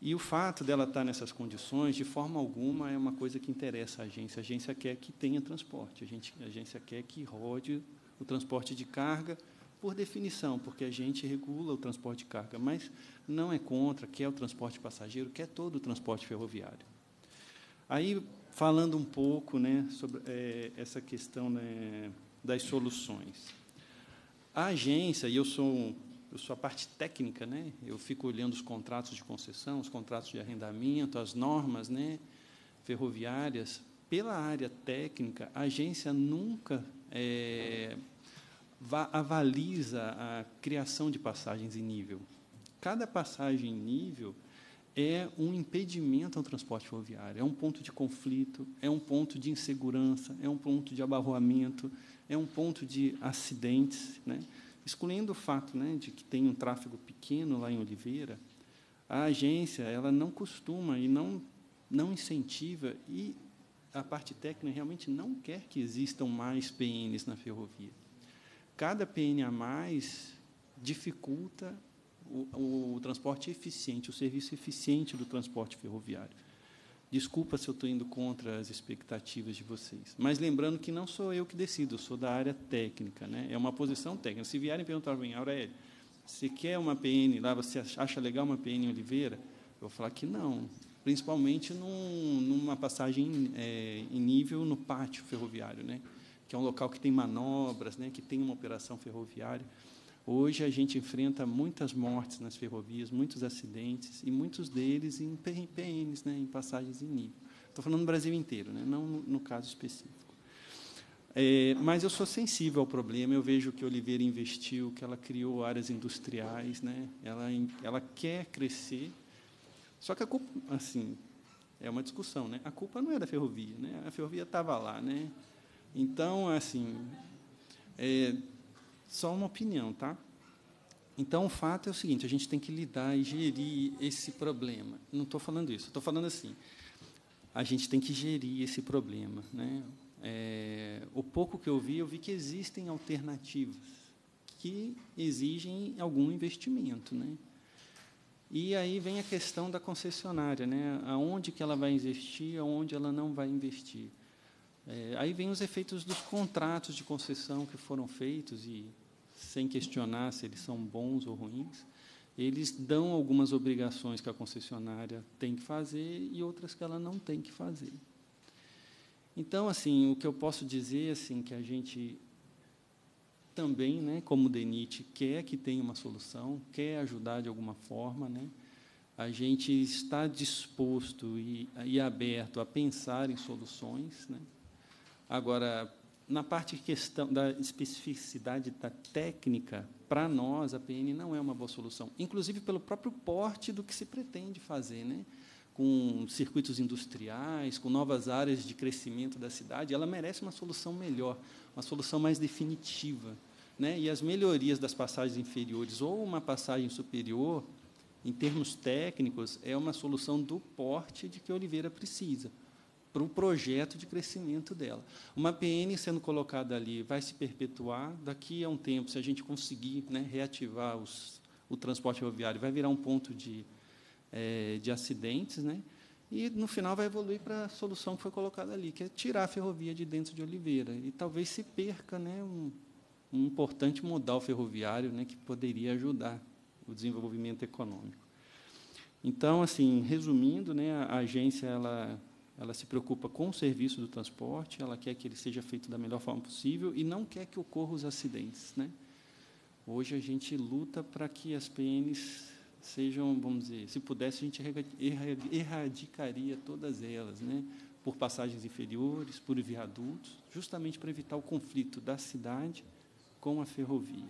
E o fato dela estar nessas condições, de forma alguma, é uma coisa que interessa a agência. A agência quer que tenha transporte, a, gente, a agência quer que rode o transporte de carga por definição, porque a gente regula o transporte de carga, mas não é contra, quer o transporte passageiro, quer todo o transporte ferroviário. Aí, falando um pouco né, sobre é, essa questão né, das soluções. A agência, e eu sou, eu sou a parte técnica, né, eu fico olhando os contratos de concessão, os contratos de arrendamento, as normas né, ferroviárias. Pela área técnica, a agência nunca é, avaliza a criação de passagens em nível. Cada passagem em nível é um impedimento ao transporte ferroviário, é um ponto de conflito, é um ponto de insegurança, é um ponto de abarroamento, é um ponto de acidentes. Né? Excluindo o fato né, de que tem um tráfego pequeno lá em Oliveira, a agência ela não costuma e não, não incentiva, e a parte técnica realmente não quer que existam mais PNs na ferrovia cada PN a mais dificulta o, o transporte eficiente, o serviço eficiente do transporte ferroviário. Desculpa se eu estou indo contra as expectativas de vocês. Mas lembrando que não sou eu que decido, sou da área técnica. Né? É uma posição técnica. Se vierem perguntar para mim, Aurélio, você quer uma PN lá, você acha legal uma PN Oliveira? Eu vou falar que não. Principalmente num, numa passagem é, em nível no pátio ferroviário. Né? que é um local que tem manobras, né, que tem uma operação ferroviária. Hoje a gente enfrenta muitas mortes nas ferrovias, muitos acidentes, e muitos deles em PNs, né, em passagens em nível. Estou falando do Brasil inteiro, né, não no caso específico. É, mas eu sou sensível ao problema, eu vejo que Oliveira investiu, que ela criou áreas industriais, né? ela, ela quer crescer. Só que a culpa, assim, é uma discussão, né? a culpa não é da ferrovia, né? a ferrovia estava lá, né? Então, assim, é só uma opinião, tá? Então, o fato é o seguinte: a gente tem que lidar e gerir esse problema. Não estou falando isso, estou falando assim. A gente tem que gerir esse problema. Né? É, o pouco que eu vi, eu vi que existem alternativas que exigem algum investimento. Né? E aí vem a questão da concessionária: né? aonde que ela vai investir, aonde ela não vai investir. É, aí vem os efeitos dos contratos de concessão que foram feitos e sem questionar se eles são bons ou ruins, eles dão algumas obrigações que a concessionária tem que fazer e outras que ela não tem que fazer. Então, assim, o que eu posso dizer assim que a gente também, né, como o DENIT, quer que tenha uma solução, quer ajudar de alguma forma, né? A gente está disposto e, e aberto a pensar em soluções, né? Agora, na parte questão da especificidade da técnica, para nós a PN não é uma boa solução, inclusive pelo próprio porte do que se pretende fazer, né? com circuitos industriais, com novas áreas de crescimento da cidade, ela merece uma solução melhor, uma solução mais definitiva. Né? E as melhorias das passagens inferiores ou uma passagem superior, em termos técnicos, é uma solução do porte de que Oliveira precisa para o projeto de crescimento dela. Uma PN sendo colocada ali vai se perpetuar. Daqui a um tempo, se a gente conseguir né, reativar os, o transporte rodoviário, vai virar um ponto de, é, de acidentes, né? E no final vai evoluir para a solução que foi colocada ali, que é tirar a ferrovia de dentro de Oliveira. E talvez se perca né, um, um importante modal ferroviário né, que poderia ajudar o desenvolvimento econômico. Então, assim, resumindo, né, a agência ela ela se preocupa com o serviço do transporte, ela quer que ele seja feito da melhor forma possível e não quer que ocorram os acidentes. Né? Hoje a gente luta para que as PNs sejam, vamos dizer, se pudesse a gente erradicaria todas elas, né? por passagens inferiores, por viadutos, justamente para evitar o conflito da cidade com a ferrovia.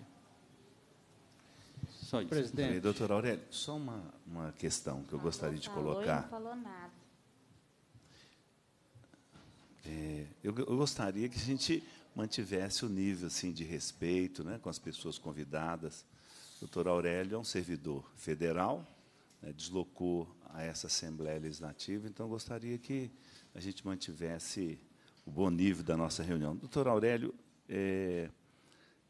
Só isso. Presidente, Doutor Aurélio, só uma, uma questão que eu gostaria de colocar. Não falou nada. É, eu, eu, gostaria que a gente mantivesse o nível assim de respeito, né, com as pessoas convidadas. O doutor Aurélio é um servidor federal, né, deslocou a essa Assembleia Legislativa, então gostaria que a gente mantivesse o bom nível da nossa reunião. Doutor Aurélio, é,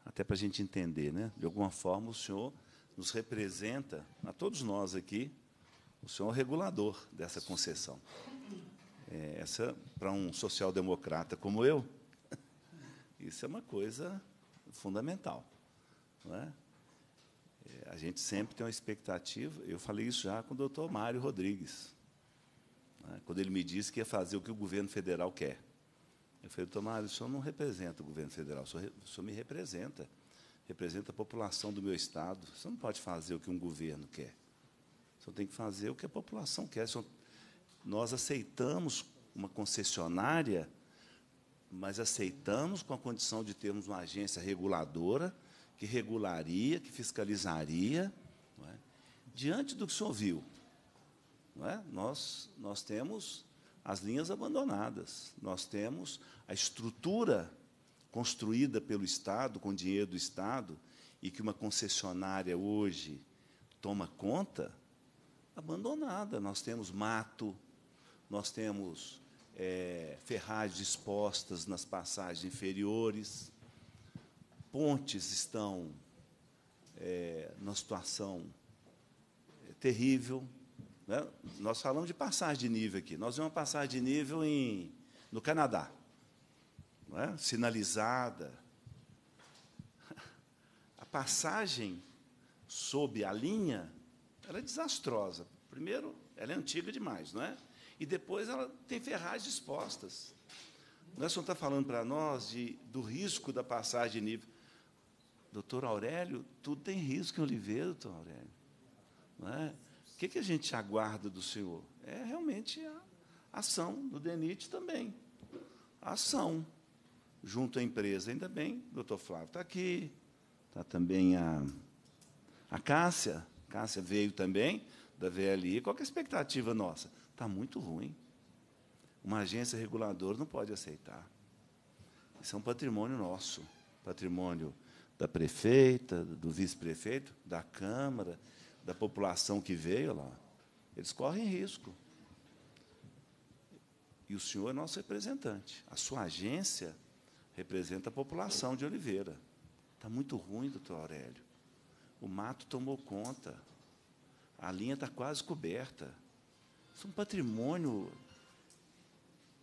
até para a gente entender, né, de alguma forma o senhor nos representa, a todos nós aqui, o senhor é o regulador dessa concessão. É, essa, para um social-democrata como eu, (laughs) isso é uma coisa fundamental. Não é? É, a gente sempre tem uma expectativa. Eu falei isso já com o doutor Mário Rodrigues, é? quando ele me disse que ia fazer o que o governo federal quer. Eu falei, doutor Mário, o senhor não representa o governo federal, o senhor, o senhor me representa. Representa a população do meu Estado. O senhor não pode fazer o que um governo quer. O senhor tem que fazer o que a população quer. O senhor nós aceitamos uma concessionária, mas aceitamos com a condição de termos uma agência reguladora que regularia, que fiscalizaria. É? Diante do que o senhor viu, é? nós, nós temos as linhas abandonadas, nós temos a estrutura construída pelo Estado, com dinheiro do Estado, e que uma concessionária hoje toma conta, abandonada. Nós temos mato, nós temos é, ferragens expostas nas passagens inferiores, pontes estão é, numa situação é, terrível. Né? Nós falamos de passagem de nível aqui. Nós vimos uma passagem de nível em, no Canadá, é? sinalizada. (laughs) A passagem sob a linha ela é desastrosa. Primeiro, ela é antiga demais, não é? E depois ela tem ferragens expostas. O Nelson está falando para nós de, do risco da passagem de nível. Doutor Aurélio, tudo tem risco em Oliveira, doutor Aurélio. Não é? O que, que a gente aguarda do senhor? É realmente a ação, do DENIT também. A ação junto à empresa. Ainda bem, o doutor Flávio está aqui, está também a, a Cássia, Cássia veio também da VLI. Qual é a expectativa nossa? Está muito ruim. Uma agência reguladora não pode aceitar. Isso é um patrimônio nosso patrimônio da prefeita, do vice-prefeito, da Câmara, da população que veio lá. Eles correm risco. E o senhor é nosso representante. A sua agência representa a população de Oliveira. Está muito ruim, doutor Aurélio. O mato tomou conta. A linha está quase coberta. Isso é um patrimônio,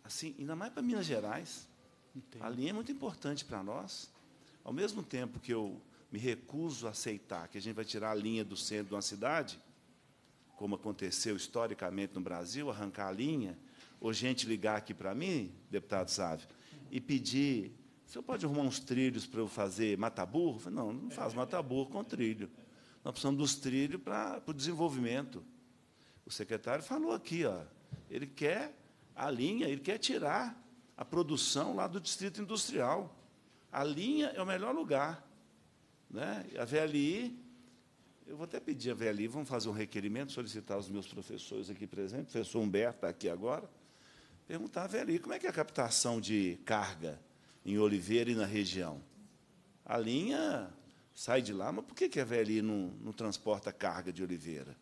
assim, ainda mais para Minas Gerais. Entendo. A linha é muito importante para nós. Ao mesmo tempo que eu me recuso a aceitar que a gente vai tirar a linha do centro de uma cidade, como aconteceu historicamente no Brasil, arrancar a linha, ou gente ligar aqui para mim, deputado Sávio, e pedir, o senhor pode arrumar uns trilhos para eu fazer mataburro? não, não faz mataburro com trilho. Nós precisamos dos trilhos para, para o desenvolvimento o secretário falou aqui, ó, ele quer a linha, ele quer tirar a produção lá do distrito industrial. A linha é o melhor lugar. Né? A VLI, eu vou até pedir a VLI, vamos fazer um requerimento, solicitar os meus professores aqui presentes, o professor Humberto está aqui agora, perguntar a VLI como é que é a captação de carga em Oliveira e na região. A linha sai de lá, mas por que a VLI não, não transporta carga de Oliveira?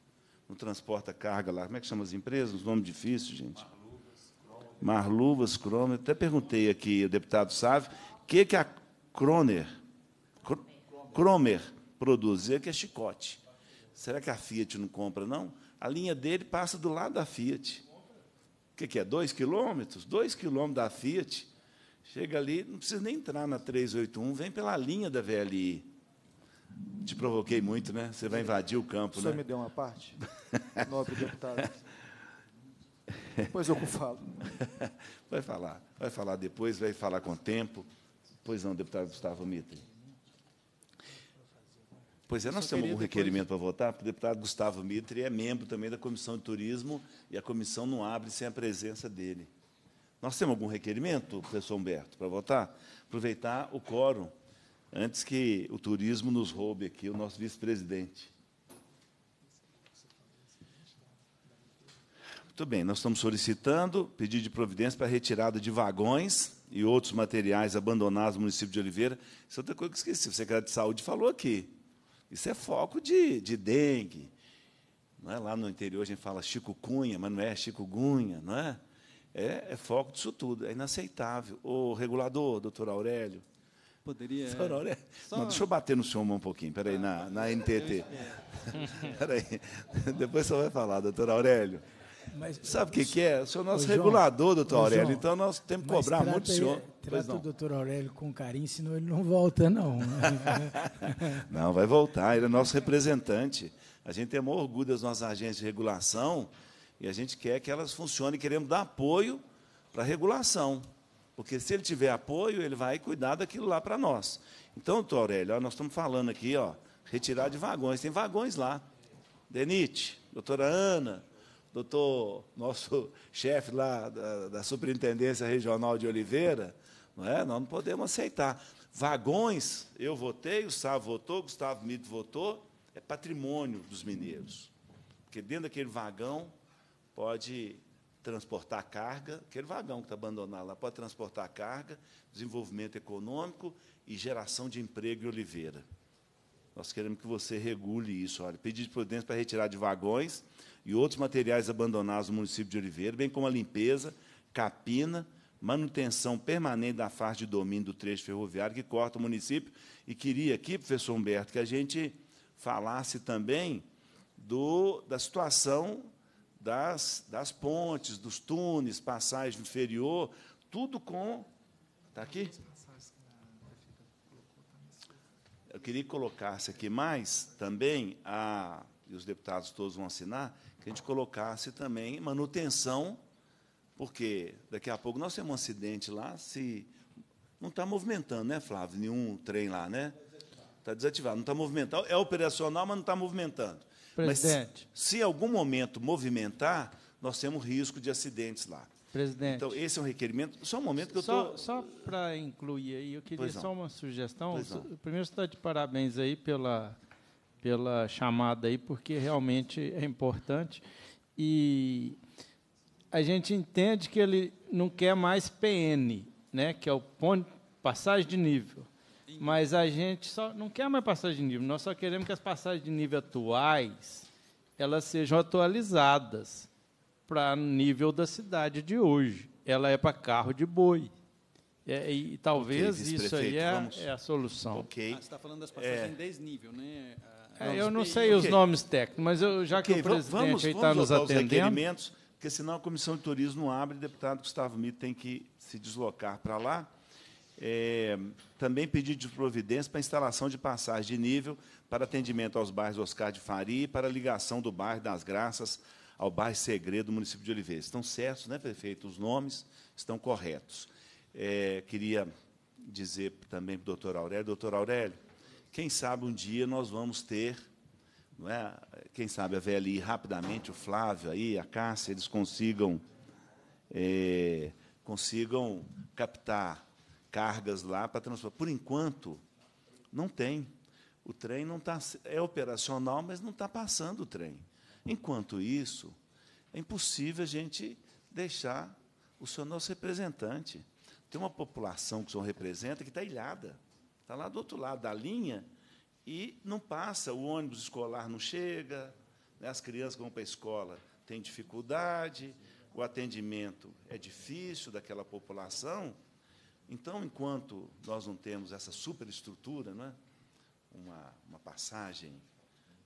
não transporta carga lá. Como é que chama as empresas? Um nome difícil, gente. Marluvas, Croner. Até perguntei aqui o deputado Sávio o que, que a Croner, Cromer, produzia, que é chicote. Será que a Fiat não compra, não? A linha dele passa do lado da Fiat. O que, que é? Dois quilômetros? Dois quilômetros da Fiat. Chega ali, não precisa nem entrar na 381, vem pela linha da VLI. Te provoquei muito, né? Você vai invadir o campo, o né? O me deu uma parte, (laughs) nobre deputado. Depois eu falo. Vai falar, vai falar depois, vai falar com tempo. Pois não, deputado Gustavo Mitre. Pois é, nós temos um requerimento depois. para votar, porque o deputado Gustavo Mitre é membro também da Comissão de Turismo e a comissão não abre sem a presença dele. Nós temos algum requerimento, professor Humberto, para votar? Aproveitar o quórum antes que o turismo nos roube aqui o nosso vice-presidente. Muito bem, nós estamos solicitando pedido de providência para retirada de vagões e outros materiais abandonados no município de Oliveira. Isso é outra coisa que esqueci, o secretário de Saúde falou aqui. Isso é foco de, de dengue. Não é? Lá no interior a gente fala Chico Cunha, mas não é Chico Cunha, não é? É, é foco disso tudo, é inaceitável. O regulador, doutor Aurélio, poderia. Sororo é. é. Só... Não, deixa eu bater no seu ombro um pouquinho, peraí, ah, na, na NTT. É. (laughs) peraí. Depois você vai falar, doutor Aurélio. Mas, Sabe o que, que é? O senhor é nosso João, regulador, doutor Aurélio, João, então nós temos que cobrar muito do senhor. Trata o doutor Aurélio com carinho, senão ele não volta, não. (laughs) não, vai voltar, ele é nosso representante. A gente tem maior orgulho das nossas agências de regulação e a gente quer que elas funcionem, queremos dar apoio para a regulação. Porque se ele tiver apoio, ele vai cuidar daquilo lá para nós. Então, doutor Aurélio, ó, nós estamos falando aqui, ó, retirar de vagões. Tem vagões lá. Denite, doutora Ana, doutor, nosso (laughs) chefe lá da, da, Superintendência Regional de Oliveira, não é? nós não podemos aceitar. Vagões, eu votei, o Sá votou, Gustavo Mito votou, é patrimônio dos mineiros. Porque dentro daquele vagão pode transportar carga, aquele vagão que está abandonado lá pode transportar carga, desenvolvimento econômico e geração de emprego em oliveira. Nós queremos que você regule isso. Olha, pedir de providência para retirar de vagões e outros materiais abandonados no município de Oliveira, bem como a limpeza, capina, manutenção permanente da faixa de domínio do trecho ferroviário que corta o município. E queria aqui, professor Humberto, que a gente falasse também do, da situação das, das pontes, dos túneis, passagem inferior, tudo com. Está aqui? Eu queria que colocasse aqui mais também, a, e os deputados todos vão assinar, que a gente colocasse também manutenção, porque daqui a pouco nós temos um acidente lá, se. Não está movimentando, né, Flávio? Nenhum trem lá, né? Está desativado. Não está movimentando. É operacional, mas não está movimentando. Presidente. Mas se em algum momento movimentar, nós temos risco de acidentes lá. Presidente. Então, esse é um requerimento. Só um momento que eu estou. Tô... Só, para incluir aí, eu queria só uma sugestão. Primeiro, você está de parabéns aí pela, pela chamada aí, porque realmente é importante. E a gente entende que ele não quer mais PN, né, que é o ponto passagem de nível. Mas a gente só não quer mais passagem de nível, nós só queremos que as passagens de nível atuais elas sejam atualizadas para nível da cidade de hoje. Ela é para carro de boi. É, e talvez okay, isso aí é, é, a solução. Okay. Ah, você está falando das passagens é. desnível, né? É, ah, eu não sei okay. os nomes técnicos, mas eu, já que o presidente está nos atendendo... Porque senão a Comissão de Turismo abre, o deputado Gustavo Mito tem que se deslocar para lá. É, também pedido de providência para instalação de passagem de nível para atendimento aos bairros Oscar de Faria e para ligação do bairro das Graças ao bairro Segredo do município de Oliveira. Estão certos, né, prefeito? Os nomes estão corretos. É, queria dizer também para o doutor Aurélio, doutor Aurélio, quem sabe um dia nós vamos ter, não é, quem sabe a VLI rapidamente, o Flávio aí, a Cássia, eles consigam, é, consigam captar cargas lá para transportar. Por enquanto, não tem. O trem não tá, é operacional, mas não está passando o trem. Enquanto isso, é impossível a gente deixar o senhor nosso representante. Tem uma população que o senhor representa que está ilhada. Está lá do outro lado da linha e não passa. O ônibus escolar não chega, né, as crianças que vão para a escola têm dificuldade, o atendimento é difícil daquela população. Então, enquanto nós não temos essa superestrutura, não é? uma, uma passagem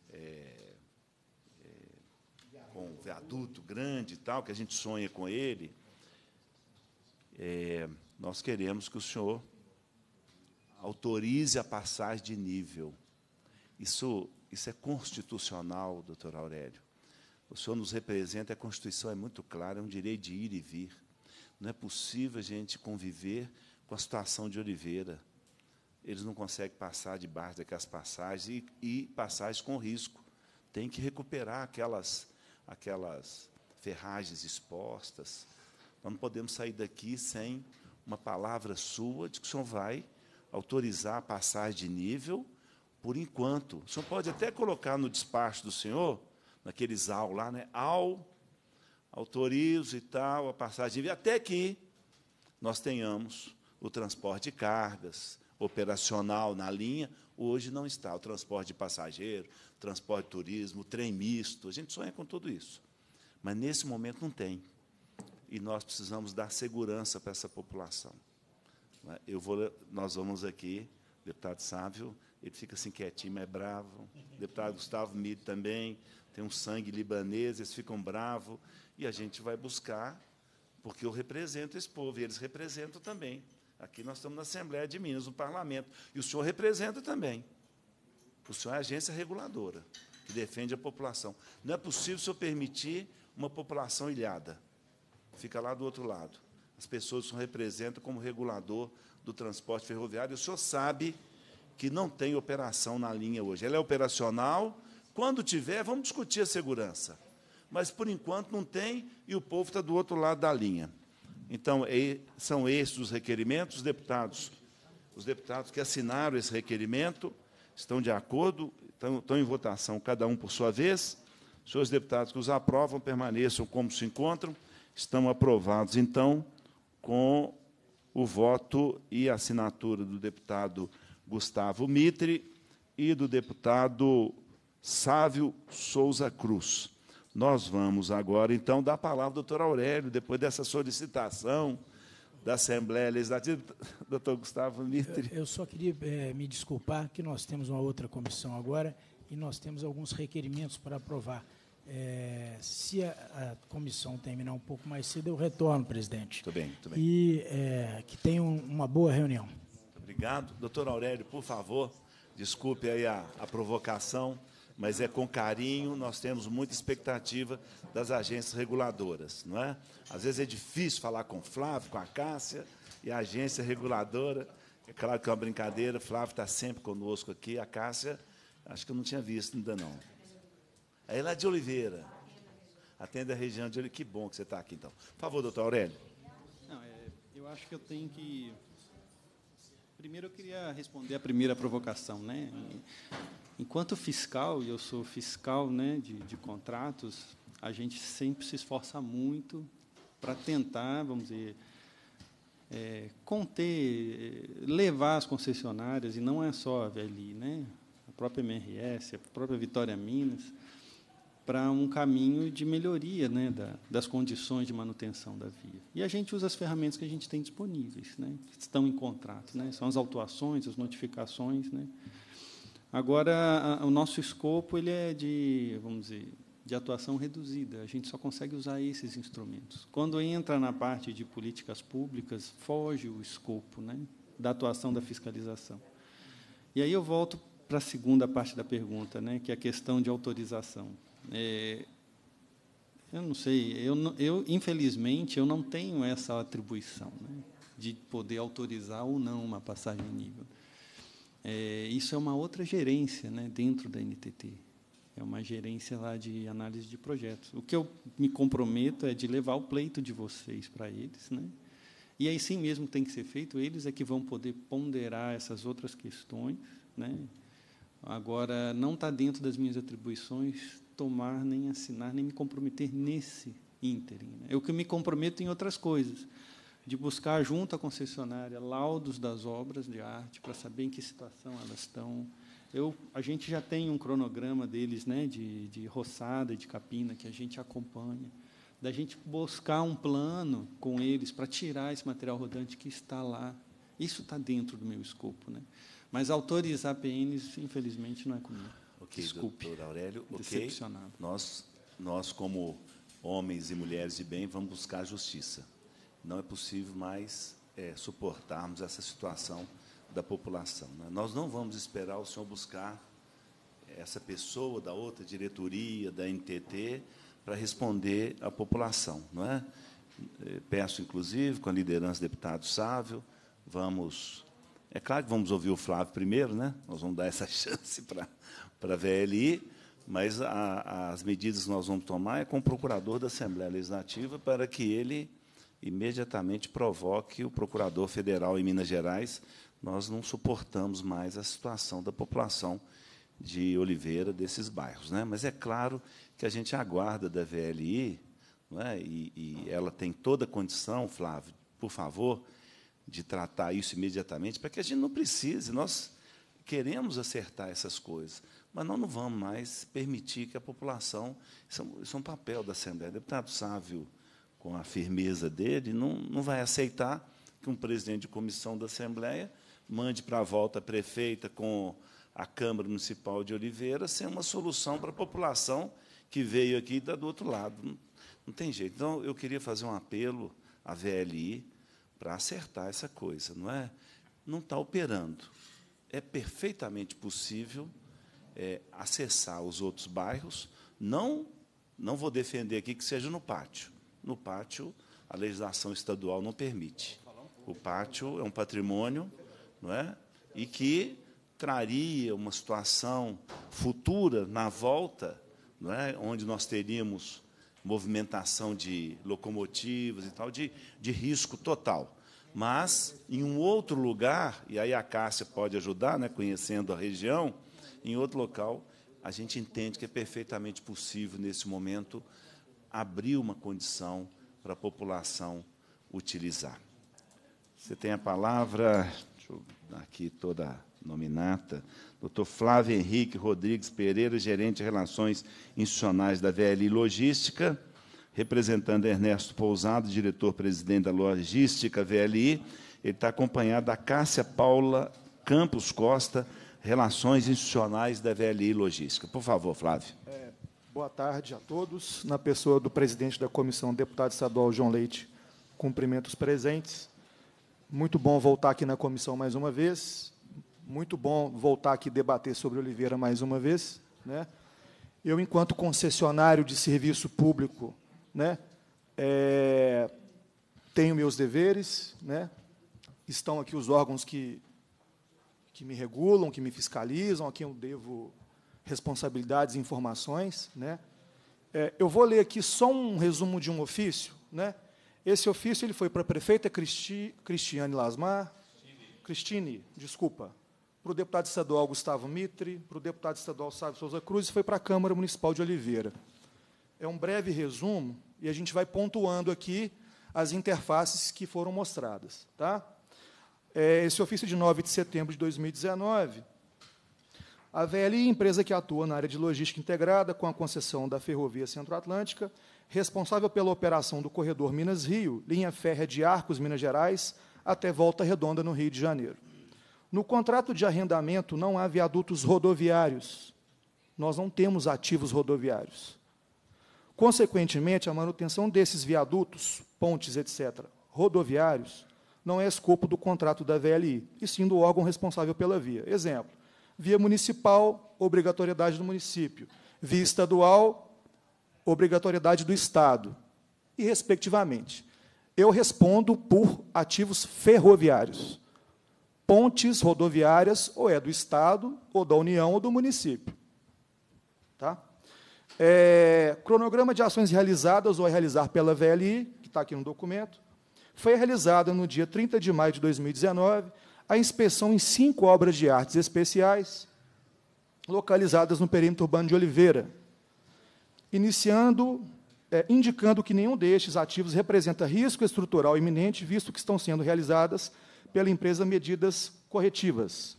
é, é, com um viaduto grande e tal, que a gente sonha com ele, é, nós queremos que o senhor autorize a passagem de nível. Isso, isso é constitucional, doutor Aurélio. O senhor nos representa, a Constituição é muito clara, é um direito de ir e vir. Não é possível a gente conviver com a situação de Oliveira. Eles não conseguem passar debaixo daquelas passagens e, e passagens com risco. Tem que recuperar aquelas, aquelas ferragens expostas. Nós não podemos sair daqui sem uma palavra sua de que o senhor vai autorizar a passagem de nível por enquanto. O senhor pode até colocar no despacho do senhor, naqueles ao lá, né? Ao, autorizo e tal, a passagem de nível, até que nós tenhamos o transporte de cargas operacional na linha, hoje não está. O transporte de passageiro, transporte de turismo, trem misto, a gente sonha com tudo isso. Mas nesse momento não tem. E nós precisamos dar segurança para essa população. Né? Eu vou, nós vamos aqui, deputado Sávio, ele fica assim quietinho, mas é bravo. Deputado Gustavo Mido também, tem um sangue libanês, eles ficam bravos. E a gente vai buscar, porque eu represento esse povo, e eles representam também. Aqui nós estamos na Assembleia de Minas, no Parlamento. E o senhor representa também. O senhor é agência reguladora, que defende a população. Não é possível o senhor permitir uma população ilhada. Fica lá do outro lado. As pessoas o representam como regulador do transporte ferroviário. O senhor sabe que não tem operação na linha hoje. Ela é operacional. Quando tiver, vamos discutir a segurança. Mas, por enquanto, não tem e o povo está do outro lado da linha. Então, são esses os requerimentos, os deputados. Os deputados que assinaram esse requerimento estão de acordo, estão, estão em votação, cada um por sua vez. Os senhores deputados que os aprovam permaneçam como se encontram. Estão aprovados, então, com o voto e assinatura do deputado Gustavo Mitre e do deputado Sávio Souza Cruz. Nós vamos agora, então, dar a palavra ao doutor Aurélio, depois dessa solicitação da Assembleia Legislativa. (laughs) Doutor Gustavo Mitre. Eu só queria é, me desculpar que nós temos uma outra comissão agora e nós temos alguns requerimentos para aprovar. É, se a, a, comissão terminar um pouco mais cedo, eu retorno, presidente. Muito bem, muito bem. E é, que tenham uma boa reunião. Obrigado. Doutor Aurélio, por favor, desculpe aí a, a provocação mas é com carinho, nós temos muita expectativa das agências reguladoras, não é? Às vezes é difícil falar com o Flávio, com a Cássia e a agência reguladora. É claro que é uma brincadeira, Flávio está sempre conosco aqui, a Cássia, acho que eu não tinha visto ainda não. É lá de Oliveira. Atende a região de Oliveira. Que bom que você está aqui, então. Por favor, doutor Aurélio. Não, é, eu acho que eu tenho que Primeiro eu queria responder a primeira provocação, né? Enquanto fiscal, e eu sou fiscal né, de, de contratos, a gente sempre se esforça muito para tentar, vamos dizer, é, conter, levar as concessionárias, e não é só a VLI, né, a própria MRS, a própria Vitória Minas, para um caminho de melhoria né, da, das condições de manutenção da via. E a gente usa as ferramentas que a gente tem disponíveis, né, que estão em contrato. Né, são as autuações, as notificações. Né, Agora, a, o nosso escopo ele é de, vamos dizer, de atuação reduzida. A gente só consegue usar esses instrumentos. Quando entra na parte de políticas públicas, foge o escopo né, da atuação da fiscalização. E aí eu volto para a segunda parte da pergunta, né, que é a questão de autorização. É, eu não sei, eu, eu, infelizmente eu não tenho essa atribuição né, de poder autorizar ou não uma passagem nível. É, isso é uma outra gerência né, dentro da NTT. É uma gerência lá de análise de projetos. O que eu me comprometo é de levar o pleito de vocês para eles, né? E aí sim mesmo tem que ser feito. Eles é que vão poder ponderar essas outras questões, né? Agora não está dentro das minhas atribuições tomar nem assinar nem me comprometer nesse ínterim. Né? Eu que me comprometo em outras coisas de buscar junto à concessionária laudos das obras de arte para saber em que situação elas estão. Eu, a gente já tem um cronograma deles, né, de, de roçada, de capina, que a gente acompanha, da gente buscar um plano com eles para tirar esse material rodante que está lá. Isso está dentro do meu escopo, né? Mas autorizar PNs, infelizmente, não é comigo. Okay, Desculpe. Doutor Aurélio, decepcionado. Okay. Nós, nós como homens e mulheres de bem, vamos buscar justiça não é possível mais é, suportarmos essa situação da população. Né? Nós não vamos esperar o senhor buscar essa pessoa da outra diretoria, da NTT, para responder à população. Não é? é? Peço, inclusive, com a liderança do deputado Sávio, vamos... É claro que vamos ouvir o Flávio primeiro, né? nós vamos dar essa (laughs) chance para, para a VLI, mas a, as medidas que nós vamos tomar é com o procurador da Assembleia Legislativa para que ele imediatamente provoque o procurador federal em Minas Gerais. Nós não suportamos mais a situação da população de Oliveira, desses bairros. Né? Mas é claro que a gente aguarda da VLI, é? e, e ela tem toda a condição, Flávio, por favor, de tratar isso imediatamente, para que a gente não precise. Nós queremos acertar essas coisas, mas nós não vamos mais permitir que a população. Isso é um, isso é um papel da Assembleia. Deputado Sávio com a firmeza dele, não, não vai aceitar que um presidente de comissão da Assembleia mande para a volta a prefeita com a Câmara Municipal de Oliveira sem uma solução para a população que veio aqui e está do outro lado. Não, não tem jeito. Então, eu queria fazer um apelo à VLI para acertar essa coisa, não é? Não está operando. É perfeitamente possível é, acessar os outros bairros, não, não vou defender aqui que seja no pátio, no pátio, a legislação estadual não permite. O pátio é um patrimônio, não é? E que traria uma situação futura na volta, não é? Onde nós teríamos movimentação de locomotivas e tal, de, de risco total. Mas, em um outro lugar, e aí a Cássia pode ajudar, né, conhecendo a região, em outro local, a gente entende que é perfeitamente possível, nesse momento, abriu uma condição para a população utilizar. Você tem a palavra, deixa eu dar aqui toda a nominata, doutor Flávio Henrique Rodrigues Pereira, gerente de Relações Institucionais da VLI Logística, representando Ernesto Pousado, diretor-presidente da Logística VLI, ele está acompanhado da Cássia Paula Campos Costa, Relações Institucionais da VLI Logística. Por favor, Flávio. É Boa tarde a todos. Na pessoa do presidente da comissão, deputado estadual João Leite, cumprimento os presentes. Muito bom voltar aqui na comissão mais uma vez. Muito bom voltar aqui debater sobre Oliveira mais uma vez. Né? Eu, enquanto concessionário de serviço público, né, é, tenho meus deveres. Né? Estão aqui os órgãos que, que me regulam, que me fiscalizam, a quem eu devo responsabilidades e informações. Né? É, eu vou ler aqui só um resumo de um ofício. Né? Esse ofício ele foi para a prefeita Cristi, Cristiane Lasmar, Cristine, desculpa, para o deputado estadual Gustavo Mitre, para o deputado estadual Sábio Souza Cruz e foi para a Câmara Municipal de Oliveira. É um breve resumo e a gente vai pontuando aqui as interfaces que foram mostradas. Tá? É, esse ofício é de 9 de setembro de 2019 a VLI, empresa que atua na área de logística integrada com a concessão da Ferrovia Centro-Atlântica, responsável pela operação do corredor Minas-Rio, linha férrea de Arcos, Minas Gerais, até Volta Redonda, no Rio de Janeiro. No contrato de arrendamento não há viadutos rodoviários. Nós não temos ativos rodoviários. Consequentemente, a manutenção desses viadutos, pontes, etc., rodoviários, não é escopo do contrato da VLI, e sim do órgão responsável pela via. Exemplo: Via municipal, obrigatoriedade do município. Via estadual, obrigatoriedade do Estado. E, respectivamente. Eu respondo por ativos ferroviários. Pontes rodoviárias, ou é do Estado, ou da União, ou do município. Tá? É, cronograma de ações realizadas ou a realizar pela VLI, que está aqui no documento, foi realizada no dia 30 de maio de 2019 a inspeção em cinco obras de artes especiais localizadas no perímetro urbano de Oliveira, iniciando, é, indicando que nenhum destes ativos representa risco estrutural iminente, visto que estão sendo realizadas pela empresa medidas corretivas.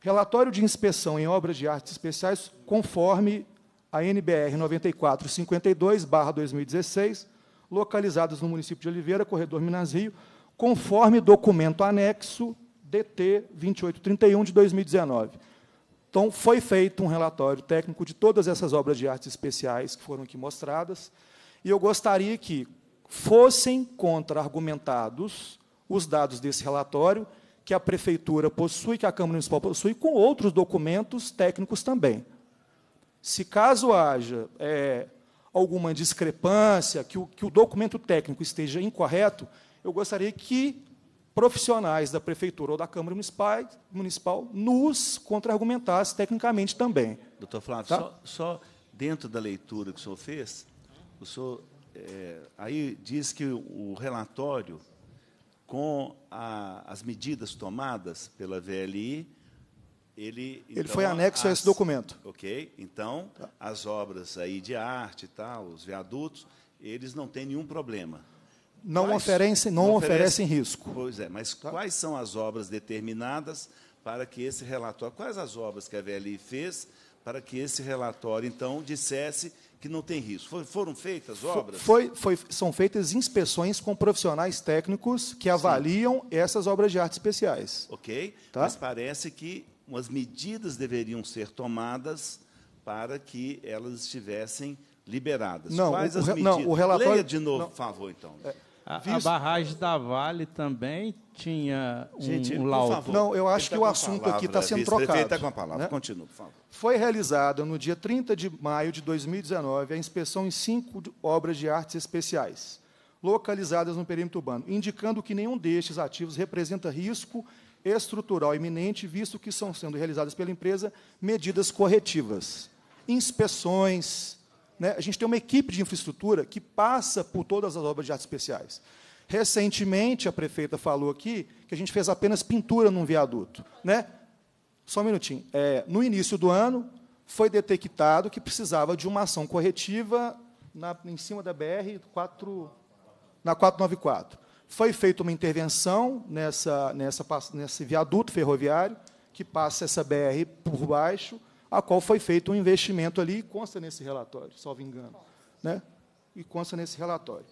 Relatório de inspeção em obras de artes especiais, conforme a NBR 9452-2016, localizadas no município de Oliveira, corredor Minas Rio, conforme documento anexo DT 2831 de 2019. Então, foi feito um relatório técnico de todas essas obras de artes especiais que foram aqui mostradas, e eu gostaria que fossem contra-argumentados os dados desse relatório que a Prefeitura possui, que a Câmara Municipal possui, com outros documentos técnicos também. Se caso haja é, alguma discrepância, que o, que o documento técnico esteja incorreto, eu gostaria que profissionais da prefeitura ou da Câmara Municipal, municipal nos contra-argumentasse tecnicamente também. Doutor Flávio, tá? só, só, dentro da leitura que o senhor fez, o senhor é, aí diz que o relatório com a, as medidas tomadas pela VLI, ele... Ele então, foi anexo as, a esse documento. Ok, então, tá. as obras aí de arte e tal, os viadutos, eles não têm nenhum problema não quais, oferecem, não, não oferecem, oferecem risco. Pois é, mas tá? quais são as obras determinadas para que esse relatório, quais as obras que a VLI fez para que esse relatório, então, dissesse que não tem risco. Foram feitas obras? Foi, foi, são feitas inspeções com profissionais técnicos que avaliam Sim. essas obras de arte especiais. Ok, tá? mas parece que umas medidas deveriam ser tomadas para que elas estivessem liberadas. Não, Quais o, as medidas? Não, o relatório... Leia de novo, por favor, então. É. A, a, barragem da Vale também tinha um, Gente, um laudo. Por favor, Não, eu acho tá que o assunto palavra, aqui está né? sendo tá trocado. Está com a palavra, né? continua, por favor. Foi realizada no dia 30 de maio de 2019 a inspeção em cinco obras de artes especiais, localizadas no perímetro urbano, indicando que nenhum destes ativos representa risco estrutural iminente, visto que são sendo realizadas pela empresa medidas corretivas, inspeções, né? A gente tem uma equipe de infraestrutura que passa por todas as obras de artes especiais. Recentemente, a prefeita falou aqui que a gente fez apenas pintura num viaduto. Né? Só um minutinho. É, no início do ano, foi detectado que precisava de uma ação corretiva na, em cima da BR 4, na 494. Foi feita uma intervenção nessa, nessa, nesse viaduto ferroviário, que passa essa BR por baixo, a qual foi feito um investimento ali, e consta nesse relatório, salvo engano. Né? E consta nesse relatório.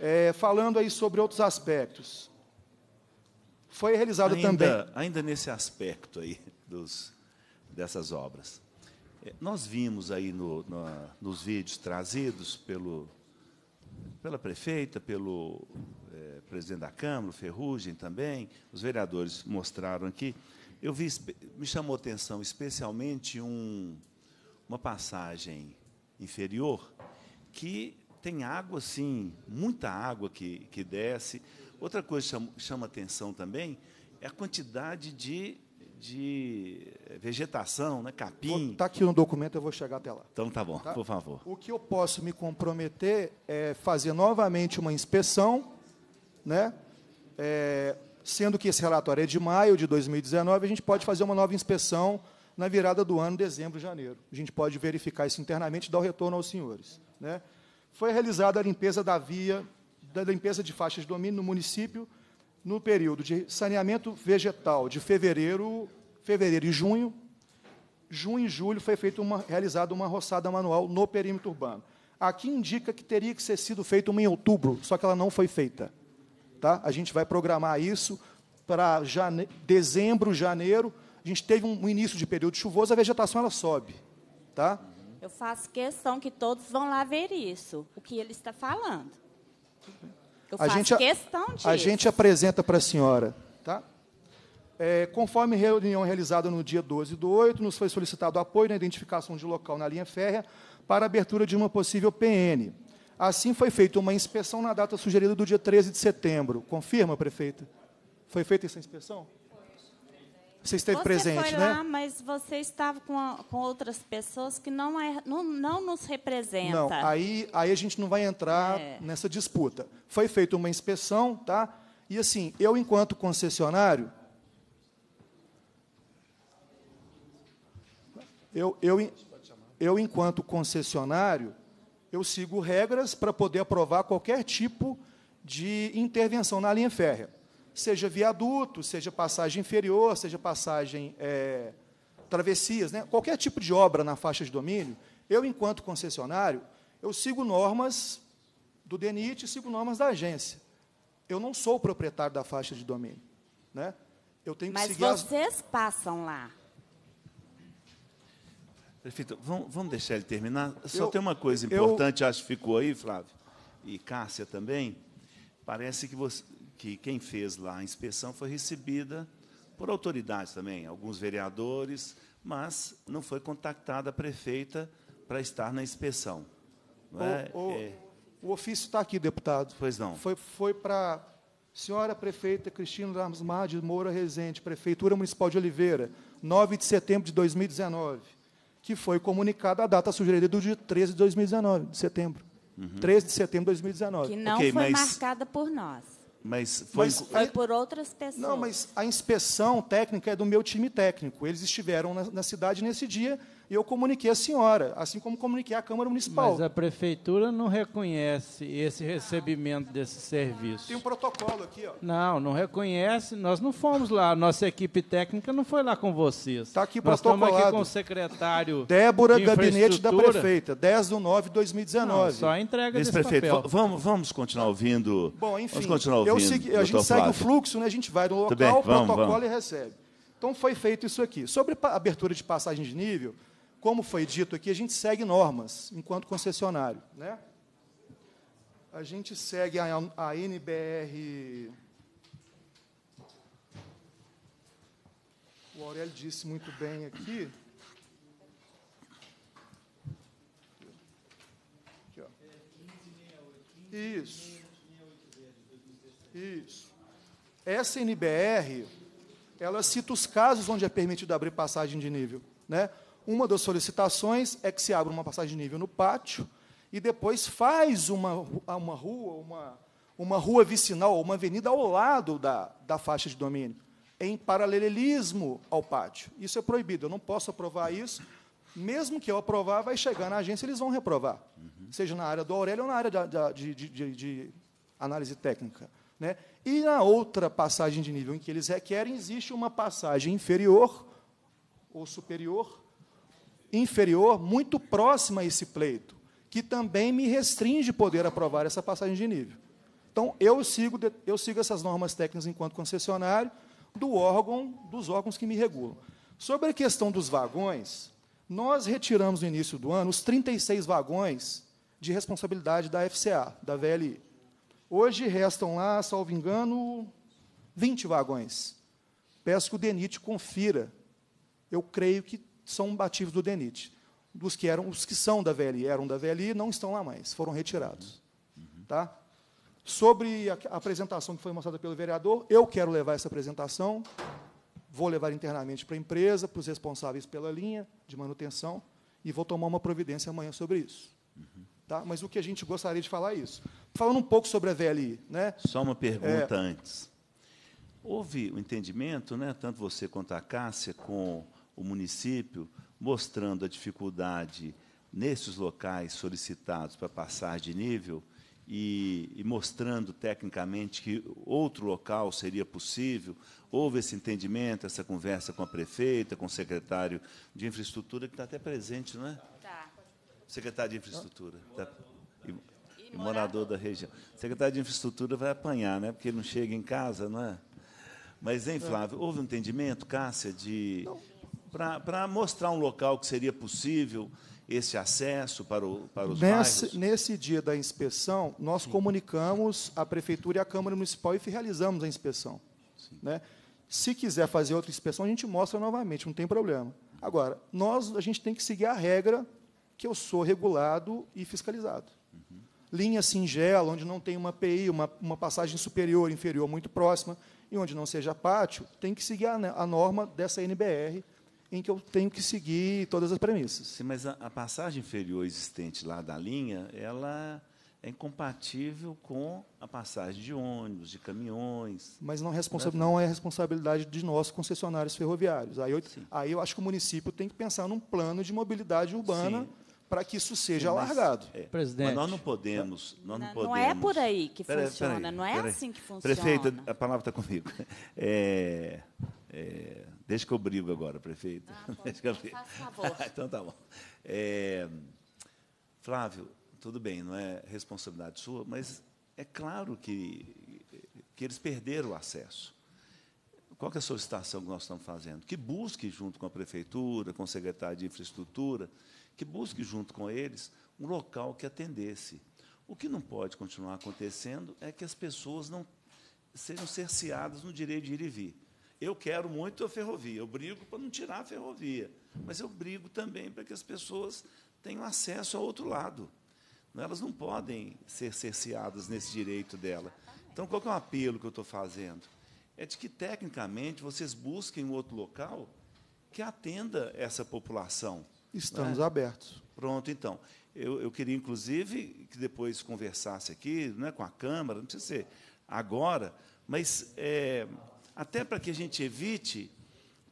É, falando aí sobre outros aspectos, foi realizado ainda, também... Ainda nesse aspecto aí dos, dessas obras, é, nós vimos aí no, no, nos vídeos trazidos pelo, pela prefeita, pelo é, presidente da Câmara, Ferrugem também, os vereadores mostraram aqui, eu vi, me chamou atenção especialmente um, uma passagem inferior que tem água, sim, muita água que, que desce. Outra coisa que chama, chama atenção também é a quantidade de, de eh, vegetação, né, capim. Está aqui no documento, eu vou chegar até lá. Então tá bom, tá? por favor. O que eu posso me comprometer é fazer novamente uma inspeção, né? É, sendo que esse relatório é de maio de 2019, a gente pode fazer uma nova inspeção na virada do ano, dezembro, janeiro. A gente pode verificar isso internamente e dar o retorno aos senhores. Né? Foi realizada a limpeza da via, da limpeza de faixas de domínio no município, no período de saneamento vegetal de fevereiro, fevereiro e junho. Junho e julho foi feita uma, realizada uma roçada manual no perímetro urbano. Aqui indica que teria que ser sido feita uma em outubro, só que ela não foi feita. Tá? A gente vai programar isso para jane... dezembro, janeiro. A gente teve um início de período chuvoso, a vegetação ela sobe. Tá? Eu faço questão que todos vão lá ver isso, o que ele está falando. Eu a faço gente, questão disso. A gente apresenta para a senhora. Tá? É, conforme reunião realizada no dia 12 do 8, nos foi solicitado apoio na identificação de local na linha férrea para abertura de uma possível PN. Assim foi feita uma inspeção na data sugerida do dia 13 de setembro. Confirma, prefeita? Foi feita essa inspeção? Você esteve você presente, foi né? lá, né? mas você estava com, a, com outras pessoas que não, é, não, não nos representam. Não, aí, aí a gente não vai entrar é. nessa disputa. Foi feita uma inspeção, tá? E assim, eu, enquanto concessionário, eu, eu, eu enquanto concessionário, eu sigo regras para poder aprovar qualquer tipo de intervenção na linha férrea, seja viaduto, seja passagem inferior, seja passagem é, travessias, né? qualquer tipo de obra na faixa de domínio, eu, enquanto concessionário, eu sigo normas do DENIT, sigo normas da agência. Eu não sou o proprietário da faixa de domínio. Né? Eu tenho que Mas seguir vocês as... passam lá. Prefeito, vamos, vamos deixar ele terminar? Só eu, tem uma coisa importante, eu... acho que ficou aí, Flávio, e Cássia também. Parece que, você, que quem fez lá a inspeção foi recebida por autoridades também, alguns vereadores, mas não foi contactada a prefeita para estar na inspeção. Não é? o, o, é... o ofício está aqui, deputado. Pois não. Foi, foi para senhora prefeita Cristina Ramos Mar de Moura Rezende, Prefeitura Municipal de Oliveira, 9 de setembro de 2019 que foi comunicada a data sugerida do dia 13 de 2019, de setembro. Uhum. 13 de setembro de 2019. Que não okay, foi mas... marcada por nós. Mas foi... mas foi... por outras pessoas. Não, mas a inspeção técnica é do meu time técnico. Eles estiveram na, na cidade nesse dia e eu comuniquei a senhora, assim como comuniquei à Câmara Municipal. Mas a Prefeitura não reconhece esse recebimento desse serviço. Tem um protocolo aqui, ó. Não, não reconhece. Nós não fomos lá. Nossa equipe técnica não foi lá com vocês. Tá Está aqui protocolado. Nós aqui com o secretário. Débora, de gabinete da prefeita, 10 de 9 de 2019. Não, só entrega desse prefeito, papel. Vamos, vamos continuar ouvindo. Bom, enfim. Vamos continuar ouvindo. Segui, a gente segue o fluxo, né? A gente vai no local, bem, vamos, protocola vamos. e recebe. Então foi feito isso aqui. Sobre abertura de passagem de nível como foi dito aqui, a gente segue normas enquanto concessionário. Né? A gente segue a, a NBR. O Aurélio disse muito bem aqui. Isso. Isso. Essa NBR, ela cita os casos onde é permitido abrir passagem de nível. Né? Uma das solicitações é que se abra uma passagem de nível no pátio e depois faz uma, ah, uma rua, uma, uma rua vicinal, uma avenida ao lado da, da faixa de domínio, em paralelismo ao pátio. Isso é proibido, eu não posso aprovar isso. Mesmo que eu aprovar, vai chegar na agência eles vão reprovar, uhum. seja na área do Aurélio ou na área de, de, de, de análise técnica. Né? E na outra passagem de nível em que eles requerem, existe uma passagem inferior ou superior inferior muito próxima a esse pleito, que também me restringe poder aprovar essa passagem de nível. Então, eu sigo, eu sigo essas normas técnicas enquanto concessionário do órgão, dos órgãos que me regulam. Sobre a questão dos vagões, nós retiramos no início do ano os 36 vagões de responsabilidade da FCA, da VLI. Hoje restam lá, salvo engano, 20 vagões. Peço que o DENIT confira. Eu creio que são batidos do DENIT. Dos que eram, os que são da VLI, eram da VLI, não estão lá mais, foram retirados. Uhum. Tá? Sobre a, a apresentação que foi mostrada pelo vereador, eu quero levar essa apresentação, vou levar internamente para a empresa, para os responsáveis pela linha de manutenção, e vou tomar uma providência amanhã sobre isso. Uhum. Tá? Mas o que a gente gostaria de falar é isso. Falando um pouco sobre a VLI. Né? Só uma pergunta é... antes. Houve o um entendimento, né, tanto você quanto a Cássia, com o município, mostrando a dificuldade nesses locais solicitados para passar de nível e, e, mostrando tecnicamente que outro local seria possível. Houve esse entendimento, essa conversa com a prefeita, com o secretário de infraestrutura, que está até presente, não é? Tá. Secretário de infraestrutura. Tá. E, e, morador da região. Secretário de infraestrutura vai apanhar, né? Porque ele não chega em casa, não é? Mas, hein, é. Flávio, houve um entendimento, Cássia, de. Não para mostrar um local que seria possível esse acesso para, o, para os nesse, bairros? Nesse dia da inspeção, nós Sim. comunicamos à Prefeitura e à Câmara Municipal e realizamos a inspeção. Né? Se quiser fazer outra inspeção, a gente mostra novamente, não tem problema. Agora, nós, a gente tem que seguir a regra que eu sou regulado e fiscalizado. Uhum. Linha singela, onde não tem uma PI, uma, uma passagem superior, inferior, muito próxima, e onde não seja pátio, tem que seguir a, né, a norma dessa NBR, em que eu tenho que seguir todas as premissas. Sim, mas a, a passagem inferior existente lá da linha, ela é incompatível com a passagem de ônibus, de caminhões. Mas não, é responsa né? não é responsabilidade de nós, concessionários ferroviários. Aí eu, aí eu acho que o município tem que pensar num plano de mobilidade urbana para que isso seja mas, alargado. É. Presidente. Mas nós não podemos. Nós não, não, podemos. não é por aí que funciona, aí, não é assim que funciona. Prefeita, a palavra está comigo. (laughs) É, é, deixa que eu brigo agora, prefeito. Ah, (laughs) tá deixa eu então favor. (laughs) então tá bom. É, Flávio, tudo bem, não é responsabilidade sua, mas é claro que, que eles perderam o acesso. Qual é a solicitação que nós estamos fazendo? Que busque, junto com a prefeitura, com o secretário de infraestrutura, que busque, junto com eles, um local que atendesse. O que não pode continuar acontecendo é que as pessoas não sejam cerceadas no direito de ir e vir. Eu quero muito a ferrovia, eu brigo para não tirar a ferrovia, mas eu brigo também para que as pessoas tenham acesso ao outro lado. Elas não podem ser cerceadas nesse direito dela. Então, qual é o apelo que eu estou fazendo? É de que, tecnicamente, vocês busquem um outro local que atenda essa população. Né? Estamos é? abertos. Pronto, então. Eu, eu, queria, inclusive, que depois conversasse aqui é, com a Câmara, não precisa ser agora, mas é, até para que a gente evite,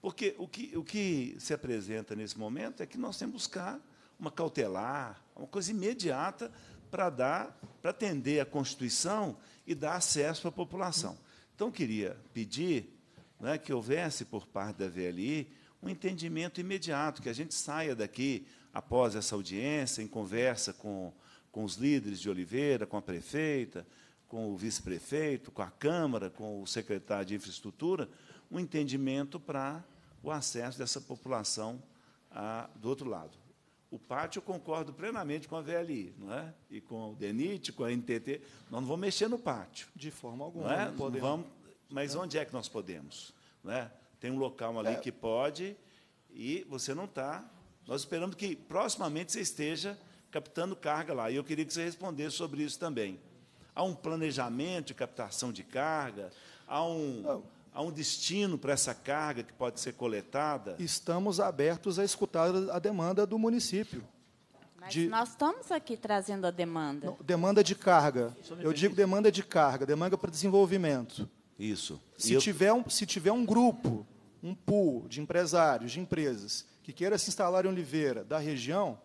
porque o que, o que se apresenta nesse momento é que nós temos que buscar uma cautelar, uma coisa imediata para dar, para atender a Constituição e dar acesso à população. Então, queria pedir né, que houvesse, por parte da VLI, um entendimento imediato, que a gente saia daqui após essa audiência, em conversa com, com os líderes de Oliveira, com a prefeita, com o vice-prefeito, com a Câmara, com o secretário de Infraestrutura, um entendimento para o acesso dessa população a, ah, do outro lado. O pátio eu concordo plenamente com a VLI, não é? E com o DENIT, com a NTT. Nós não vamos mexer no pátio. De forma alguma. Não, é? não podemos. Vamos, mas onde é que nós podemos? Não é? Tem um local ali é. que pode e você não está. Nós esperamos que, proximamente, você esteja captando carga lá. E eu queria que você respondesse sobre isso também há um planejamento de captação de carga, há um, há um destino para essa carga que pode ser coletada? Estamos abertos a escutar a demanda do município. Mas de... nós estamos aqui trazendo a demanda. Não, demanda de carga. Eu digo demanda de carga, demanda para desenvolvimento. Isso. Se, eu... tiver um, se tiver um grupo, um pool de empresários, de empresas, que queira se instalar em Oliveira, da região,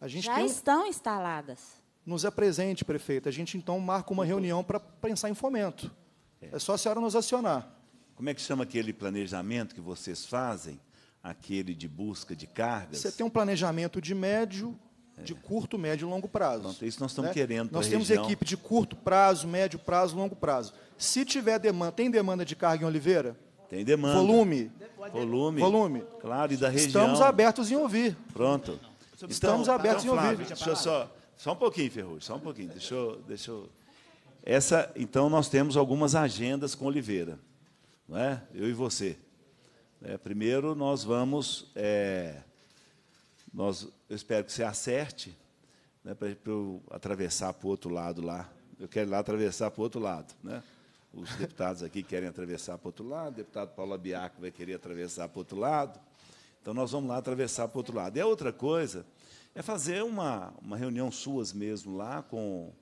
a gente já tem... estão instaladas nos apresente, prefeito. A gente então marca uma reunião para pensar em fomento. É. é. só a senhora nos acionar. Como é que chama aquele planejamento que vocês fazem? Aquele de busca de cargas? Você tem um planejamento de médio, é. de curto, médio e longo prazo. Pronto, isso nós estamos né? querendo. Nós temos região. equipe de curto prazo, médio prazo, longo prazo. Se tiver demanda, tem demanda de carga em Oliveira? Tem demanda. Volume. Volume. Volume. Claro, e da região. Estamos abertos em ouvir. Pronto. Estamos então, abertos então, em ouvir. deixa eu só só um pouquinho, Ferrugem, só um pouquinho. Deixa eu, deixa eu... Essa, então, nós temos algumas agendas com Oliveira, não é? eu e você. É, primeiro, nós vamos. É, nós, eu espero que você acerte, né, para eu atravessar para o outro lado lá. Eu quero ir lá atravessar para o outro lado. Né? Os deputados aqui querem atravessar para o outro lado, o deputado Paulo Abiaco vai querer atravessar para o outro lado. Então, nós vamos lá atravessar para o outro lado. E a outra coisa é fazer uma, uma reunião suas mesmo lá com,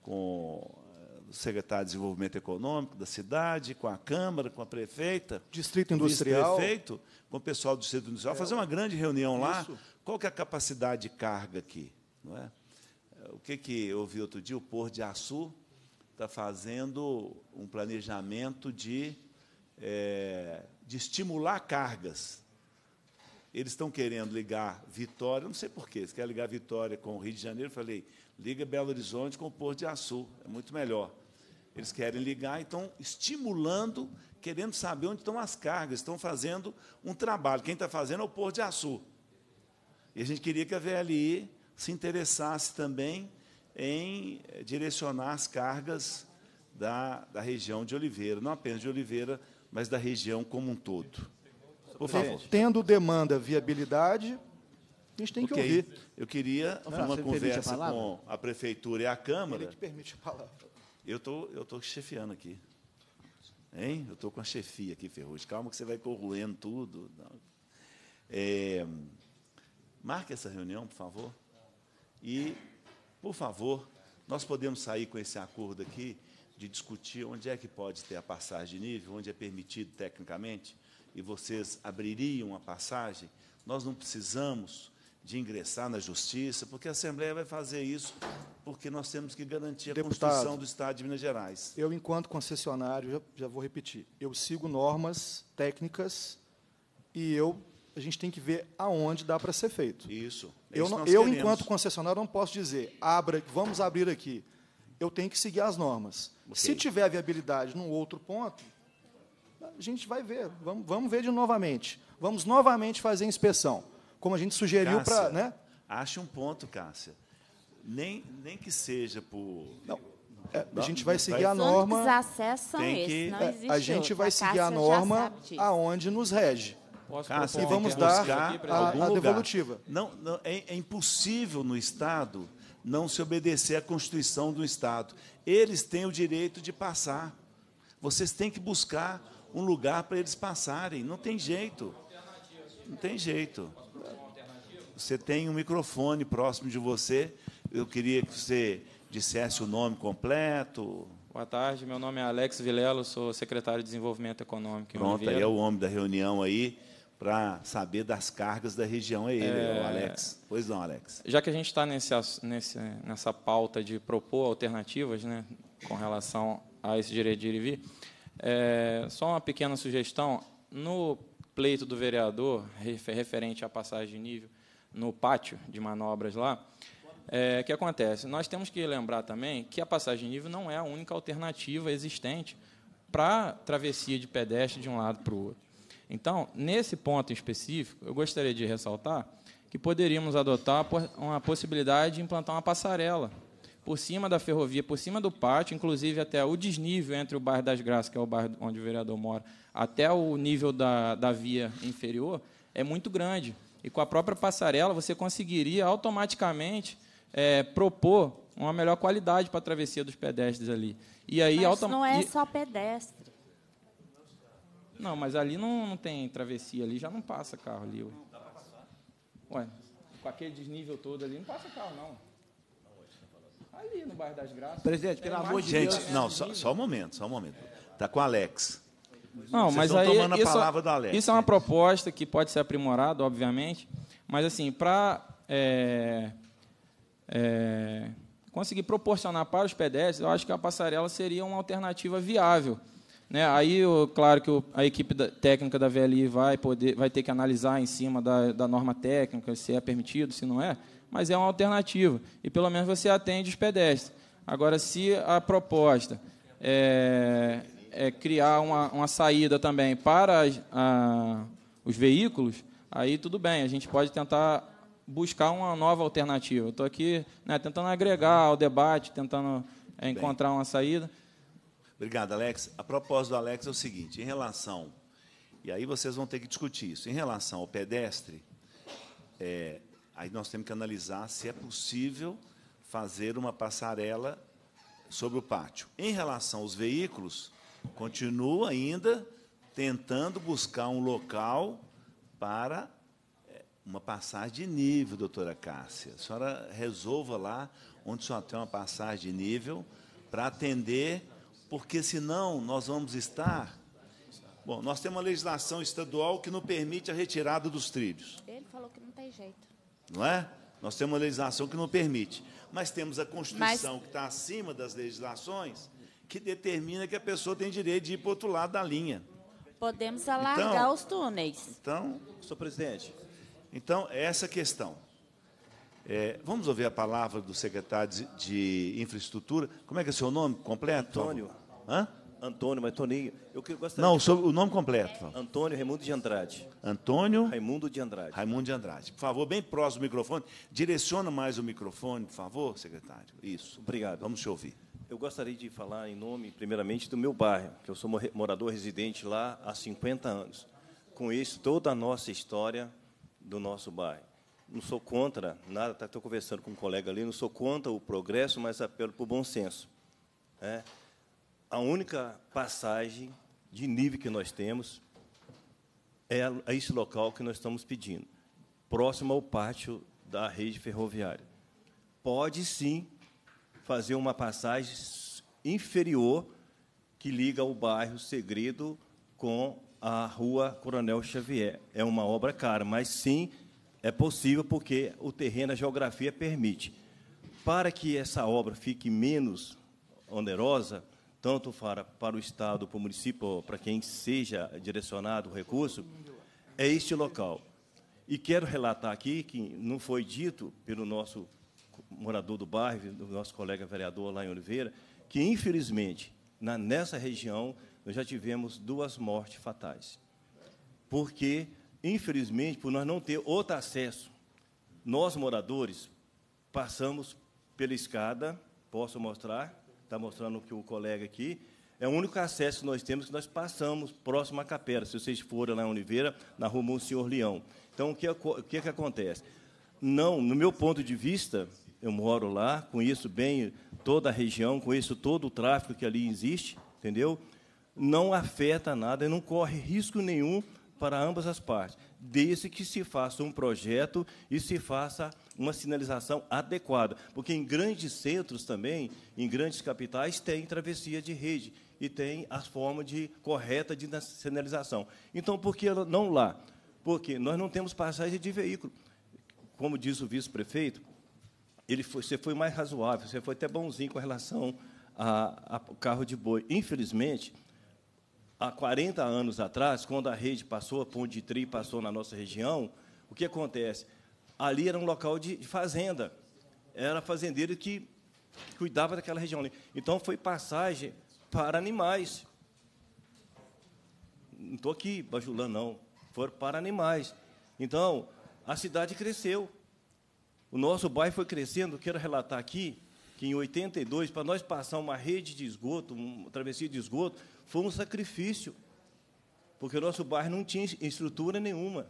com eh, o secretário de Desenvolvimento Econômico da cidade, com a Câmara, com a prefeita. Distrito Industrial. Prefeito, com o pessoal do Distrito Industrial, é, fazer uma é, grande reunião lá. Qual que é a capacidade de carga aqui? Não é? O que, que eu vi outro dia? O Porto de Açu está fazendo um planejamento de, é, de estimular cargas. Eles estão querendo ligar Vitória, não sei porquê, eles querem ligar Vitória com o Rio de Janeiro. Eu falei, liga Belo Horizonte com o Porto de Açu, é muito melhor. Eles querem ligar, então estimulando, querendo saber onde estão as cargas, estão fazendo um trabalho. Quem está fazendo é o Porto de Açu. E a gente queria que a VLI se interessasse também em eh, direcionar as cargas da, da região de Oliveira, não apenas de Oliveira, mas da região como um todo. Por favor. Tendo demanda, viabilidade, a gente tem que ouvir. Eu queria não, uma conversa a com a prefeitura e a Câmara. Ele que permite a palavra. Eu tô, estou tô chefiando aqui. Hein? Eu estou com a chefia aqui, Ferrugem. Calma que você vai corroendo tudo. É, marque essa reunião, por favor. E, por favor, nós podemos sair com esse acordo aqui de discutir onde é que pode ter a passagem de nível, onde é permitido tecnicamente e vocês abririam a passagem, nós não precisamos de ingressar na justiça, porque a Assembleia vai fazer isso, porque nós temos que garantir a Deputado, Constituição do Estado de Minas Gerais. Eu, enquanto concessionário, já, já vou repetir, eu sigo normas técnicas e eu a gente tem que ver aonde dá para ser feito. Isso. É eu, não, eu enquanto concessionário, não posso dizer, abra, vamos abrir aqui. Eu tenho que seguir as normas. Okay. Se tiver viabilidade num outro ponto, a gente vai ver, vamos, vamos ver de novamente. Vamos novamente fazer a inspeção, como a gente sugeriu para. Né? Acha um ponto, Cássia. Nem, nem que seja por. Não. É, a gente vai seguir a norma. Os acessos são esses, é, A gente vai seguir a norma aonde nos rege. Cássio, e vamos dar a, a devolutiva. Não, não é, é, impossível no Estado não se obedecer à Constituição do Estado. Eles têm o direito de passar. Vocês têm que buscar um lugar para eles passarem. Não tem jeito. Não tem jeito. Você tem um microfone próximo de você. Eu queria que você dissesse o nome completo. Boa tarde, meu nome é Alex Vilelo, sou secretário de Desenvolvimento Econômico. Pronto, aí é o homem da reunião aí para saber das cargas da região é ele, é... o Alex. Pois não, Alex. Já que a gente está nesse, nesse, nessa pauta de propor alternativas né, com relação a esse direito de ir e vir, é, só uma pequena sugestão. No pleito do vereador, referente à passagem de nível, no pátio de manobras lá, é, o que acontece? Nós temos que lembrar também que a passagem de nível não é a única alternativa existente para travessia de pedestre de um lado para o outro. Então, nesse ponto específico, eu gostaria de ressaltar que poderíamos adotar uma possibilidade de implantar uma passarela por cima da ferrovia, por cima do pátio, inclusive até o desnível entre o bairro das Graças, que é o bairro onde o vereador mora, até o nível da, da via inferior, é muito grande. E com a própria passarela, você conseguiria automaticamente é, propor uma melhor qualidade para a travessia dos pedestres ali. E aí, mas não é só pedestre. Não, mas ali não, não tem travessia, ali já não passa carro ali. Ué, ué com aquele desnível todo ali, não passa carro, não. Ali no bairro das Graças. Presidente, pelo é amor de Deus. Gente, não, só, só um momento, só um momento. Está com o Alex. Não, Vocês mas aí tomando isso, a é- palavra do Alex. Isso é uma né? proposta que pode ser aprimorada, obviamente, mas assim, para é, é, conseguir proporcionar para os pedestres, eu acho que a passarela seria uma alternativa viável. Né? Aí, eu, claro que a equipe da, técnica da VLI vai poder, vai ter que analisar em cima da, da norma técnica se é permitido, se não é mas é uma alternativa. E pelo menos você atende os pedestres. Agora, se a proposta é, é criar uma, uma, saída também para a, os veículos, aí tudo bem, a gente pode tentar buscar uma nova alternativa. Estou aqui né, tentando agregar ao debate, tentando é, encontrar bem. uma saída. Obrigado, Alex. A proposta do Alex é o seguinte: em relação, e aí vocês vão ter que discutir isso, em relação ao pedestre, é, Aí nós temos que analisar se é possível fazer uma passarela sobre o pátio. Em relação aos veículos, continua ainda tentando buscar um local para eh, uma passagem de nível, doutora Cássia. A senhora resolva lá onde só tem uma passagem de nível para atender, porque senão nós vamos estar. Bom, nós temos uma legislação estadual que não permite a retirada dos trilhos. Ele falou que não tem jeito não é? Nós temos uma legislação que não permite. Mas temos a Constituição, Mas... que está acima das legislações, que determina que a pessoa tem direito de ir para o outro lado da linha. Podemos então, alargar então, os túneis. Então, senhor presidente, então, é essa questão. É, vamos ouvir a palavra do secretário de, de Infraestrutura. Como é que é o seu nome completo? Antônio. Hã? Antônio, mas Toninho, eu gostaria Não, sobre o nome completo. Antônio Raimundo de Andrade. Antônio Raimundo de Andrade. Raimundo de Andrade. Por favor, bem próximo do microfone. Direciona mais o microfone, por favor, secretário. Isso. Obrigado. Vamos te ouvir. Eu gostaria de falar em nome, primeiramente, do meu bairro, que eu sou morador residente lá há 50 anos. Com isso, toda a nossa história do nosso bairro. Não sou contra nada, estou conversando com um colega ali, não sou contra o progresso, mas apelo para o bom senso. É, a única passagem de nível que nós temos é a, é esse local que nós estamos pedindo, próximo ao pátio da rede ferroviária. Pode sim fazer uma passagem inferior que liga o bairro Segredo com a rua Coronel Xavier. É uma obra cara, mas sim é possível porque o terreno, a geografia permite. Para que essa obra fique menos onerosa, tanto para, para o Estado, para o município, para quem seja direcionado o recurso, é este local. E quero relatar aqui que não foi dito pelo nosso morador do bairro, do nosso colega vereador lá em Oliveira, que, infelizmente, na, nessa região, nós já tivemos duas mortes fatais. Porque, infelizmente, por nós não ter outro acesso, nós, moradores, passamos pela escada, posso mostrar, está mostrando que o colega aqui, é o único acesso que nós temos que nós passamos próximo à capela. Se vocês forem lá em Oliveira, na rua Monsenhor Leão. Então, o que, o que, é que acontece? Não, no meu ponto de vista, eu moro lá, conheço bem toda a região, conheço todo o tráfego que ali existe, entendeu? Não afeta nada e não corre risco nenhum para ambas as partes, desde que se faça um projeto e se faça uma sinalização adequada. Porque em grandes centros também, em grandes capitais, tem travessia de rede e tem a forma de, correta de sinalização. Então, por que não lá? Porque nós não temos passagem de veículo. Como diz o vice-prefeito, ele foi, você foi mais razoável, você foi até bonzinho com relação ao carro de boi. Infelizmente, há 40 anos atrás, quando a rede passou, a Ponte de Tri passou na nossa região, o que acontece? ali era um local de, de fazenda. Era fazendeiro que cuidava daquela região ali. Então foi passagem para animais. Não estou aqui bajulando, não. Foram para animais. Então, a cidade cresceu. O nosso bairro foi crescendo. Quero relatar aqui que, em 82, para nós passar uma rede de esgoto, uma travessia de esgoto, foi um sacrifício, porque o nosso bairro não tinha estrutura nenhuma.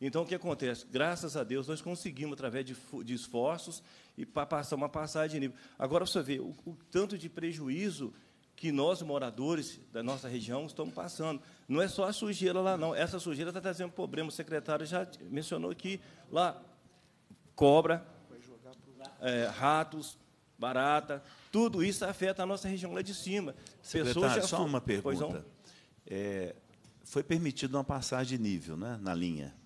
Então, o que acontece? Graças a Deus, nós conseguimos, através de, de esforços, e para passar uma passagem de nível. Agora, você vê o, o tanto de prejuízo que nós, moradores da nossa região, estamos passando. Não é só a sujeira lá, não. Essa sujeira está trazendo problema. O secretário já mencionou aqui. Lá, cobra, é, ratos, barata, tudo isso afeta a nossa região lá de cima. Secretário, Pessoas já... só uma pergunta. É, foi permitida uma passagem de nível né, na linha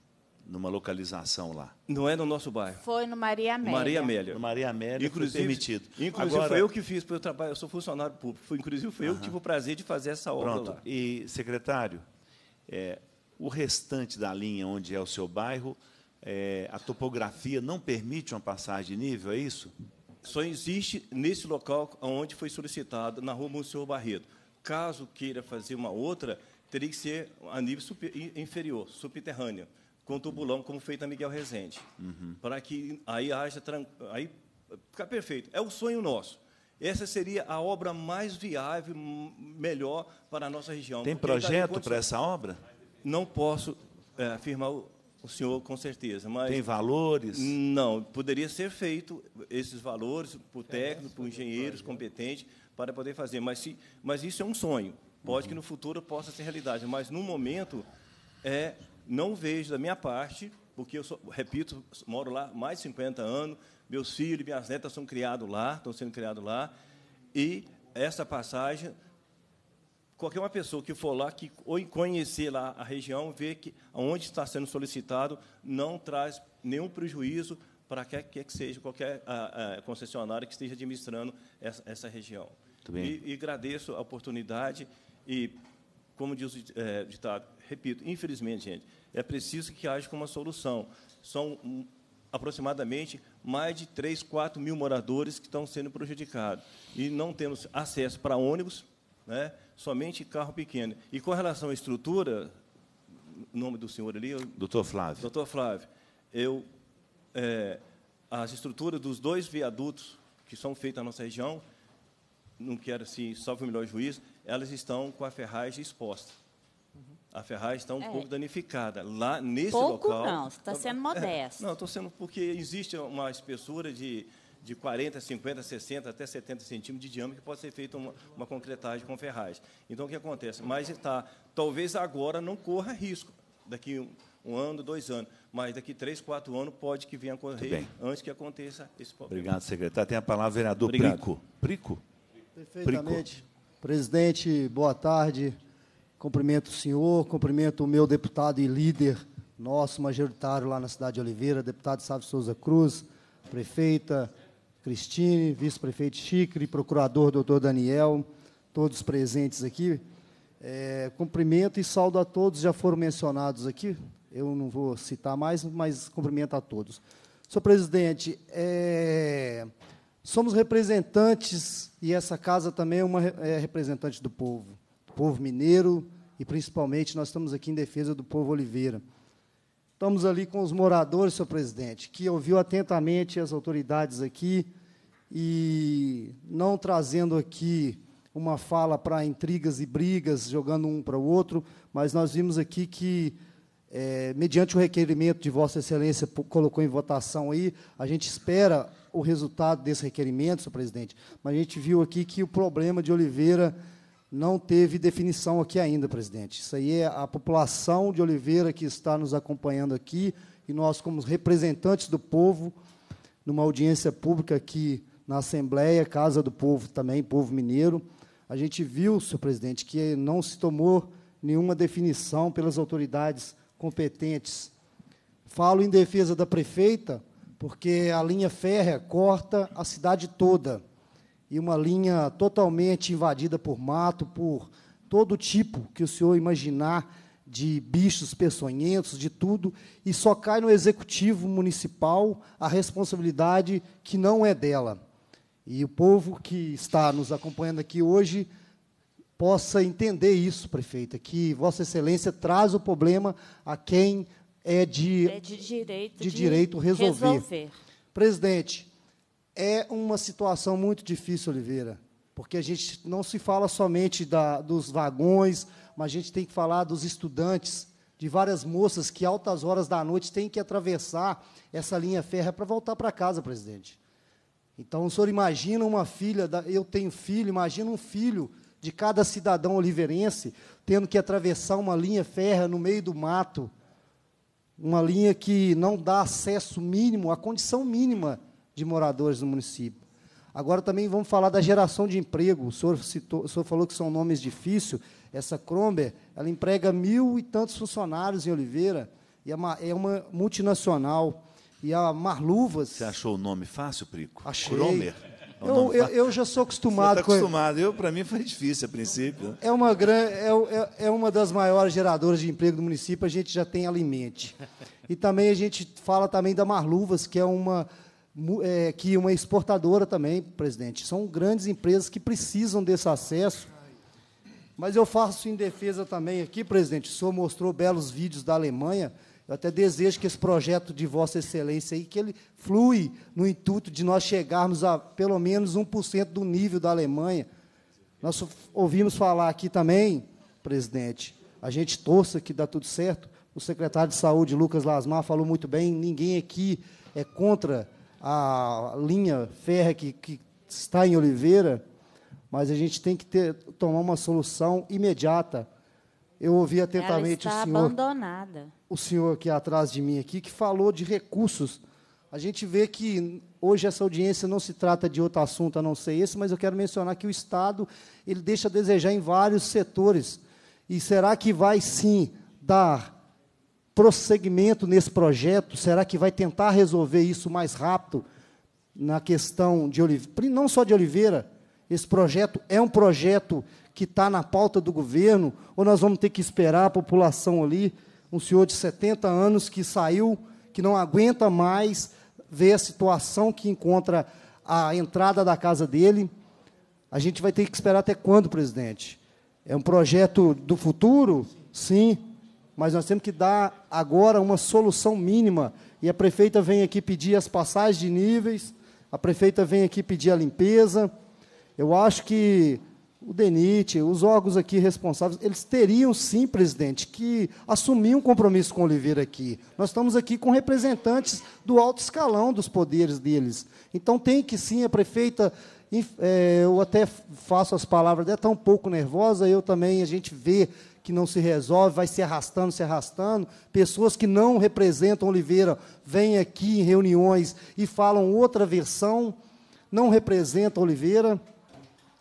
numa localização lá. Não é no nosso bairro. Foi no Maria Amélia. Maria Amélia. No Maria Amélia inclusive, permitido. Inclusive Agora, foi eu que fiz, porque eu trabalho, eu sou funcionário público. Foi, inclusive foi uh -huh. eu que tive o prazer de fazer essa obra Pronto. lá. E, secretário, é, o restante da linha onde é o seu bairro, é, a topografia não permite uma passagem de nível, é isso? Só existe nesse local onde foi solicitado, na rua Monsenhor Barreto. Caso queira fazer uma outra, teria que ser a nível super, inferior, subterrâneo com tubulão, como feito a Miguel Rezende. Uhum. Para que aí haja. Aí fica perfeito. É o sonho nosso. Essa seria a obra mais viável, melhor para a nossa região. Tem projeto para essa obra? Não posso é, afirmar o, o, senhor com certeza, mas tem valores? Não, poderia ser feito esses valores por técnicos, por engenheiros competentes para poder fazer, mas se, mas isso é um sonho. Pode uhum. que no futuro possa ser realidade, mas no momento é não vejo da minha parte, porque eu sou, repito, moro lá mais de 50 anos, meus filhos e minhas netas são criados lá, estão sendo criados lá, e essa passagem, qualquer uma pessoa que for lá, que ou conhecer lá a região, vê que onde está sendo solicitado não traz nenhum prejuízo para quer que seja qualquer a, a, concessionária que esteja administrando essa, essa região. E, e agradeço a oportunidade e como diz o é, ditado, repito, infelizmente, gente, é preciso que haja uma solução. São hum, aproximadamente mais de 3, 4 mil moradores que estão sendo prejudicados. E não temos acesso para ônibus, né, somente carro pequeno. E com relação à estrutura, o nome do senhor ali? Eu, doutor Flávio. Doutor Flávio, eu, é, as estruturas dos dois viadutos que são feitos na nossa região, não quero, assim, salvo o melhor juízo, elas estão com a ferragem exposta. A ferragem está um é. pouco danificada. Lá, nesse pouco local... Pouco não, você está sendo modesto. É, não, estou sendo... Porque existe uma espessura de, de 40, 50, 60, até 70 centímetros de diâmetro que pode ser feita uma, uma concretagem com ferragem. Então, o que acontece? Mas está... Talvez agora não corra risco. Daqui um, um ano, dois anos. Mas daqui três, quatro anos pode que venha a correr antes que aconteça esse problema. Obrigado, secretário. Tem a palavra o vereador Obrigado. Prico. Prico? Perfeitamente. Prico. Presidente, boa tarde. Cumprimento o senhor, cumprimento o meu deputado e líder nosso majoritário lá na cidade de Oliveira, deputado Sávio Souza Cruz, prefeita Cristine, vice-prefeito Chicre, procurador doutor Daniel, todos presentes aqui. É, cumprimento e saldo a todos, já foram mencionados aqui, eu não vou citar mais, mas cumprimento a todos. Senhor presidente, é, Somos representantes, e essa casa também é uma é representante do povo, do povo mineiro, e principalmente nós estamos aqui em defesa do povo Oliveira. Estamos ali com os moradores, senhor presidente, que ouviu atentamente as autoridades aqui e não trazendo aqui uma fala para intrigas e brigas, jogando um para o outro, mas nós vimos aqui que, é, mediante o requerimento de Vossa Excelência colocou em votação aí, a gente espera o resultado desse requerimento, senhor presidente, mas a gente viu aqui que o problema de Oliveira não teve definição aqui ainda, presidente. Isso aí é a população de Oliveira que está nos acompanhando aqui e nós, como representantes do povo, numa audiência pública aqui na Assembleia, Casa do Povo também, Povo Mineiro, a gente viu, senhor presidente, que não se tomou nenhuma definição pelas autoridades competentes. Falo em defesa da prefeita, porque a linha férrea corta a cidade toda e uma linha totalmente invadida por mato, por todo tipo que o senhor imaginar de bichos peçonhentos, de tudo, e só cai no executivo municipal a responsabilidade que não é dela. E o povo que está nos acompanhando aqui hoje possa entender isso, prefeita, que Vossa Excelência traz o problema a quem é de, é de direito, de direito resolver. resolver. Presidente, é uma situação muito difícil, Oliveira, porque a gente não se fala somente da, dos vagões, mas a gente tem que falar dos estudantes, de várias moças que, altas horas da noite, têm que atravessar essa linha férrea para voltar para casa, presidente. Então, o senhor imagina uma filha, da, eu tenho filho, imagina um filho de cada cidadão oliveirense tendo que atravessar uma linha férrea no meio do mato, uma linha que não dá acesso mínimo, a condição mínima de moradores do município. Agora também vamos falar da geração de emprego. O senhor, citou, o senhor falou que são nomes difíceis. Essa Cromber, ela emprega mil e tantos funcionários em Oliveira, e é uma, é uma multinacional. E a Marluvas... Você achou o nome fácil, Prico? Achei. Cromer? Eu, eu, eu, já sou acostumado. Você tá acostumado. Eu, para mim, foi difícil a princípio. É uma, gran... É, é, é, uma das maiores geradoras de emprego do município. A gente já tem alimente. E também a gente fala também da Marluvas, que é uma é, que uma exportadora também, presidente. São grandes empresas que precisam desse acesso. Mas eu faço em defesa também aqui, presidente. O senhor mostrou belos vídeos da Alemanha. Eu até desejo que esse projeto de Vossa Excelência aí, que ele flui no intuito de nós chegarmos a pelo menos 1% do nível da Alemanha. Nós ouvimos falar aqui também, presidente, a gente torça que dá tudo certo. O secretário de Saúde, Lucas Lasmar, falou muito bem, ninguém aqui é contra a linha férrea que, que está em Oliveira, mas a gente tem que ter, tomar uma solução imediata. Eu ouvi atentamente o senhor. está abandonada o senhor aqui atrás de mim aqui que falou de recursos. A gente vê que hoje essa audiência não se trata de outro assunto a não ser esse, mas eu quero mencionar que o Estado ele deixa a desejar em vários setores. E será que vai sim dar prosseguimento nesse projeto? Será que vai tentar resolver isso mais rápido na questão de Oliveira? Não só de Oliveira, esse projeto é um projeto que está na pauta do governo, ou nós vamos ter que esperar a população ali um senhor de 70 anos que saiu, que não aguenta mais ver a situação que encontra a entrada da casa dele. A gente vai ter que esperar até quando, presidente? É um projeto do futuro? Sim, mas nós temos que dar agora uma solução mínima. E a prefeita vem aqui pedir as passagens de níveis, a prefeita vem aqui pedir a limpeza. Eu acho que o DENIT, os órgãos aqui responsáveis, eles teriam sim, presidente, que assumir um compromisso com o Oliveira aqui. Nós estamos aqui com representantes do alto escalão dos poderes deles. Então tem que sim, a prefeita, é, eu até faço as palavras dela, está um pouco nervosa, eu também, a gente vê que não se resolve, vai se arrastando, se arrastando. Pessoas que não representam Oliveira vêm aqui em reuniões e falam outra versão, não representam Oliveira.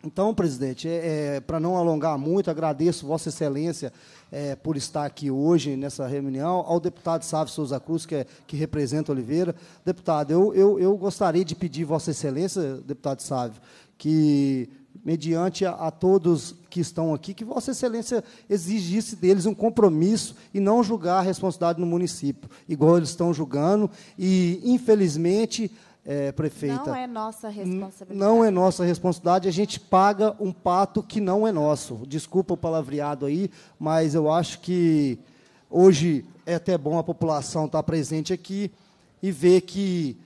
Então, presidente, é, é, para não alongar muito, agradeço Vossa Excelência é, por estar aqui hoje nessa reunião, ao deputado Sávio Souza Cruz, que, é, que representa Oliveira. Deputado, eu, eu, eu, gostaria de pedir Vossa Excelência, deputado Sávio, que, mediante a, a todos que estão aqui, que Vossa Excelência exigisse deles um compromisso e não julgar a responsabilidade no município, igual eles estão julgando, e, infelizmente, é, prefeita. Não é nossa responsabilidade. Não é nossa responsabilidade. A gente paga um pato que não é nosso. Desculpa o palavreado aí, mas eu acho que hoje é até bom a população estar tá presente aqui e ver que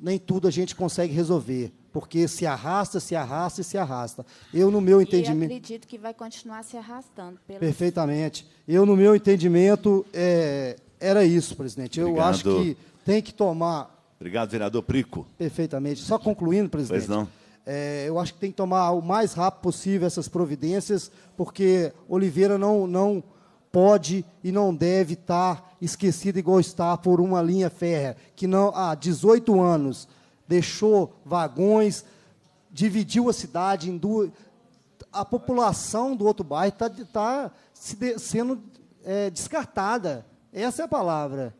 nem tudo a gente consegue resolver. Porque se arrasta, se arrasta e se arrasta. Eu, no meu entendimento. Eu acredito que vai continuar se arrastando. Perfeitamente. Eu, no meu entendimento, é... era isso, presidente. Obrigado. Eu acho que tem que tomar Obrigado, vereador Prico. Perfeitamente. Só concluindo, presidente. Pois não. É, eu acho que tem que tomar o mais rápido possível essas providências, porque Oliveira não, não pode e não deve estar esquecido igual está por uma linha férrea, que não há 18 anos deixou vagões, dividiu a cidade em duas. A população do outro bairro está tá se de, sendo é, descartada. Essa é a palavra.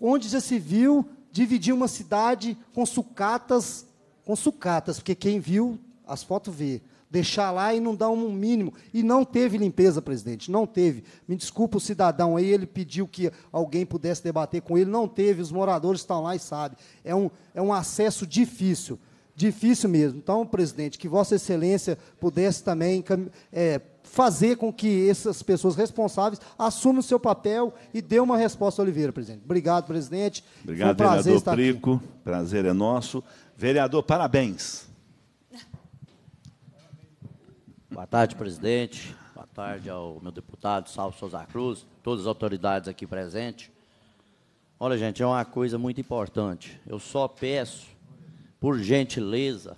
Onde já se viu dividir uma cidade com sucatas, com sucatas, porque quem viu as fotos vê. Deixar lá e não dar um mínimo. E não teve limpeza, presidente, não teve. Me desculpa o cidadão aí, ele pediu que alguém pudesse debater com ele, não teve, os moradores estão lá e sabem. É um, é um acesso difícil, difícil mesmo. Então, presidente, que Vossa Excelência pudesse também é, fazer com que essas pessoas responsáveis assumam o seu papel e dê uma resposta ao Oliveira, presidente. Obrigado, presidente. Obrigado, um vereador estar Prico. Aqui. Prazer é nosso. Vereador, parabéns. Boa tarde, presidente. Boa tarde ao meu deputado Salvo Souza Cruz, todas as autoridades aqui presentes. Olha, gente, é uma coisa muito importante. Eu só peço, por gentileza,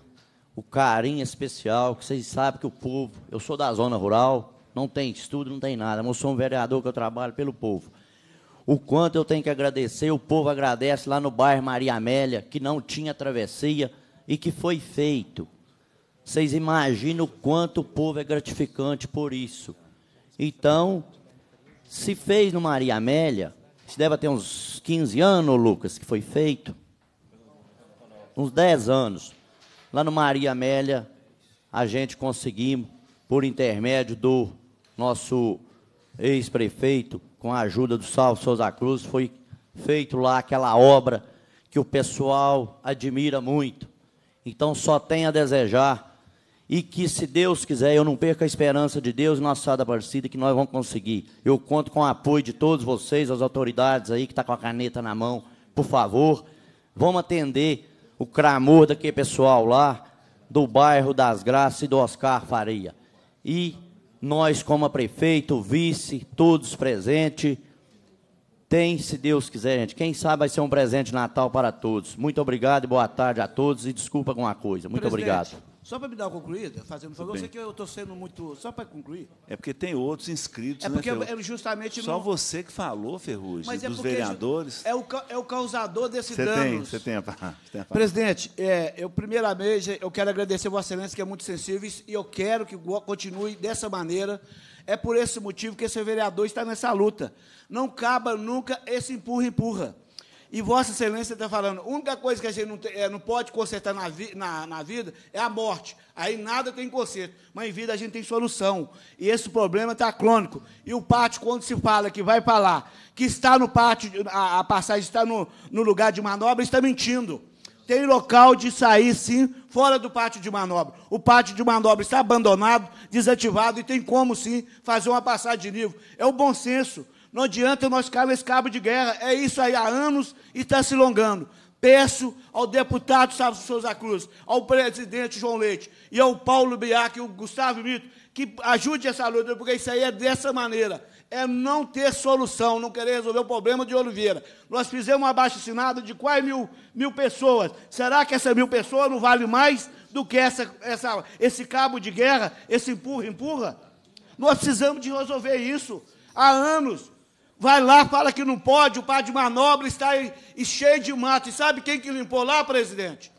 o carinho especial, que vocês sabem que o povo, eu sou da zona rural, não tem estudo, não tem nada, mas eu sou um vereador que eu trabalho pelo povo. O quanto eu tenho que agradecer, o povo agradece lá no bairro Maria Amélia, que não tinha travessia e que foi feito. Vocês imaginam o quanto o povo é gratificante por isso. Então, se fez no Maria Amélia, isso deve ter uns 15 anos, Lucas, que foi feito. Uns 10 anos. Lá no Maria Amélia, a gente conseguimos, por intermédio do nosso ex-prefeito, com a ajuda do Salvo Souza Cruz, foi feito lá aquela obra que o pessoal admira muito. Então só tem a desejar e que se Deus quiser, eu não perca a esperança de Deus, nossa Sada Aparecida, que nós vamos conseguir. Eu conto com o apoio de todos vocês, as autoridades aí que estão tá com a caneta na mão, por favor, vamos atender o clamor daquele pessoal lá, do bairro das Graças e do Oscar Faria. E nós, como prefeito, vice, todos presentes, tem, se Deus quiser, gente. Quem sabe vai ser um presente de Natal para todos. Muito obrigado e boa tarde a todos e desculpa alguma coisa. Muito Presidente. obrigado. Só para me dar uma concluída, fazendo um favor, eu sei que eu estou sendo muito. Só para concluir. É porque tem outros inscritos, é né, porque né, justamente Só não... você que falou, Ferrugem, Mas é dos é vereadores. É o, é o causador desses cê danos. Você tem, você tem, a... palavra. Presidente, é, eu primeiramente eu quero agradecer a Vossa Excelência, que é muito sensível, e eu quero que continue dessa maneira. É por esse motivo que esse vereador está nessa luta. Não caba nunca esse empurra-empurra. E Vossa Excelência está falando, a única coisa que a gente não, tem, é, eh, não pode consertar na, vi, na, na, vida é a morte. Aí nada tem conserto. Mas em vida a gente tem solução. E esse problema está crônico. E o pátio, quando se fala que vai para lá, que está no pátio, a, a passagem está no, no lugar de manobra, está mentindo tem local de sair sim fora do pátio de manobra. O pátio de manobra está abandonado, desativado e tem como sim fazer uma passagem de nível. É o bom senso. Não adianta nós cair esse cabo de guerra. É isso aí, há anos e está se alongando. Peço ao deputado Sábio Souza Cruz, ao presidente João Leite e ao Paulo Biac e ao Gustavo Mito que ajude essa luta, porque isso aí é dessa maneira. É não ter solução, não querer resolver o problema de Oliveira. Nós fizemos uma baixa assinada de quase mil, mil pessoas. Será que essas mil pessoas não valem mais do que essa, essa, esse cabo de guerra, esse empurra, empurra? Nós precisamos de resolver isso. Há anos Vai lá, fala que não pode, o padre de manobra está aí, cheio de mato. E sabe quem que limpou lá, presidente?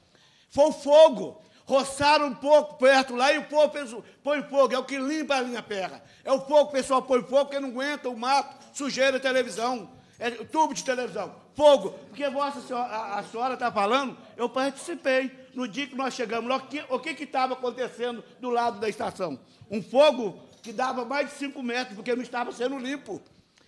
Foi o fogo. Roçaram um pouco perto lá e o povo fez, põe fogo. É o que limpa a linha terra. É o fogo, pessoal põe fogo porque não aguenta o mato, sujeira, televisão, é, tubo de televisão. Fogo. Porque vossa senhora, a, a senhora está falando, eu participei. No dia que nós chegamos lá, o que estava acontecendo do lado da estação? Um fogo que dava mais de 5 metros, porque não estava sendo limpo.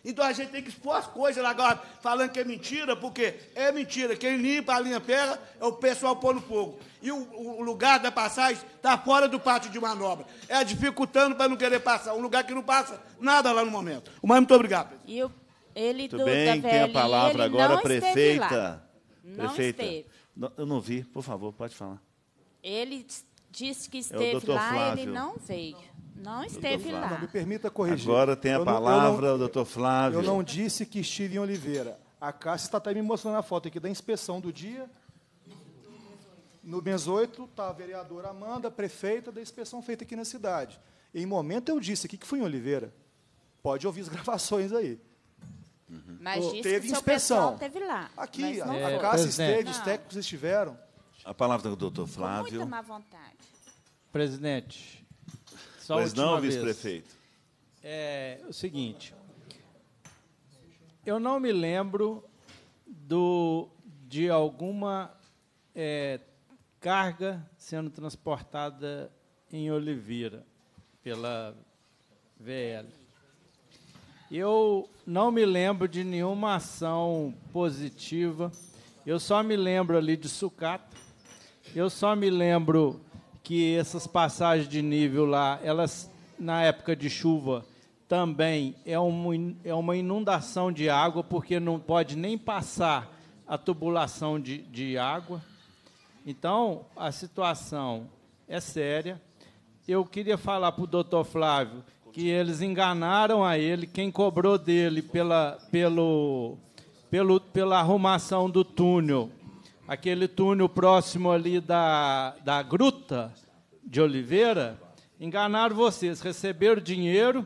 Então a gente tem que expor as coisas lá agora, falando que é mentira, porque é mentira. Quem limpa a linha pega é o pessoal pôr no fogo. E o, o lugar da passagem está fora do pátio de manobra. É dificultando para não querer passar. Um lugar que não passa nada lá no momento. O mais, muito obrigado. E o, ele do, bem, da tem a palavra agora, a prefeita. Não prefeita. Esteve. Não, eu não vi, por favor, pode falar. Ele disse que é esteve é lá, Flávio. ele não veio. Não esteve lá. Não, me permita corrigir. Agora tem a eu palavra não, não, o doutor Flávio. Eu não disse que estive em Oliveira. A Cássia está até me mostrando a foto aqui da inspeção do dia. No mês 8 está a vereadora Amanda, prefeita da inspeção feita aqui na cidade. Em momento eu disse aqui que fui em Oliveira. Pode ouvir as (laughs) gravações aí. Uhum. Mas teve inspeção. Teve lá. Aqui, a, a Cássia é, esteve, não. os técnicos estiveram. A palavra do doutor Flávio. Muito muita má vontade. Presidente, só pois não, vice-prefeito. É o seguinte, eu não me lembro do, de alguma é, carga sendo transportada em Oliveira pela VL. Eu não me lembro de nenhuma ação positiva. Eu só me lembro ali de sucata. Eu só me lembro que essas passagens de nível lá, elas na época de chuva também é uma, é uma inundação de água, porque não pode nem passar a tubulação de, de água. Então, a situação é séria. Eu queria falar para o doutor Flávio que eles enganaram a ele, quem cobrou dele pela, pelo, pelo, pela arrumação do túnel aquele túnel próximo ali da, da Gruta de Oliveira, enganaram vocês, receberam dinheiro,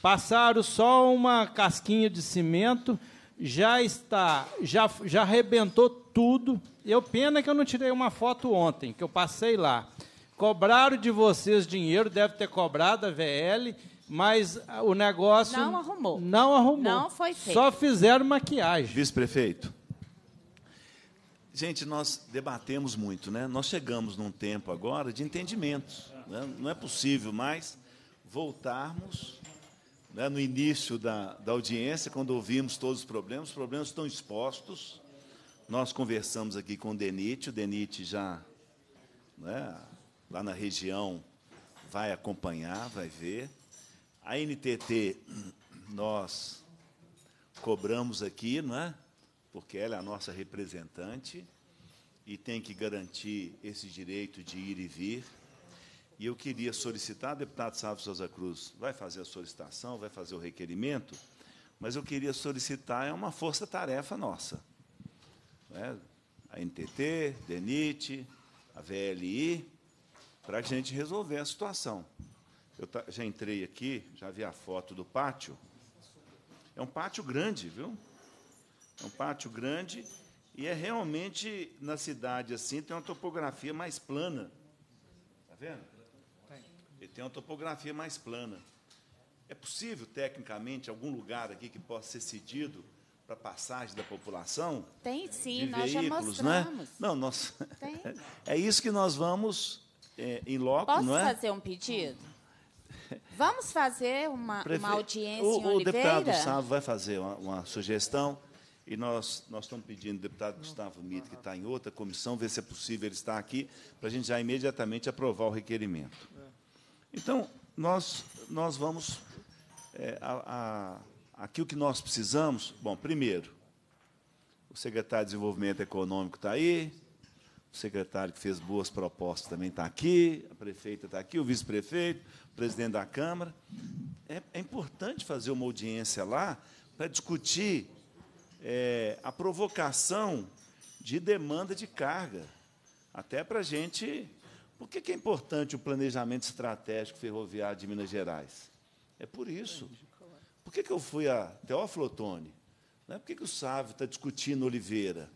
passaram só uma casquinha de cimento, já está, já, já arrebentou tudo. Eu pena que eu não tirei uma foto ontem, que eu passei lá. Cobraram de vocês dinheiro, deve ter cobrado a VL, mas o negócio não arrumou. Não arrumou. Não foi feito. Só fizeram maquiagem. Vice-prefeito, Gente, nós debatemos muito, né? Nós chegamos num tempo agora de entendimentos. Né? Não é possível mais voltarmos né, no início da, da audiência, quando ouvimos todos os problemas, os problemas estão expostos. Nós conversamos aqui com o Denite, o Denite já, né, lá na região, vai acompanhar, vai ver. A NTT, nós cobramos aqui, não é? porque ela é a nossa representante e tem que garantir esse direito de ir e vir. E eu queria solicitar, deputado Sávio Souza Cruz, vai fazer a solicitação, vai fazer o requerimento, mas eu queria solicitar, é uma força-tarefa nossa. É? A NTT, DENIT, a VLI, para a gente resolver a situação. Eu já entrei aqui, já vi a foto do pátio. É um pátio grande, viu? É um pátio grande e é realmente na cidade assim tem uma topografia mais plana. Tá vendo? Ele tem uma topografia mais plana. É possível tecnicamente algum lugar aqui que possa ser cedido para passagem da população? Tem sim, nós veículos, já né? mostramos. Não, nós tem. (laughs) É isso que nós vamos é, em loco, Posso não é? Posso fazer um pedido? Vamos fazer uma, Prefe... uma audiência o, em Oliveira? O deputado Sávio vai fazer uma, uma sugestão. E nós, nós estamos pedindo, deputado Gustavo Mito, que está em outra comissão, ver se é possível ele estar aqui, para a gente já imediatamente aprovar o requerimento. É. Então, nós, nós vamos. É, a, a, aqui o que nós precisamos. Bom, primeiro, o secretário de Desenvolvimento Econômico está aí, o secretário que fez boas propostas também está aqui, a prefeita está aqui, o vice-prefeito, o presidente da Câmara. É, é importante fazer uma audiência lá para discutir é, a provocação de demanda de carga. Até para a gente. Por que, que é importante o planejamento estratégico ferroviário de Minas Gerais? É por isso. Por que, que eu fui a Teófilo Otoni? É por que, que o Sávio está discutindo Oliveira?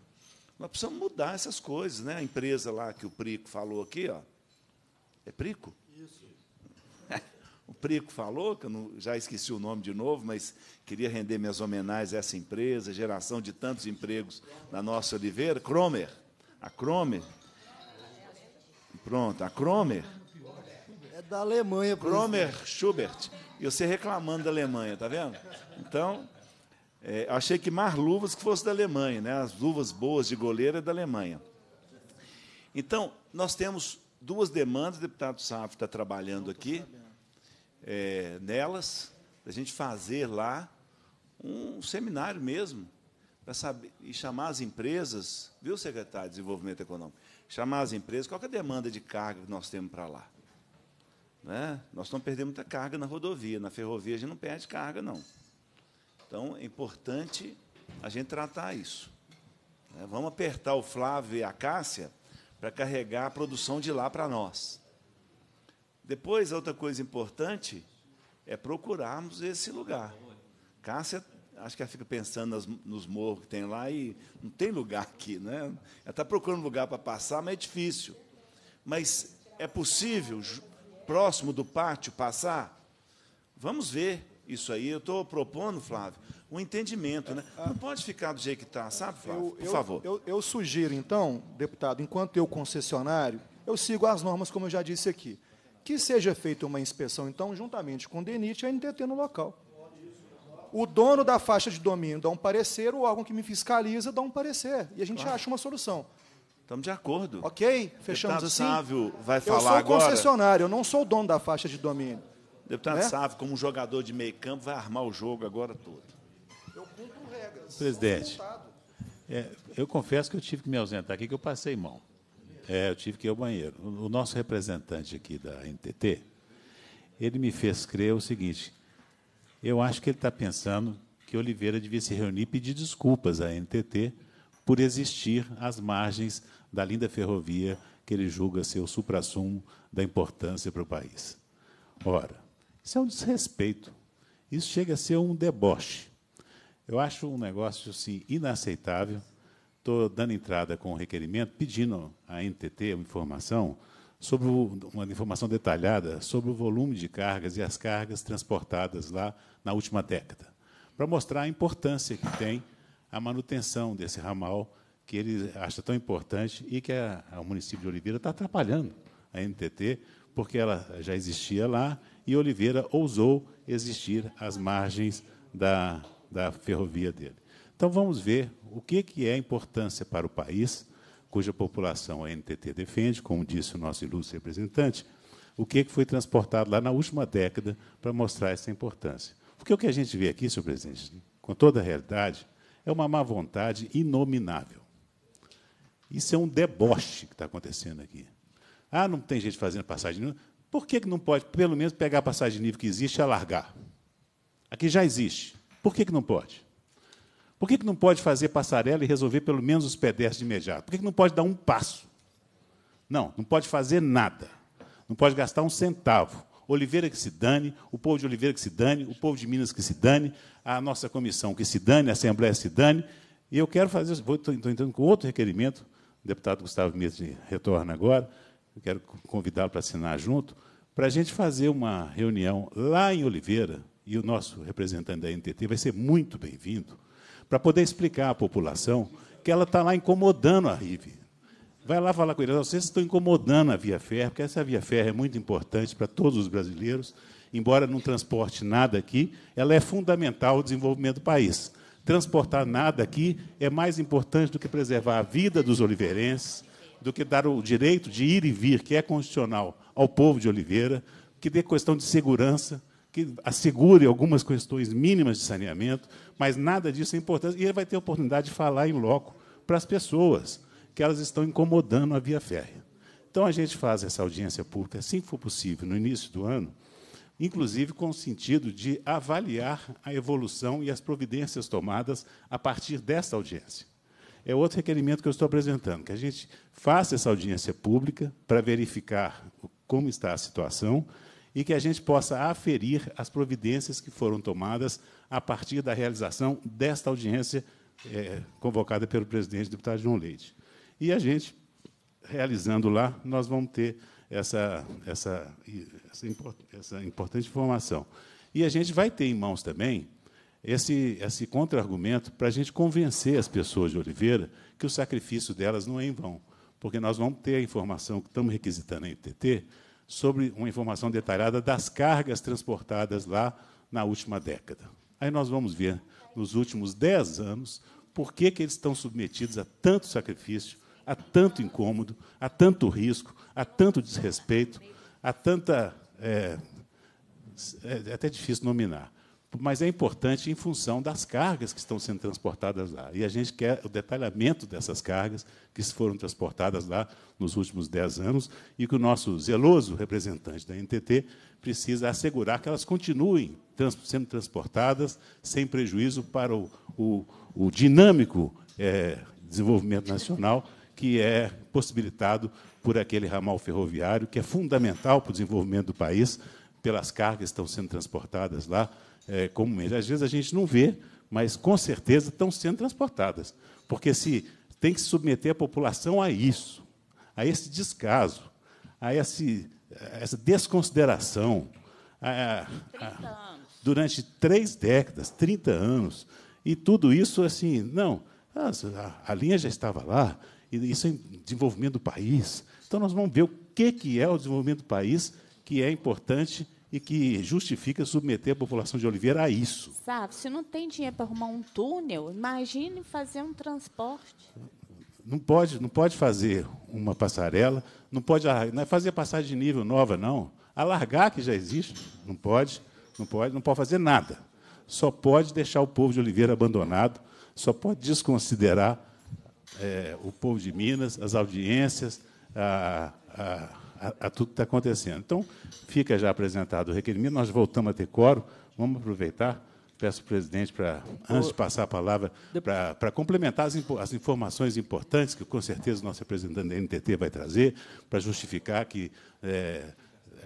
Nós precisamos mudar essas coisas. Né? A empresa lá que o Prico falou aqui, ó, é Prico? Prico falou, que eu não, já esqueci o nome de novo, mas queria render minhas homenagens a essa empresa, geração de tantos empregos na nossa Oliveira, Cromer, a Cromer. Pronto, a Cromer. É da Alemanha, Cromer Schubert. E você reclamando da Alemanha, tá vendo? Então, é, achei que mais luvas que fosse da Alemanha, né? As luvas boas de goleiro é da Alemanha. Então, nós temos duas demandas, o deputado Safo está trabalhando aqui é, nelas, a gente fazer lá um seminário mesmo, para saber e chamar as empresas, viu, secretário de Desenvolvimento Econômico? Chamar as empresas, qual é a demanda de carga que nós temos para lá? Né? Nós estamos perdendo muita carga na rodovia, na ferrovia a gente não perde carga, não. Então, é importante a gente tratar isso. Né? Vamos apertar o Flávio e a Cássia para carregar a produção de lá para nós. Depois, outra coisa importante é procurarmos esse lugar. Cássia, acho que ela fica pensando nos morros que tem lá e não tem lugar aqui, né? Ela está procurando lugar para passar, mas é difícil. Mas é possível, próximo do pátio, passar? Vamos ver isso aí. Eu estou propondo, Flávio, o um entendimento, né? É, é. Não pode ficar do jeito que está, sabe, Flávio? Por eu, favor. Eu, eu sugiro, então, deputado, enquanto eu concessionário, eu sigo as normas, como eu já disse aqui que seja feita uma inspeção, então, juntamente com o DENIT e a NTT no local. O dono da faixa de domínio dá um parecer, o órgão que me fiscaliza dá um parecer. E a gente claro. acha uma solução. Estamos de acordo. Ok, fechamos Deputado assim. Sávio vai falar agora. Eu sou agora. concessionário, eu não sou o dono da faixa de domínio. Deputado né? Sávio, como jogador de meio campo, vai armar o jogo agora todo. Eu cumpro regras. Presidente, é, eu confesso que eu tive que me ausentar aqui, que eu passei mão. É, eu tive que ir ao banheiro. O nosso representante aqui da NTT, ele me fez crer o seguinte: eu acho que ele está pensando que Oliveira devia se reunir e pedir desculpas à NTT por existir às margens da linda ferrovia que ele julga ser o suprassumo da importância para o país. Ora, isso é um desrespeito. Isso chega a ser um deboche. Eu acho um negócio assim, inaceitável estou dando entrada com o requerimento, pedindo à NTT uma informação sobre o, uma informação detalhada sobre o volume de cargas e as cargas transportadas lá na última década, para mostrar a importância que tem a manutenção desse ramal que ele acha tão importante e que a, a, o município de Oliveira está atrapalhando a NTT, porque ela já existia lá e Oliveira ousou existir às margens da, da ferrovia dele. Então vamos ver o que, que é a importância para o país, cuja população a NTT defende, como disse o nosso ilustre representante, o que, que foi transportado lá na última década para mostrar essa importância. Porque o que a gente vê aqui, senhor presidente, com toda a realidade, é uma má vontade inominável. Isso é um deboche que está acontecendo aqui. Ah, não tem gente fazendo passagem de nível. Por que, que não pode, pelo menos, pegar a passagem de nível que existe e alargar? Aqui já existe. Por que, que não pode? Por que, que não pode fazer passarela e resolver pelo menos os pedestres de imediato? Por que, que não pode dar um passo? Não, não pode fazer nada. Não pode gastar um centavo. Oliveira que se dane, o povo de Oliveira que se dane, o povo de Minas que se dane, a nossa comissão que se dane, a Assembleia que se dane. E eu quero fazer, estou entrando com outro requerimento, o deputado Gustavo Mias retorna agora, eu quero convidá-lo para assinar junto, para a gente fazer uma reunião lá em Oliveira, e o nosso representante da NTT vai ser muito bem-vindo, para poder explicar à população que ela está lá incomodando a Rive. Vai lá falar com eles, vocês estão incomodando a Via Férrea, porque essa Via Férrea é muito importante para todos os brasileiros, embora não transporte nada aqui, ela é fundamental ao desenvolvimento do país. Transportar nada aqui é mais importante do que preservar a vida dos oliveirenses, do que dar o direito de ir e vir, que é constitucional, ao povo de Oliveira, que dê questão de segurança, que assegure algumas questões mínimas de saneamento, mas nada disso é importante. E ele vai ter oportunidade de falar em loco para as pessoas que elas estão incomodando a via férrea. Então a gente faz essa audiência pública assim que for possível no início do ano, inclusive com o sentido de avaliar a evolução e as providências tomadas a partir dessa audiência. É outro requerimento que eu estou apresentando, que a gente faça essa audiência pública para verificar como está a situação e que a gente possa aferir as providências que foram tomadas a partir da realização desta audiência é, convocada pelo presidente deputado João Leite. E a gente, realizando lá, nós vamos ter essa, essa, essa, import, essa importante informação. E a gente vai ter em mãos também esse, esse contra-argumento para a gente convencer as pessoas de Oliveira que o sacrifício delas não é em vão, porque nós vamos ter a informação que estamos requisitando em TT sobre uma informação detalhada das cargas transportadas lá na última década. Aí nós vamos ver, nos últimos dez anos, por que, que eles estão submetidos a tanto sacrifício, a tanto incômodo, a tanto risco, a tanto desrespeito, a tanta. Eh, é, é até difícil nominar mas é importante em função das cargas que estão sendo transportadas lá. E a gente quer o detalhamento dessas cargas que foram transportadas lá nos últimos dez anos e que o nosso zeloso representante da NTT precisa assegurar que elas continuem trans, sendo transportadas sem prejuízo para o, o, o dinâmico é, desenvolvimento nacional que é possibilitado por aquele ramal ferroviário, que é fundamental para o desenvolvimento do país, pelas cargas que estão sendo transportadas lá é, comumente. Às vezes a gente não vê, mas com certeza estão sendo transportadas. Porque se tem que submeter a população a isso, a esse descaso, a, esse, a essa desconsideração. A, a, durante três décadas, 30 anos. E tudo isso, assim, não, a, linha já estava lá, e isso é desenvolvimento do país. Então, nós vamos ver o que, que é o desenvolvimento do país que é importante e que justifica submeter a população de Oliveira a isso. Sabe, se não tem dinheiro para arrumar um túnel, imagine fazer um transporte. Não pode, não pode fazer uma passarela, não pode não é fazer passagem de nível nova, não. Alargar que já existe, não pode, não pode, não pode fazer nada. Só pode deixar o povo de Oliveira abandonado, só pode desconsiderar é, o povo de Minas, as audiências, a, a a, a tudo que está acontecendo. Então, fica já apresentado o requerimento, nós voltamos a ter coro, vamos aproveitar. Peço ao presidente para, antes de passar a palavra, para, para complementar as, as, informações importantes que, com certeza, o nosso representante da NTT vai trazer, para justificar que é,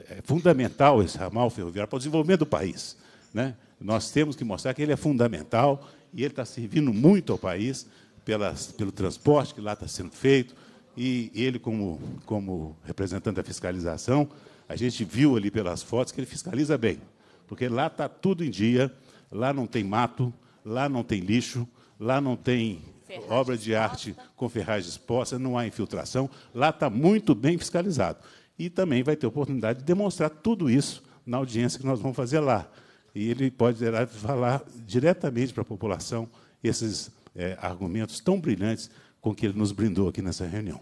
é fundamental esse ramal ferroviário para o desenvolvimento do país. Né? Nós temos que mostrar que ele é fundamental e ele está servindo muito ao país pelas, pelo transporte que lá está sendo feito, e ele, como, como representante da fiscalização, a gente viu ali pelas fotos que ele fiscaliza bem, porque lá está tudo em dia, lá não tem mato, lá não tem lixo, lá não tem ferragem obra de exposta. arte com ferragem exposta, não há infiltração, lá está muito bem fiscalizado. E também vai ter oportunidade de demonstrar tudo isso na audiência que nós vamos fazer lá. E ele pode lá, falar diretamente para a população esses é, argumentos tão brilhantes com que ele nos brindou aqui nessa reunião.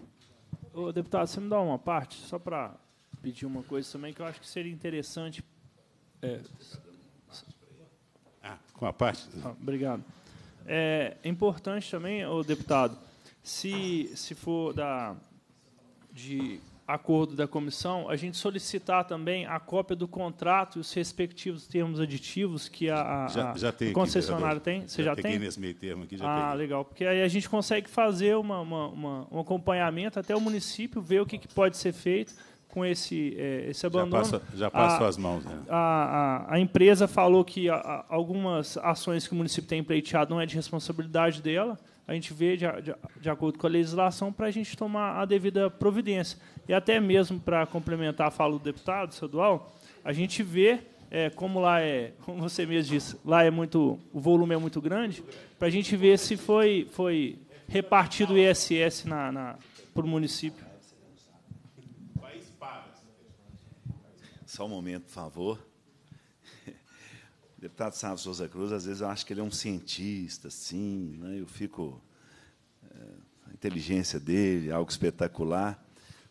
Ô, deputado, você me dá uma parte, só para pedir uma coisa também, que eu acho que seria interessante. É, ah, com a parte? Ah, obrigado. É, é importante também, ô deputado, se, se for da, de acordo da comissão, a gente solicitar também a cópia do contrato e os respectivos termos aditivos que a, a, já, já tem a concessionária tem. Você já, já tem? nesse meio termo aqui. Já ah, legal. Porque aí a gente consegue fazer uma, uma, uma, um acompanhamento até o município, ver o que, que pode ser feito com esse, é, esse abandono. Já passa, as mãos. Né? A, a, a, empresa falou que algumas ações que o município tem pleiteado não é de responsabilidade dela a gente vê de, de, de acordo com a legislação para a gente tomar a devida providência. E até mesmo para complementar a fala do deputado estadual, a gente vê é, como lá é, (laughs) como você mesmo disse, lá é muito, o volume é muito grande, para a gente ver se foi, foi repartido o ISS na, na para o município. Só um momento, por favor. O deputado Sávio Souza Cruz, às vezes eu acho que ele é um cientista, sim, né? eu fico. É, a inteligência dele, algo espetacular.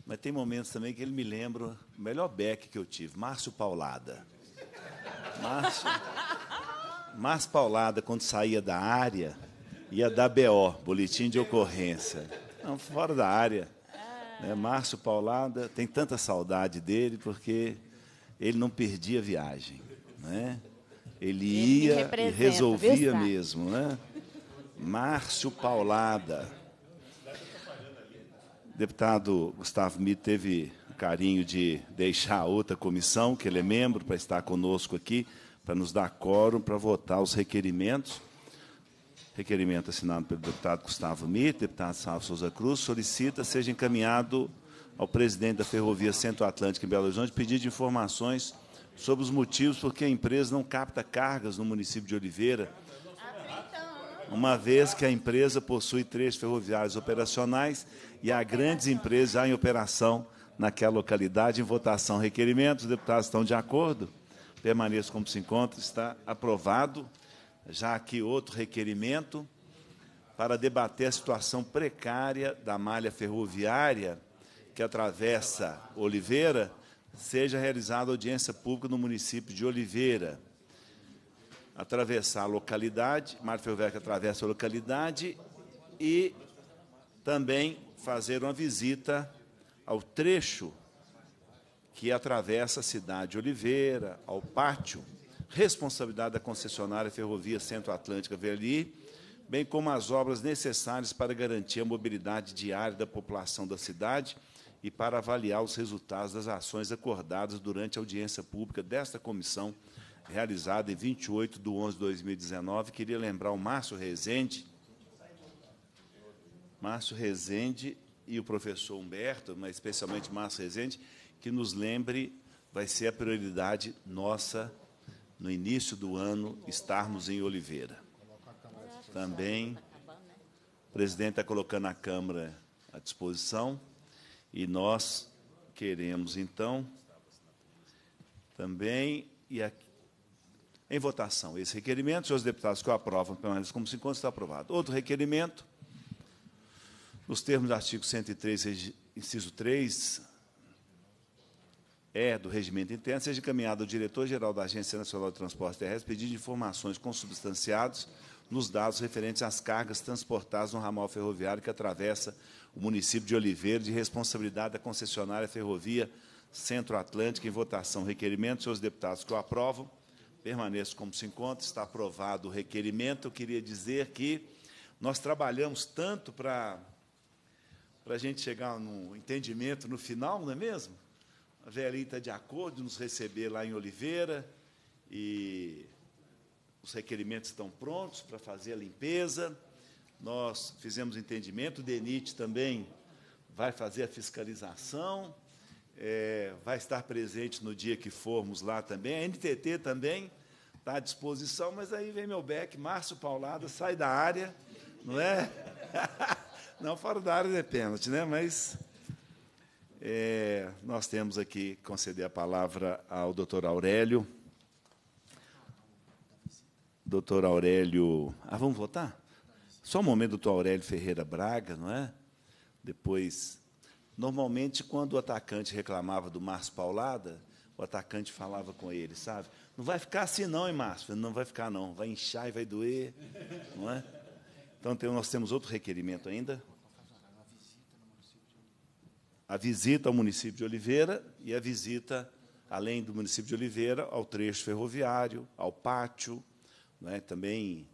Mas tem momentos também que ele me lembra o melhor beck que eu tive, Márcio Paulada. Márcio, Márcio Paulada, quando saía da área, ia dar BO, boletim de ocorrência. Não, fora da área. Né? Márcio Paulada, tem tanta saudade dele, porque ele não perdia viagem. Né? Ele ia e resolvia mesmo, né? Márcio Paulada. Deputado Gustavo Mito teve o carinho de deixar outra comissão, que ele é membro, para estar conosco aqui, para nos dar quórum, para votar os requerimentos. Requerimento assinado pelo deputado Gustavo Mito, deputado Salvo Souza Cruz, solicita seja encaminhado ao presidente da Ferrovia Centro-Atlântica em Belo Horizonte pedido de informações sobre os motivos por que a empresa não capta cargas no município de Oliveira, uma vez que a empresa possui três ferroviários operacionais e há grandes empresas já em operação naquela localidade. Em votação, requerimento. Os deputados estão de acordo? Permaneça como se encontra. Está aprovado. Já aqui outro requerimento para debater a situação precária da malha ferroviária que atravessa Oliveira seja realizada audiência pública no município de Oliveira. Atravessar a localidade, Mário Ferroviário atravessa a localidade e também fazer uma visita ao trecho que atravessa a cidade de Oliveira, ao pátio, responsabilidade da concessionária Ferrovia Centro-Atlântica Verli, bem como as obras necessárias para garantir a mobilidade diária da população da cidade e para avaliar os resultados das ações acordadas durante a audiência pública desta comissão, realizada em 28 de 11 de 2019. Queria lembrar o Márcio Rezende, Márcio Rezende e o professor Humberto, mas especialmente Márcio Rezende, que nos lembre, vai ser a prioridade nossa, no início do ano, estarmos em Oliveira. Também, o presidente está colocando a Câmara à disposição. E nós queremos, então, também, e aqui, em votação, esse requerimento, os deputados que o aprovam, permaneçam como se encontra, está aprovado. Outro requerimento, nos termos do artigo 103, inciso 3, é do regimento interno, seja encaminhado ao diretor-geral da Agência Nacional de transportes Terrestres, pedindo informações consubstanciadas nos dados referentes às cargas transportadas no ramal ferroviário que atravessa o município de Oliveira de responsabilidade da concessionária Ferrovia Centro-Atlântica em votação. Requerimento, senhores deputados que eu aprovo Permaneço como se encontra, está aprovado o requerimento. Eu queria dizer que nós trabalhamos tanto para a gente chegar num entendimento no final, não é mesmo? A Velhinha está de acordo de nos receber lá em Oliveira e os requerimentos estão prontos para fazer a limpeza nós fizemos entendimento, o DENIT também vai fazer a fiscalização, é, vai estar presente no dia que formos lá também, a NTT também está à disposição, mas aí vem meu beck, Márcio Paulada, sai da área, não é? (laughs) Não, fora da área é pênalti, né? mas é, nós temos aqui conceder a palavra ao doutor Aurélio. Doutor Aurélio... Ah, vamos votar? Só o momento do Aurélio Ferreira Braga, não é? Depois, normalmente, quando o atacante reclamava do Márcio Paulada, o atacante falava com ele, sabe? Não vai ficar assim não, hein, Márcio? Não vai ficar não, vai inchar e vai doer, não é? Então, tem, nós temos outro requerimento ainda. A visita ao município de Oliveira e a visita, além do município de Oliveira, ao trecho ferroviário, ao pátio, é também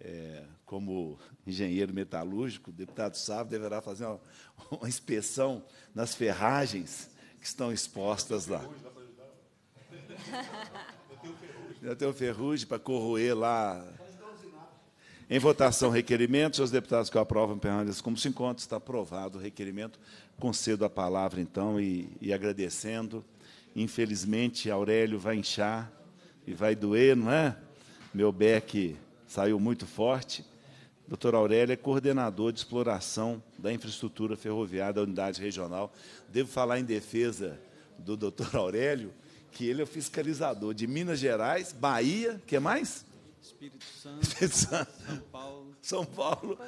é, como engenheiro metalúrgico, o deputado Sávio deverá fazer uma, uma, inspeção nas ferragens que estão expostas lá. Já tem o ferrugem para corroer lá. Em votação, requerimento. Os deputados que aprovam permaneçam como se encontram. Está aprovado o requerimento. Concedo a palavra, então, e, e agradecendo. Infelizmente, Aurélio vai inchar e vai doer, não é? Meu beck saiu muito forte. doutor Aurélia é coordenador de exploração da infraestrutura ferroviária da unidade regional. Devo falar em defesa do doutor Aurélio, que ele é o fiscalizador de Minas Gerais, Bahia, que é mais? Espírito Santo, Espírito Santo, São Paulo. São Paulo.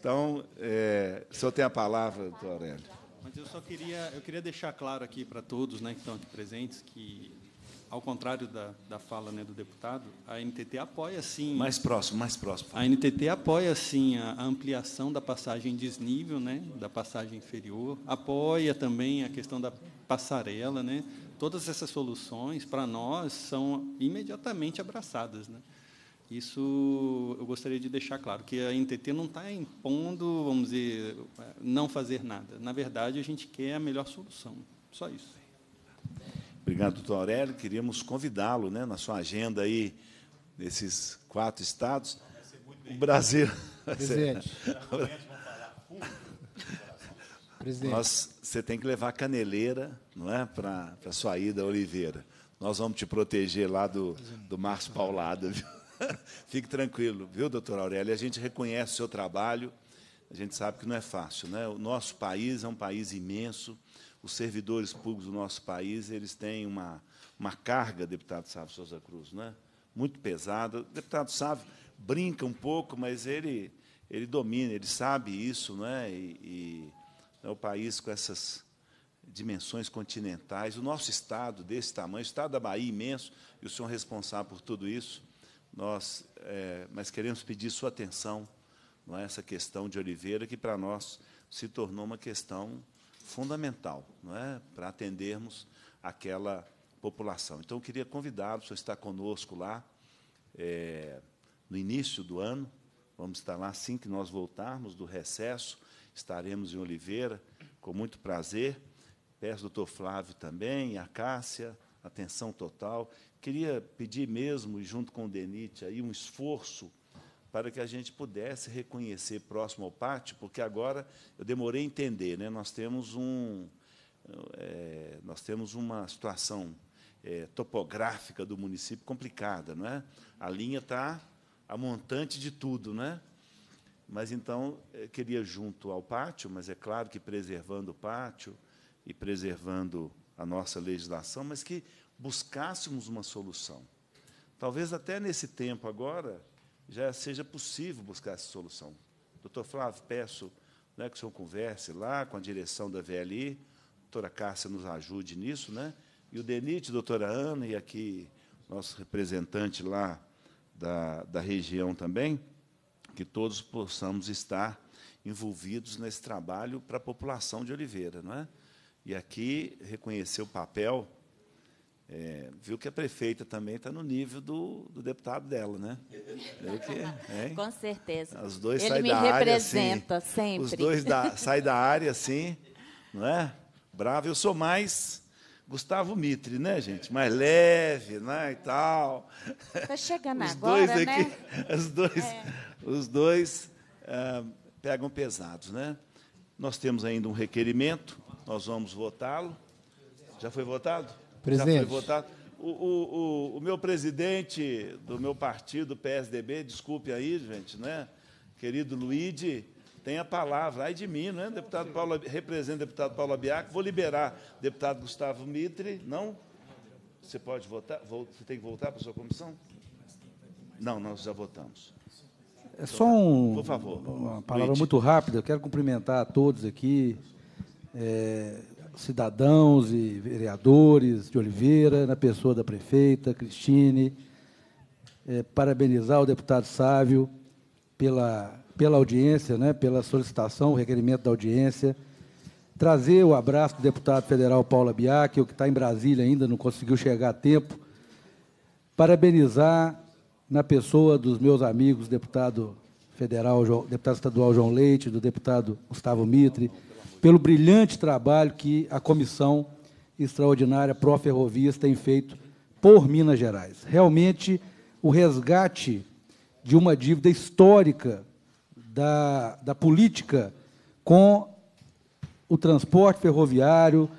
Então, é, o senhor tem a palavra, doutor Aurélio. Mas eu só queria, eu queria deixar claro aqui para todos né, que estão aqui presentes que ao contrário da, da fala né, do deputado, a NTT apoia sim. Mais próximo, mais próximo. A NTT apoia sim a, a ampliação da passagem desnível, né, da passagem inferior, apoia também a questão da passarela, né. Todas essas soluções para nós são imediatamente abraçadas, né. Isso eu gostaria de deixar claro, que a NTT não está impondo, vamos dizer, não fazer nada. Na verdade, a gente quer a melhor solução. Só isso. Obrigado, doutor Aurélio. Queríamos convidá-lo né, na sua agenda aí, nesses quatro estados. O Brasil. Presidente. Presidente. (laughs) Nós, você tem que levar a caneleira não é, para a sua ida, Oliveira. Nós vamos te proteger lá do, do Marcos Paulada. Viu? (laughs) Fique tranquilo, viu, doutor Aurélio? A gente reconhece o seu trabalho, a gente sabe que não é fácil. Né? O nosso país é um país imenso, os servidores públicos do nosso país eles têm uma, uma carga, deputado Sávio Souza Cruz, né? muito pesada. O deputado Sávio brinca um pouco, mas ele, ele domina, ele sabe isso, né? e, e é o país com essas dimensões continentais, o nosso Estado desse tamanho, o Estado da Bahia imenso, e o senhor responsável por tudo isso, nós, é, mas queremos pedir sua atenção nessa é, essa questão de Oliveira, que para nós se tornou uma questão fundamental não é? para atendermos aquela população. Então, eu queria convidá-lo, o está conosco lá é, no início do ano, vamos estar lá assim que nós voltarmos do recesso, estaremos em Oliveira, com muito prazer. Peço ao doutor Flávio também, a Cássia, atenção total. Queria pedir mesmo, junto com o Denite, aí, um esforço para que a gente pudesse reconhecer próximo ao pátio, porque agora eu demorei a entender, né? nós temos um é, nós temos uma situação é, topográfica do município complicada, não é? A linha está a montante de tudo, né? Mas então queria junto ao pátio, mas é claro que preservando o pátio e preservando a nossa legislação, mas que buscássemos uma solução. Talvez até nesse tempo agora já seja possível buscar essa solução. Doutor Flávio, peço né, que o senhor converse lá com a direção da VLI, doutora Cássia nos ajude nisso, né? e o DENIT, doutora Ana, e aqui nosso representante lá da, da região também, que todos possamos estar envolvidos nesse trabalho para a população de Oliveira. Não é? E aqui reconhecer o papel é, viu que a prefeita também está no nível do, do, deputado dela, né? Que, Com certeza. Os dois Ele me representa área, assim, sempre. Os dois da, (laughs) saem da área assim, não é? Bravo. Eu sou mais Gustavo Mitre, né, gente? Mais leve, né, e tal. Está chegando os agora, né? aqui, né? (laughs) Os dois, é. os dois ah, pegam pesados, né? Nós temos ainda um requerimento, nós vamos votá-lo. Já foi votado? Presidente. Já foi votado. O, o, o, o meu presidente do meu partido, PSDB, desculpe aí, gente, né? Querido Luíde, tem a palavra. Ai de mim, não é? Deputado Paulo, representa o deputado Paulo Abiaco. Vou liberar deputado Gustavo Mitre. Não? Você pode votar? Você tem que voltar para a sua comissão? Não, nós já votamos. É só um, Por favor, uma palavra Luiz. muito rápida. Eu quero cumprimentar a todos aqui. É, cidadãos e vereadores de Oliveira, na pessoa da prefeita Cristine, é, parabenizar o deputado Sávio pela, pela audiência, né, pela solicitação, o requerimento da audiência, trazer o abraço do deputado federal Paulo Biac, que está em Brasília ainda, não conseguiu chegar a tempo, parabenizar na pessoa dos meus amigos, deputado federal, deputado estadual João Leite, do deputado Gustavo Mitre, pelo brilhante trabalho que a Comissão Extraordinária Pró-Ferrovias tem feito por Minas Gerais. Realmente, o resgate de uma dívida histórica da, da política com o transporte ferroviário,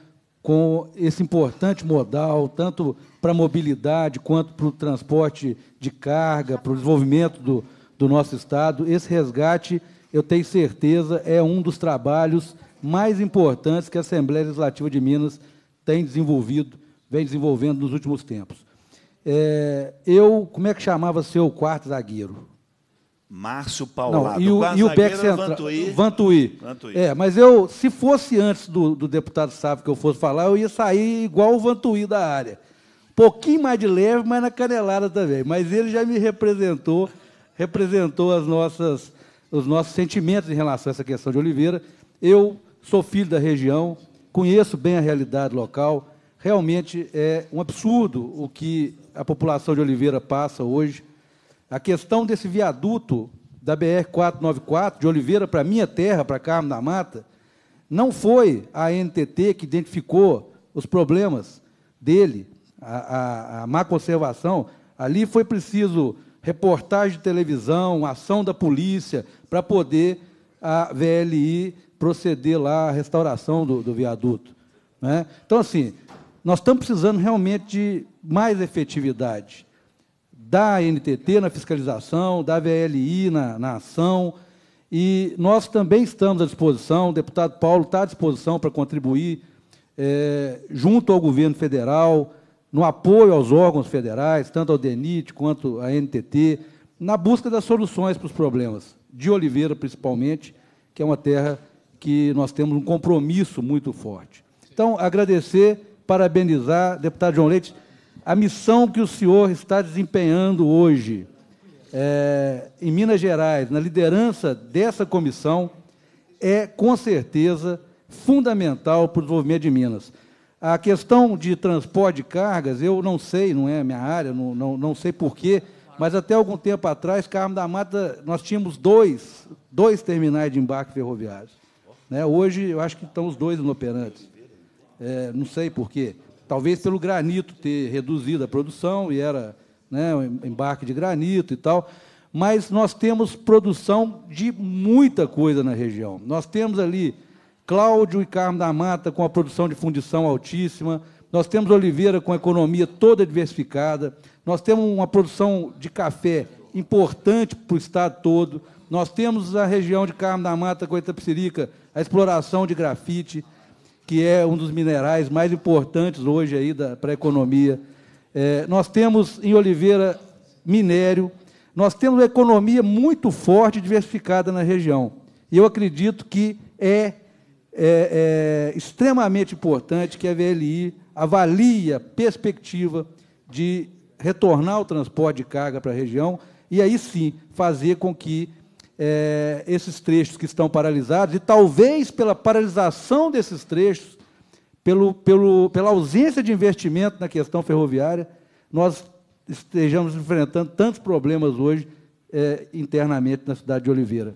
com esse importante modal, tanto para a mobilidade quanto para o transporte de carga, para o desenvolvimento do, do nosso Estado. Esse resgate, eu tenho certeza, é um dos trabalhos mais importantes que a Assembleia Legislativa de Minas tem desenvolvido, vem desenvolvendo nos últimos tempos. É, eu, como é que chamava seu quarto zagueiro? Márcio Paulado. Não, e o, quarto e o zagueiro central, Vantuí. Vantuí. Vantuí. É, mas eu, se fosse antes do, do deputado Sávio que eu fosse falar, eu ia sair igual o Vantuí da área. Pouquinho mais de leve, mas na canelada também. Mas ele já me representou, representou as nossas, os nossos sentimentos em relação a essa questão de Oliveira. Eu sou filho da região, conheço bem a realidade local. Realmente é um absurdo o que a população de Oliveira passa hoje. A questão desse viaduto da BR-494, de Oliveira para minha terra, para Carmo da Mata, não foi a NTT que identificou os problemas dele, a, a, a má conservação. Ali foi preciso reportagem de televisão, ação da polícia, para poder a VLI proceder lá à restauração do, do viaduto. Né? Então, assim, nós estamos precisando realmente de mais efetividade da NTT na fiscalização, da VLI na, na ação, e nós também estamos à disposição, o deputado Paulo está à disposição para contribuir é, junto ao governo federal, no apoio aos órgãos federais, tanto ao DENIT quanto à NTT, na busca das soluções para os problemas, de Oliveira principalmente, que é uma terra que nós temos um compromisso muito forte. Então, agradecer, parabenizar, deputado João Leite, a missão que o senhor está desempenhando hoje é, em Minas Gerais, na liderança dessa comissão, é, com certeza, fundamental para o desenvolvimento de Minas. A questão de transporte de cargas, eu não sei, não é minha área, não, não, não sei porquê, mas até algum tempo atrás, Carmo da Mata, nós tínhamos dois, dois terminais de embarque ferroviários. Né? Hoje, eu acho que estão os dois inoperantes. É, não sei por quê. Talvez pelo granito ter reduzido a produção, e era né, um embarque de granito e tal. Mas nós temos produção de muita coisa na região. Nós temos ali Cláudio e Carmo da Mata com a produção de fundição altíssima, nós temos Oliveira com a economia toda diversificada, nós temos uma produção de café importante para o estado todo, nós temos a região de Carmo da Mata com a Itapsirica a exploração de grafite, que é um dos minerais mais importantes hoje aí para a economia. É, nós temos em Oliveira minério, nós temos uma economia muito forte e diversificada na região. E eu acredito que é, é, é extremamente importante que a VLI avalie a perspectiva de retornar o transporte de carga para a região e aí sim fazer com que é, esses trechos que estão paralisados, e talvez pela paralisação desses trechos, pelo, pelo, pela ausência de investimento na questão ferroviária, nós estejamos enfrentando tantos problemas hoje é, internamente na cidade de Oliveira.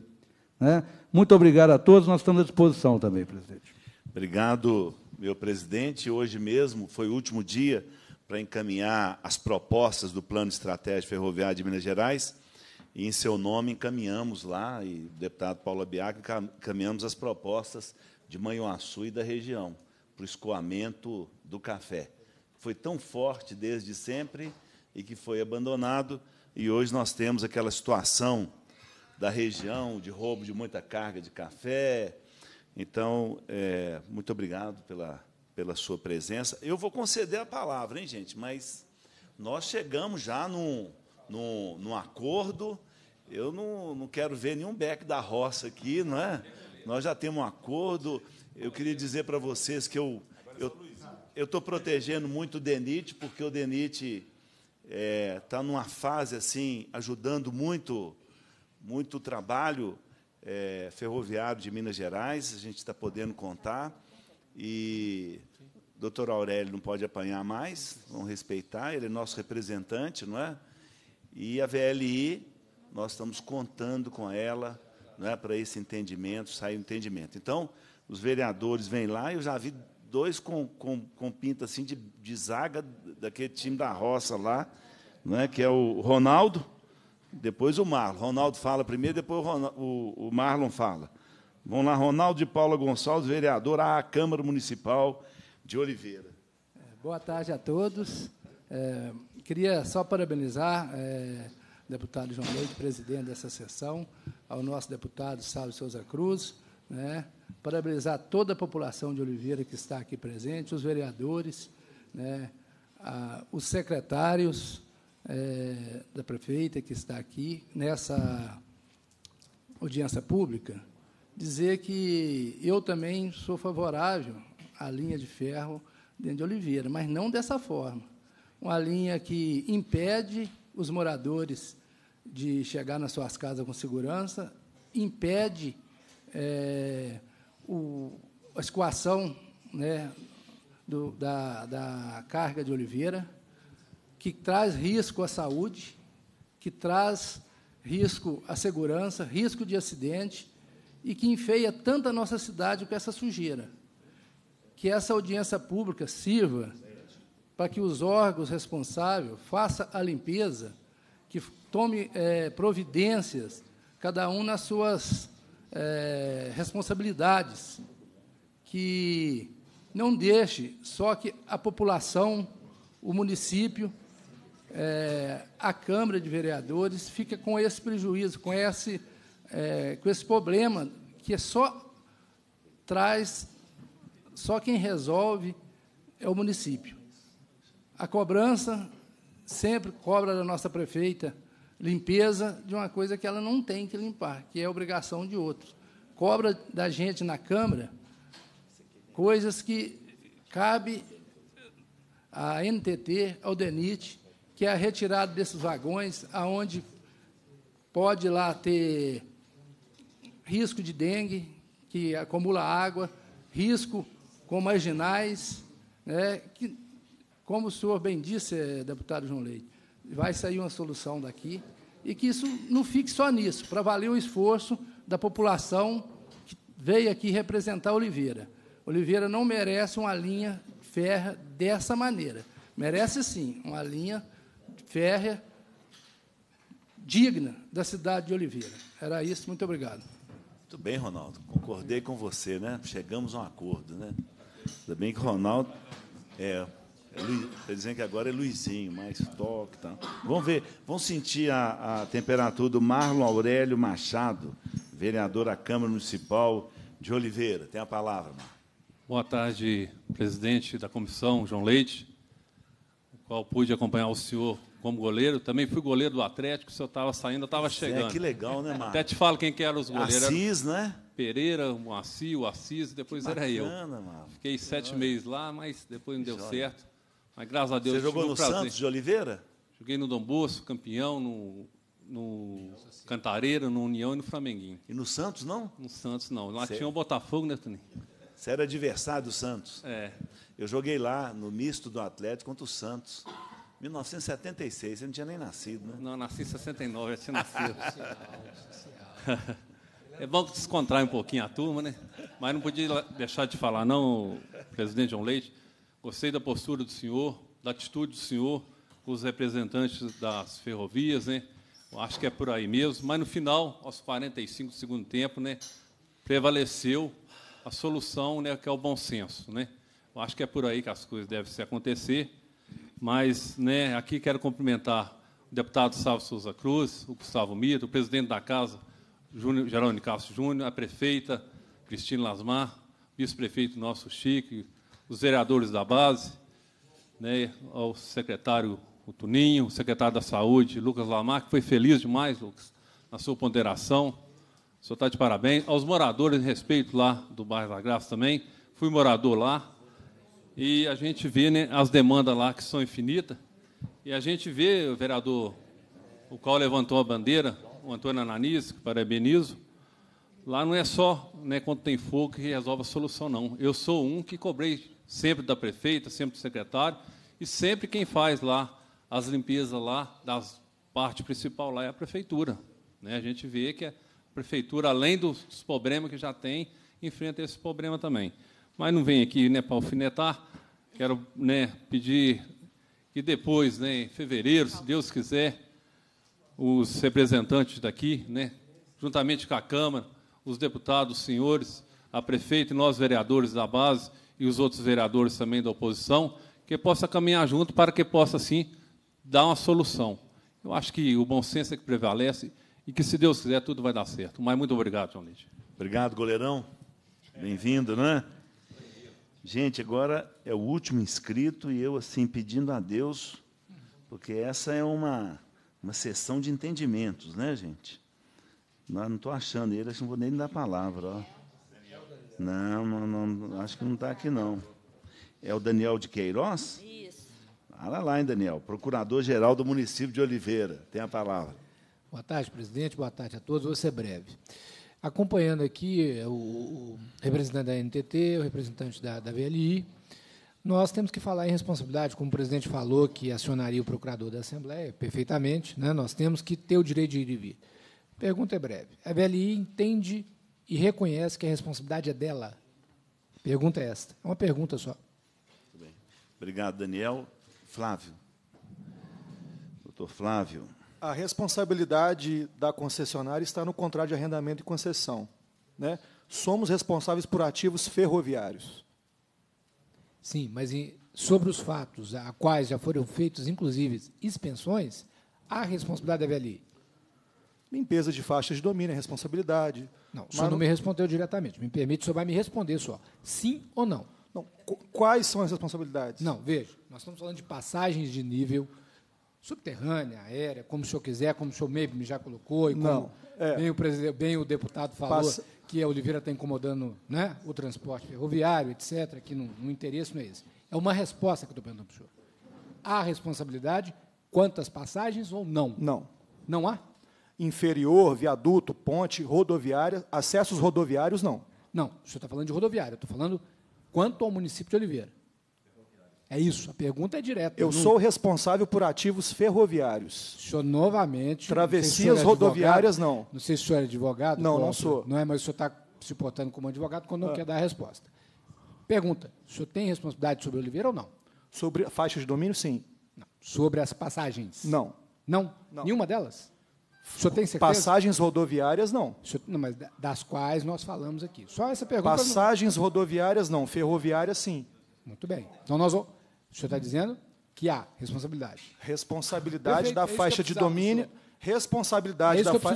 Né? Muito obrigado a todos, nós estamos à disposição também, presidente. Obrigado, meu presidente. Hoje mesmo foi o último dia para encaminhar as propostas do Plano Estratégico Ferroviário de Minas Gerais e em seu nome encaminhamos lá, e o deputado Paulo Biac, encaminhamos as propostas de Manhuaçu e da região para o escoamento do café. Foi tão forte desde sempre e que foi abandonado, e hoje nós temos aquela situação da região de roubo de muita carga de café. Então, é, muito obrigado pela, pela sua presença. Eu vou conceder a palavra, hein, gente? Mas nós chegamos já num, num, num acordo eu não, não quero ver nenhum beck da roça aqui, não é? Nós já temos um acordo. Eu queria dizer para vocês que eu estou protegendo muito o Denite, porque o Denite está é, tá numa fase assim, ajudando muito, muito trabalho é, ferroviário de Minas Gerais. A gente está podendo contar. E o doutor Aurélio não pode apanhar mais, vão respeitar, ele é nosso representante, não é? E a VLI nós estamos contando com ela né, para esse entendimento, sair o entendimento. Então, os vereadores vêm lá, eu já vi dois com, com, com pinta assim de, de zaga daquele time da roça lá, né, que é o Ronaldo, depois o Marlon. Ronaldo fala primeiro, depois o, Marlon fala. Vão lá, Ronaldo de Paula Gonçalves, vereador à Câmara Municipal de Oliveira. É, boa tarde a todos. É, queria só parabenizar é, deputado João Leite, presidente dessa sessão, ao nosso deputado Sábio Souza Cruz, né, parabenizar toda a população de Oliveira que está aqui presente, os vereadores, né, a, os secretários é, da prefeita que está aqui nessa audiência pública, dizer que eu também sou favorável à linha de ferro dentro de Oliveira, mas não dessa forma. Uma linha que impede os moradores de chegar nas suas casas com segurança, impede é, o, a escoação né, do, da, da carga de oliveira, que traz risco à saúde, que traz risco à segurança, risco de acidente, e que enfeia tanto a nossa cidade com essa sujeira. Que essa audiência pública sirva para que os órgãos responsáveis façam a limpeza que tome é, providências, cada um nas suas é, responsabilidades, que não deixe só que a população, o município, é, a Câmara de Vereadores fica com esse prejuízo, com esse, é, com esse problema que é só traz, só quem resolve é o município. A cobrança sempre cobra da nossa prefeita limpeza de uma coisa que ela não tem que limpar, que é obrigação de outros. Cobra da gente na Câmara coisas que cabe à NTT, ao DENIT, que é a retirada desses vagões, aonde pode lá ter risco de dengue, que acumula água, risco com marginais, né, que como o senhor bem disse, eh, deputado João Leite, vai sair uma solução daqui e que isso não fique só nisso, para valer o esforço da população que veio aqui representar Oliveira. Oliveira não merece uma linha férrea dessa maneira. Merece, sim, uma linha férrea digna da cidade de Oliveira. Era isso, muito obrigado. Muito bem, Ronaldo. Concordei com você, né? Chegamos a um acordo, né? Ainda bem que o Ronaldo é, é tá dizem que agora é Luizinho, mais toque. Tá. Vamos ver, vamos sentir a, a temperatura do Marlon Aurélio Machado, vereador da Câmara Municipal de Oliveira. Tem a palavra, Marlon. Boa tarde, presidente da comissão, João Leite, o qual pude acompanhar o senhor como goleiro. Também fui goleiro do Atlético, o senhor estava saindo, eu estava é chegando. É, que legal, né, Marlon? Até te falo quem que eram os goleiros. Assis, né? Pereira, o Assis, o Assis, depois que era bacana, eu. Mano. Fiquei que sete meses lá, mas depois não deu Joga. certo. Mas graças a Deus. Você jogou no prazer. Santos de Oliveira? Joguei no Dom Bosco, campeão, no, no Cantareira, no União e no Flamenguinho. E no Santos, não? No Santos, não. Lá Cê... tinha o Botafogo, né, Toninho? Você era adversário do Santos? É. Eu joguei lá no misto do Atlético contra o Santos. 1976, você não tinha nem nascido, né? Não, nasci em 69, eu tinha nascido. é bom que descontrai um pouquinho a turma, né? Mas não podia deixar de falar, não, presidente João Leite Gostei da postura do senhor, da atitude do senhor, os representantes das ferrovias, né? Acho que é por aí mesmo. Mas no final, aos 45 do segundo tempo, né, prevaleceu a solução, né, que é o bom senso, né? Eu acho que é por aí que as coisas devem se acontecer. Mas, né, aqui quero cumprimentar o deputado Salvo Souza Cruz, o Gustavo Mito, o presidente da casa, Júnior, Jerônimo Castro Júnior, a prefeita Cristina Lasmar, vice-prefeito nosso Chico, os vereadores da base, né, ao secretário o Tuninho, o secretário da Saúde, Lucas Lamar, que foi feliz demais, Lucas, na sua ponderação. O senhor está de parabéns. Aos moradores, respeito lá do bairro da Graça também, fui morador lá, e a gente vê né, as demandas lá que são infinitas, e a gente vê o vereador, o qual levantou a bandeira, o Antônio Ananis, que parabenizo, lá não é só né, quando tem fogo que resolve a solução, não. Eu sou um que cobrei sempre da prefeita, sempre do secretário, e sempre quem faz lá as limpezas lá, da parte principal lá é a prefeitura. Né? A gente vê que a prefeitura, além dos problemas que já tem, enfrenta esse problema também. Mas não vem aqui né, para alfinetar, quero né, pedir que depois, né, em fevereiro, se Deus quiser, os representantes daqui, né, juntamente com a Câmara, os deputados, os senhores, a prefeita e nós, vereadores da base, e os outros vereadores também da oposição, que possa caminhar junto para que possa, sim, dar uma solução. Eu acho que o bom senso é que prevalece e que, se Deus quiser, tudo vai dar certo. Mas muito obrigado, João Leite. Obrigado, goleirão. Bem-vindo, né? Gente, agora é o último inscrito e eu, assim, pedindo a Deus, porque essa é uma, uma sessão de entendimentos, né, gente? Não, não estou achando ele, acho que não vou nem dar a palavra. Ó. Não, não, não, acho que não está aqui, não. É o Daniel de Queiroz? Isso. Fala lá, hein, Daniel. Procurador-Geral do município de Oliveira. Tem a palavra. Boa tarde, presidente. Boa tarde a todos. Vou ser breve. Acompanhando aqui é, o, representante da NTT, o representante da, da VLI, nós temos que falar em responsabilidade, como o presidente falou, que acionaria o procurador da Assembleia, perfeitamente. Né? Nós temos que ter o direito de ir e vir. Pergunta é breve. A VLI entende e reconhece que a responsabilidade é dela? Pergunta esta. É uma pergunta só. Muito bem. Obrigado, Daniel. Flávio. Doutor Flávio. A responsabilidade da concessionária está no contrato de arrendamento e concessão. Né? Somos responsáveis por ativos ferroviários. Sim, mas sobre os fatos a quais já foram feitos, inclusive, expensões, a responsabilidade deve ali. Limpeza de faixas de domínio é responsabilidade. Não, o senhor não... me respondeu diretamente. Me permite, o senhor vai me responder só. Sim ou não? Não. Quais são as responsabilidades? Não, veja, nós estamos falando de passagens de nível subterrânea, aérea, como o senhor quiser, como o senhor mesmo já colocou, e como não, é. bem, o bem o deputado falou Passa... que a Oliveira está incomodando né, o transporte ferroviário, etc., que não, não interesse não é esse. É uma resposta que eu estou perguntando para o senhor. Há responsabilidade quantas passagens ou não? Não. Não há? inferior, viaduto, ponte, rodoviária, acessos rodoviários, não. Não, o senhor está falando de rodoviária, eu estou falando quanto ao município de Oliveira. É isso, a pergunta é direta. Eu não... sou responsável por ativos ferroviários. O senhor, novamente... É Travessias se rodoviárias, advogado, não. Não sei se o senhor é advogado. Não, não sou. Não é, mas o senhor está se portando como advogado quando não ah. quer dar a resposta. Pergunta, o senhor tem responsabilidade sobre Oliveira ou não? Sobre a faixa de domínio, sim. Não. Sobre as passagens? Não. Não? não. Nenhuma delas? Passagens rodoviárias, não. Senhor, não. Mas das quais nós falamos aqui. Só essa pergunta. Passagens não... rodoviárias, não. Ferroviárias, sim. Muito bem. Então, nós, o senhor está dizendo que há responsabilidade. Responsabilidade Perfeito. da é faixa de domínio. Responsabilidade, é da, fa...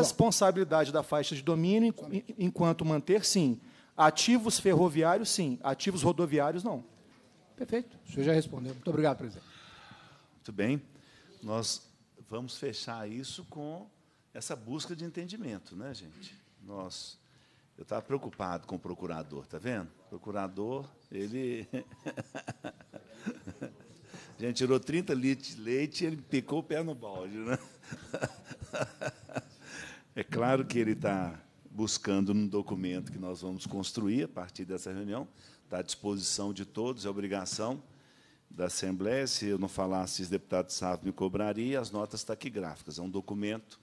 responsabilidade da faixa de domínio, enquanto manter, sim. Ativos ferroviários, sim. Ativos rodoviários, não. Perfeito. O senhor já respondeu. Muito obrigado, presidente. Muito bem. Nós vamos fechar isso com essa busca de entendimento, né, gente? Nós, eu estava preocupado com o procurador, tá vendo? O procurador, ele. A (laughs) gente tirou 30 litros de leite e ele picou o pé no balde, né? (laughs) É claro que ele está buscando um documento que nós vamos construir a partir dessa reunião, está à disposição de todos, é obrigação da Assembleia, se eu não falasse, os deputados Sávio me cobraria, as notas taquigráficas. É um documento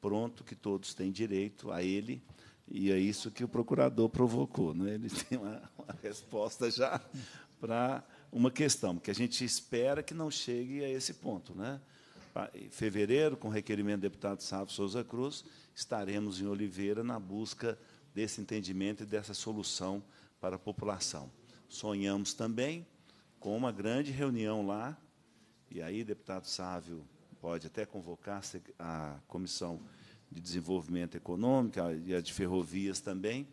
pronto que todos têm direito a ele, e é isso que o procurador provocou. Né? Ele (laughs) tem uma, uma resposta já para uma questão, que a gente espera que não chegue a esse ponto. Né? Em fevereiro, com requerimento do deputado Sávio Souza Cruz, estaremos em Oliveira na busca desse entendimento e dessa solução para a população. Sonhamos também com uma grande reunião lá, e aí, deputado Sávio pode até convocar a Comissão de Desenvolvimento Econômico e a de Ferrovias também,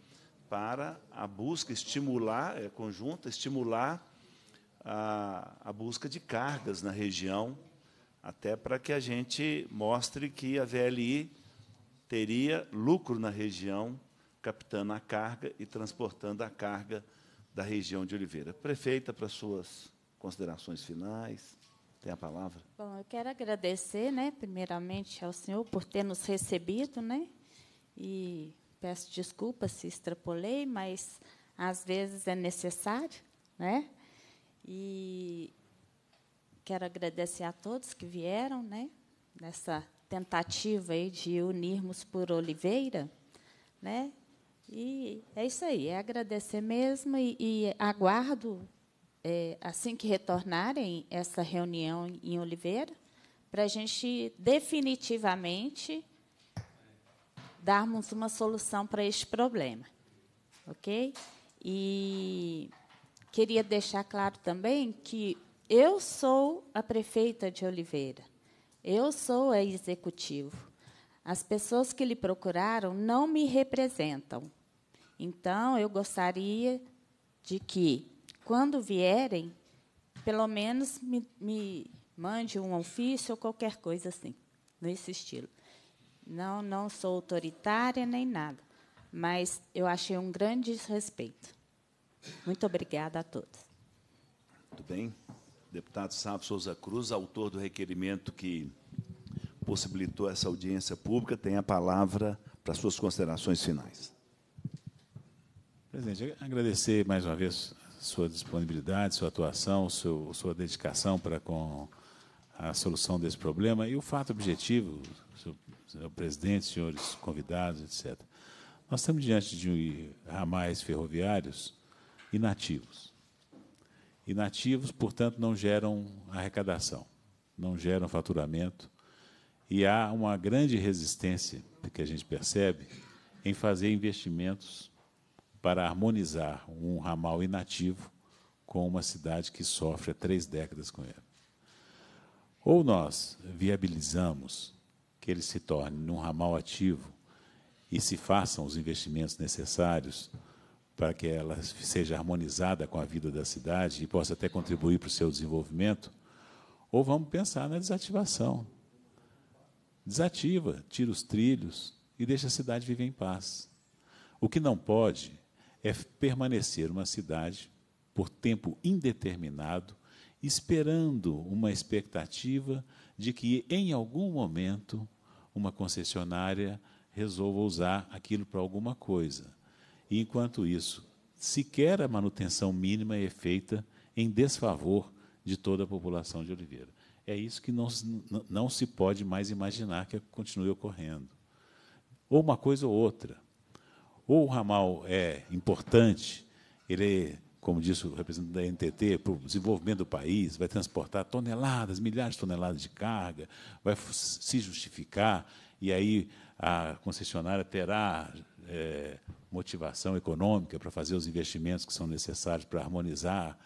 para a busca, estimular, é conjunta, estimular a, a busca de cargas na região, até para que a gente mostre que a VLI teria lucro na região, captando a carga e transportando a carga da região de Oliveira. Prefeita, para suas considerações finais, tem a palavra. Bom, eu quero agradecer, né, primeiramente ao senhor por ter nos recebido, né, e peço desculpas se extrapolei, mas às vezes é necessário, né, e quero agradecer a todos que vieram, né, nessa tentativa aí de unirmos por Oliveira, né, e é isso aí, é agradecer mesmo e, e aguardo, é, assim que retornarem essa reunião em Oliveira, para a gente definitivamente darmos uma solução para este problema. Ok? E queria deixar claro também que eu sou a prefeita de Oliveira, eu sou a executivo. As pessoas que lhe procuraram não me representam. Então, eu gostaria de que, quando vierem, pelo menos me, me mande um ofício ou qualquer coisa assim, nesse estilo. Não, não sou autoritária nem nada, mas eu achei um grande respeito. Muito obrigada a todos. Muito bem. Deputado Sábio Souza Cruz, autor do requerimento que possibilitou essa audiência pública, tem a palavra para suas considerações finais. Presidente, agradecer mais uma vez sua disponibilidade, sua atuação, seu, sua dedicação para com a solução desse problema e o fato objetivo, senhor, senhor presidente, senhores convidados, etc. Nós estamos diante de ramais ferroviários inativos. Inativos, portanto, não geram arrecadação, não geram faturamento e há uma grande resistência que a gente percebe em fazer investimentos para harmonizar um ramal inativo com uma cidade que sofre há três décadas com ele. Ou nós viabilizamos que ele se torne um ramal ativo e se façam os investimentos necessários para que ela seja harmonizada com a vida da cidade e possa até contribuir para o seu desenvolvimento, ou vamos pensar na desativação. Desativa, tira os trilhos e deixa a cidade viver em paz. O que não pode é permanecer uma cidade por tempo indeterminado, esperando uma expectativa de que em algum momento uma concessionária resolva usar aquilo para alguma coisa. E enquanto isso, sequer a manutenção mínima é feita em desfavor de toda a população de Oliveira. É isso que não, não se pode mais imaginar que continue ocorrendo. Ou uma coisa ou outra ou o ramal é importante, ele, como disse o representante da NTT, é para o desenvolvimento do país, vai transportar toneladas, milhares de toneladas de carga, vai se justificar, e aí a concessionária terá é, motivação econômica para fazer os investimentos que são necessários para harmonizar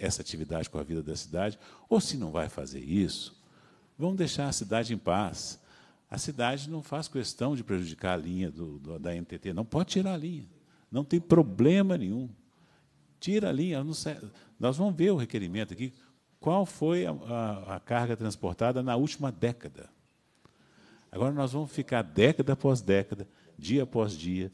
essa atividade com a vida da cidade, ou se não vai fazer isso, vamos deixar a cidade em paz. A cidade não faz questão de prejudicar a linha do, do, da NTT, não pode tirar a linha. Não tem problema nenhum. Tira a linha. Nós vamos ver o requerimento aqui. Qual foi a, a, a carga transportada na última década? Agora nós vamos ficar década após década, dia após dia,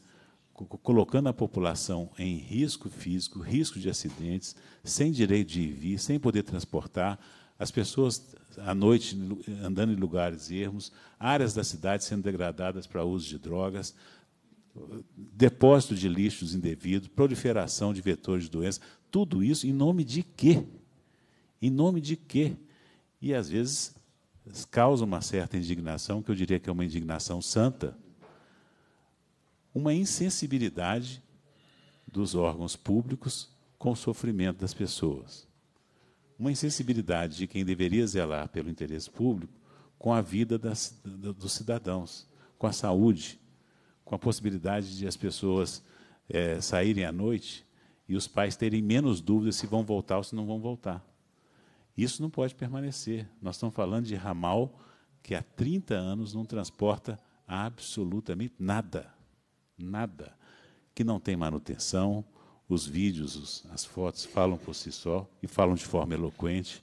colocando a população em risco físico, risco de acidentes, sem direito de vir, sem poder transportar, as pessoas à noite andando em lugares ermos, áreas da cidade sendo degradadas para uso de drogas, depósito de lixos indevidos, proliferação de vetores de doença, tudo isso em nome de quê? Em nome de quê? E às vezes causa uma certa indignação, que eu diria que é uma indignação santa, uma insensibilidade dos órgãos públicos com o sofrimento das pessoas uma insensibilidade de quem deveria zelar pelo interesse público com a vida das, dos cidadãos, com a saúde, com a possibilidade de as pessoas é, saírem à noite e os pais terem menos dúvidas se vão voltar ou se não vão voltar. Isso não pode permanecer. Nós estamos falando de ramal que há 30 anos não transporta absolutamente nada. Nada. Que não tem manutenção, os vídeos, os, as fotos falam por si só e falam de forma eloquente,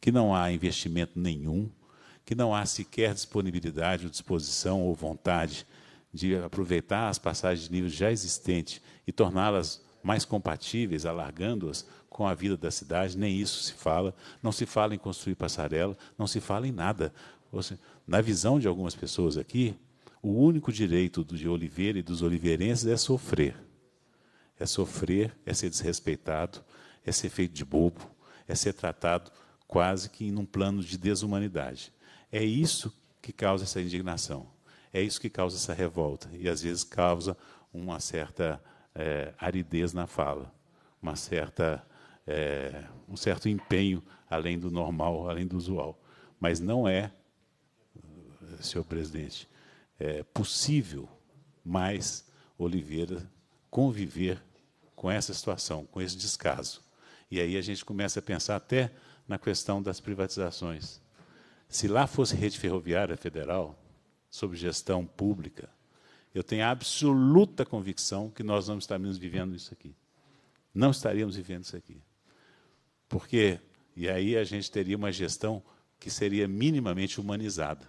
que não há investimento nenhum, que não há sequer disponibilidade, ou disposição ou vontade de aproveitar as passagens de nível já existentes e torná-las mais compatíveis, alargando-as com a vida da cidade, nem isso se fala, não se fala em construir passarela, não se fala em nada. Seja, na visão de algumas pessoas aqui, o único direito de Oliveira e dos oliveirenses é sofrer é sofrer, é ser desrespeitado, é ser feito de bobo, é ser tratado quase que em um plano de desumanidade. É isso que causa essa indignação, é isso que causa essa revolta e às vezes causa uma certa é, aridez na fala, uma certa é, um certo empenho além do normal, além do usual. Mas não é, senhor presidente, é possível mais Oliveira conviver com essa situação, com esse descaso. E aí a gente começa a pensar até na questão das privatizações. Se lá fosse rede ferroviária federal, sob gestão pública, eu tenho a absoluta convicção que nós não estaríamos vivendo isso aqui. Não estaríamos vivendo isso aqui. Porque, e aí a gente teria uma gestão que seria minimamente humanizada.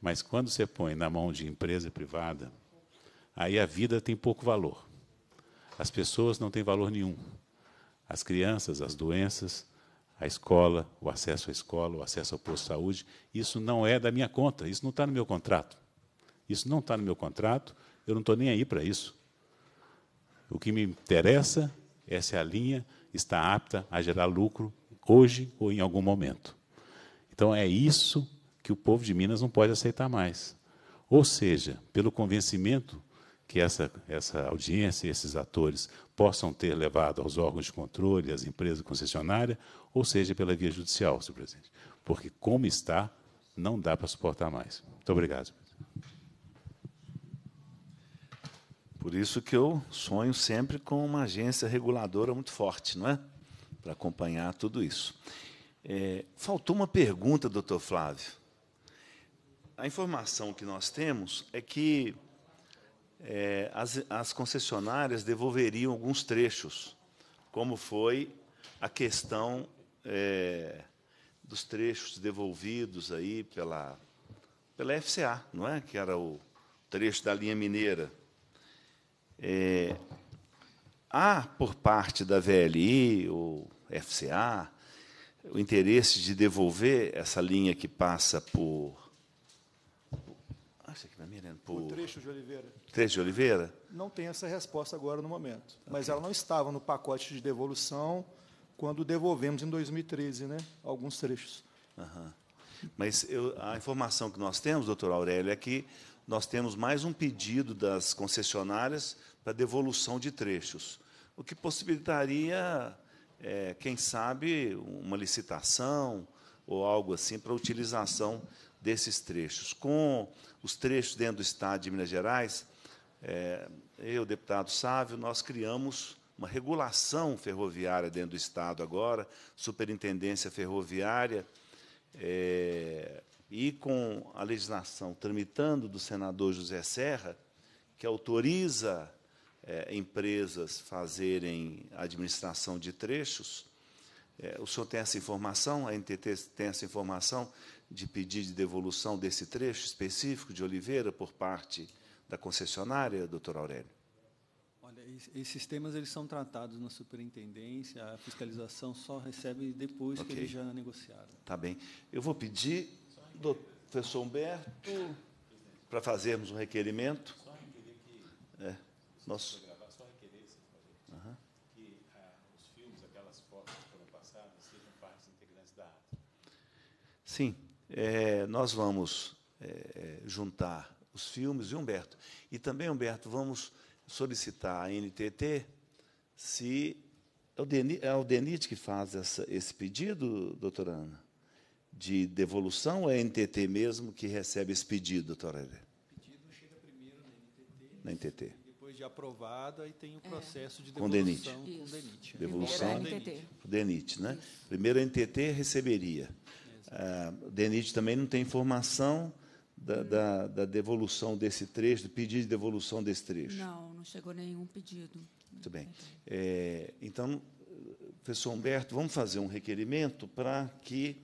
Mas quando você põe na mão de empresa privada, aí a vida tem pouco valor. As pessoas não têm valor nenhum. As crianças, as doenças, a escola, o acesso à escola, o acesso ao posto de saúde, isso não é da minha conta, isso não está no meu contrato. Isso não está no meu contrato, eu não estou nem aí para isso. O que me interessa é se a linha está apta a gerar lucro hoje ou em algum momento. Então é isso que o povo de Minas não pode aceitar mais. Ou seja, pelo convencimento que essa, essa audiência, esses atores, possam ter levado aos órgãos de controle, às empresas concessionárias, ou seja, pela via judicial, senhor presidente. Porque, como está, não dá para suportar mais. Muito obrigado. Por isso que eu sonho sempre com uma agência reguladora muito forte, não é? Para acompanhar tudo isso. É, faltou uma pergunta, doutor Flávio. A informação que nós temos é que é, as, as concessionárias devolveriam alguns trechos, como foi a questão é, dos trechos devolvidos aí pela, pela FCA, não é? Que era o trecho da linha mineira. É, há, por parte da VLI ou FCA, o interesse de devolver essa linha que passa por Acha que na é Por... O trecho de Oliveira. Trecho de Oliveira? Não tem essa resposta agora no momento. Okay. Mas ela não estava no pacote de devolução quando devolvemos em 2013, né? Alguns trechos. Uhum. Mas eu, a informação que nós temos, doutor Aurélio, é que nós temos mais um pedido das concessionárias para devolução de trechos, o que possibilitaria, é, quem sabe, uma licitação ou algo assim para utilização desses trechos. Com os trechos dentro do Estado de Minas Gerais, é, eu, deputado Sávio, nós criamos uma regulação ferroviária dentro do Estado agora, superintendência ferroviária, é, e com a legislação tramitando do senador José Serra, que autoriza é, empresas fazerem administração de trechos. É, o senhor tem essa informação? A NTT tem essa informação? de pedir de devolução desse trecho específico de Oliveira por parte da concessionária, doutor Aurélio? Olha, esses temas eles são tratados na superintendência, a fiscalização só recebe depois okay. que eles já negociaram. Tá bem. Eu vou pedir, professor Humberto, para fazermos um requerimento. Só requerer que... É, nosso... só requerer que ah, os filmes, aquelas fotos que foram passadas, sejam partes integrantes da ata. Sim é, nós vamos é, juntar os filmes e Humberto. E também, Humberto, vamos solicitar à NTT se. É o, DENIT, é o DENIT que faz essa, esse pedido, doutora Ana? De devolução ou é a NTT mesmo que recebe esse pedido, doutora Ana? O pedido chega primeiro na NTT. Na NTT depois de aprovado, aí tem o é. processo é. de devolução com DENIT. Com DENIT. Devolução, Primeiro DENIT, é DENIT né? Isso. Primeiro a NTT receberia o é, DENIT também não tem informação da, hum. da, da, devolução desse trecho, do pedido de devolução desse trecho. Não, não chegou nenhum pedido. Muito bem. É, então, professor Humberto, vamos fazer um requerimento para que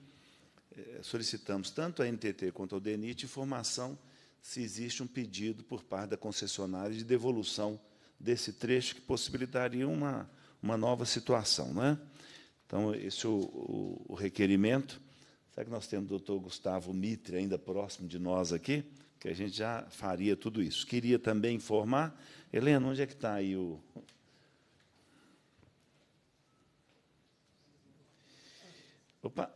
é, solicitamos tanto a NTT quanto ao DENIT informação se existe um pedido por parte da concessionária de devolução desse trecho que possibilitaria uma, uma nova situação. Não é? Então, esse é o, o, o requerimento. Será que nós temos o doutor Gustavo Mitre ainda próximo de nós aqui? Que a gente já faria tudo isso. Queria também informar. Helena, onde é que está aí o. Opa!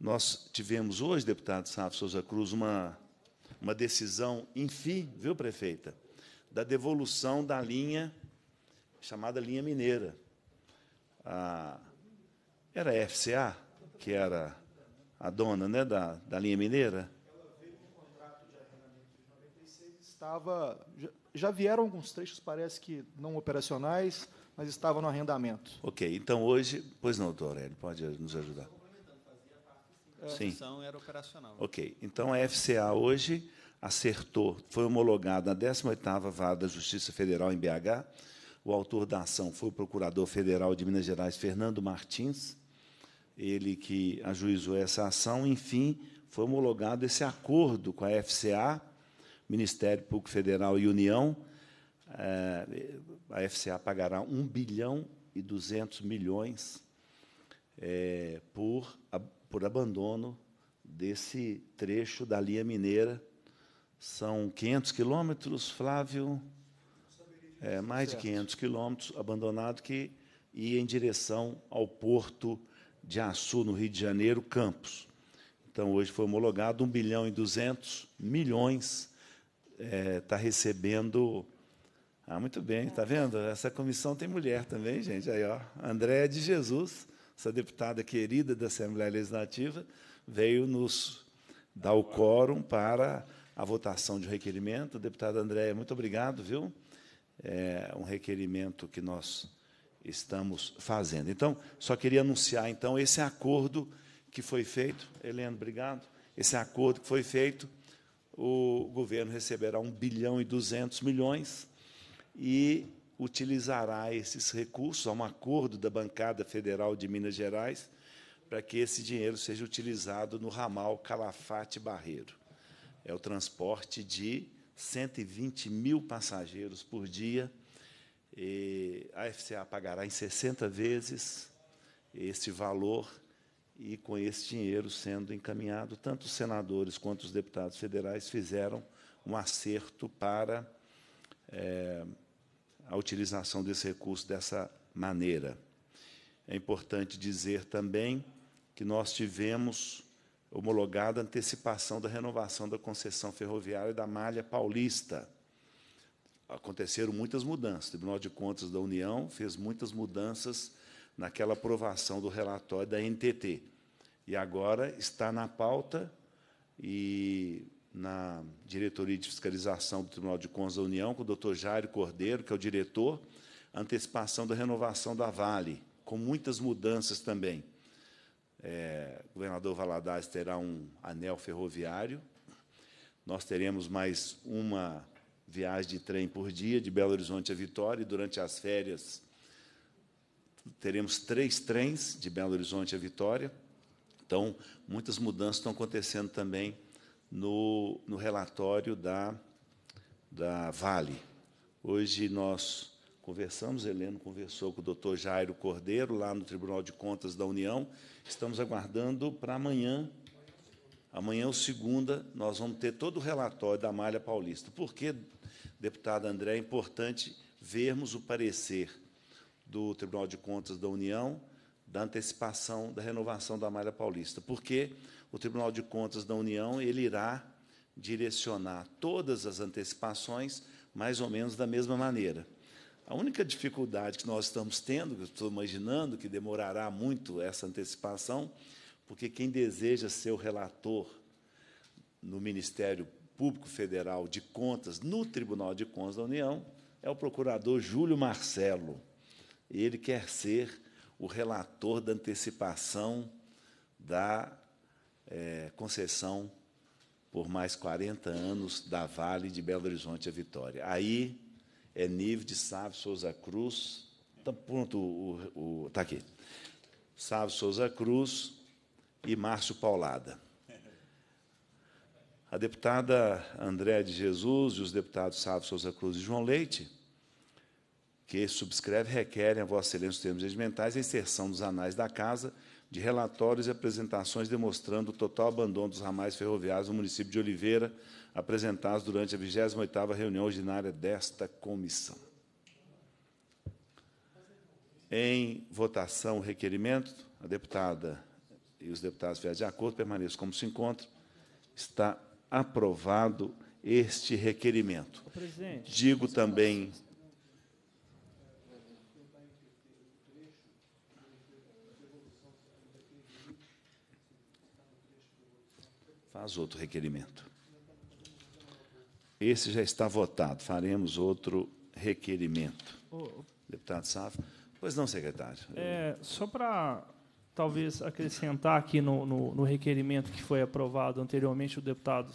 Nós tivemos hoje, deputado Sávio Souza Cruz, uma, uma decisão, enfim, viu, prefeita? Da devolução da linha chamada linha mineira. Ah, a, era a FCA, que era a dona né, da, da linha mineira? Ela veio com um contrato de arrendamento de 96, estava. Já, já vieram alguns trechos, parece que não operacionais, mas estava no arrendamento. Ok, então hoje. Pois não, doutor Aurélio, pode nos ajudar. É. Sim. A era operacional. Ok, então a FCA hoje acertou, foi homologada na 18ª Vara da Justiça Federal em BH. O autor da ação foi o Procurador Federal de Minas Gerais, Fernando Martins ele que ajuizou essa ação, enfim, foi homologado esse acordo com a FCA, Ministério Público Federal e União. É, a FCA pagará 1 bilhão e 200 milhões é, por, por abandono desse trecho da linha mineira. São 500 quilômetros, Flávio? É, mais de 500 quilômetros abandonado que ia em direção ao porto de Açu, no Rio de Janeiro, Campos. Então, hoje foi homologado 1 bilhão e 200 milhões está eh, é, recebendo. Ah, muito bem, está vendo? Essa comissão tem mulher também, gente. Aí, ó, Andréa de Jesus, essa deputada querida da Assembleia Legislativa, veio nos dar o quórum para a votação de um requerimento. Deputada Andréa, muito obrigado, viu? É um requerimento que nós estamos fazendo. Então, só queria anunciar então esse acordo que foi feito. Helena, obrigado. Esse acordo que foi feito, o governo receberá 1 bilhão e 200 milhões e utilizará esses recursos, há um acordo da bancada federal de Minas Gerais para que esse dinheiro seja utilizado no ramal Calafate-Barreiro. É o transporte de 120 mil passageiros por dia e a FCA pagará em 60 vezes este valor e com esse dinheiro sendo encaminhado, tanto os senadores quanto os deputados federais fizeram um acerto para é, a utilização desse recurso dessa maneira. É importante dizer também que nós tivemos homologada antecipação da renovação da concessão ferroviária da Malha Paulista aconteceram muitas mudanças. O Tribunal de Contas da União fez muitas mudanças naquela aprovação do relatório da NTT. E agora está na pauta e na diretoria de fiscalização do Tribunal de Contas da União, com o doutor Jairo Cordeiro, que é o diretor, antecipação da renovação da Vale, com muitas mudanças também. É, o governador Valadares terá um anel ferroviário, nós teremos mais uma viagem de trem por dia de Belo Horizonte a Vitória, e durante as férias teremos três trens de Belo Horizonte a Vitória. Então, muitas mudanças estão acontecendo também no, no relatório da, da Vale. Hoje nós conversamos, Heleno conversou com o doutor Jairo Cordeiro, lá no Tribunal de Contas da União. Estamos aguardando para amanhã. Amanhã, segunda, nós vamos ter todo o relatório da Malha Paulista. Por que deputado André, é importante vermos o parecer do Tribunal de Contas da União da antecipação da renovação da malha paulista, porque o Tribunal de Contas da União ele irá direcionar todas as antecipações mais ou menos da mesma maneira. A única dificuldade que nós estamos tendo, que estou imaginando que demorará muito essa antecipação, porque quem deseja ser o relator no Ministério Público Federal de Contas no Tribunal de Contas da União é o procurador Júlio Marcelo. Ele quer ser o relator da antecipação da é, concessão por mais 40 anos da Vale de Belo Horizonte a Vitória. Aí é nível de Sávio Souza Cruz. Está pronto, o, tá aqui. Sávio Souza Cruz e Márcio Paulada a deputada Andréa de Jesus e os deputados Sávio Souza Cruz e João Leite, que subscreve requerem a Vossa Excelência os termos regimentais a inserção dos anais da Casa de relatórios e apresentações demonstrando o total abandono dos ramais ferroviários no município de Oliveira, apresentados durante a 28ª reunião ordinária desta comissão. Em votação o requerimento, a deputada e os deputados fiéis de acordo permaneçam como se encontram. Está aprovado este requerimento. Digo também Faz outro requerimento. Esse já está votado. Faremos outro requerimento. Deputado Safra. Pois não, secretário. É, só para talvez acrescentar aqui no, no, no, requerimento que foi aprovado anteriormente o deputado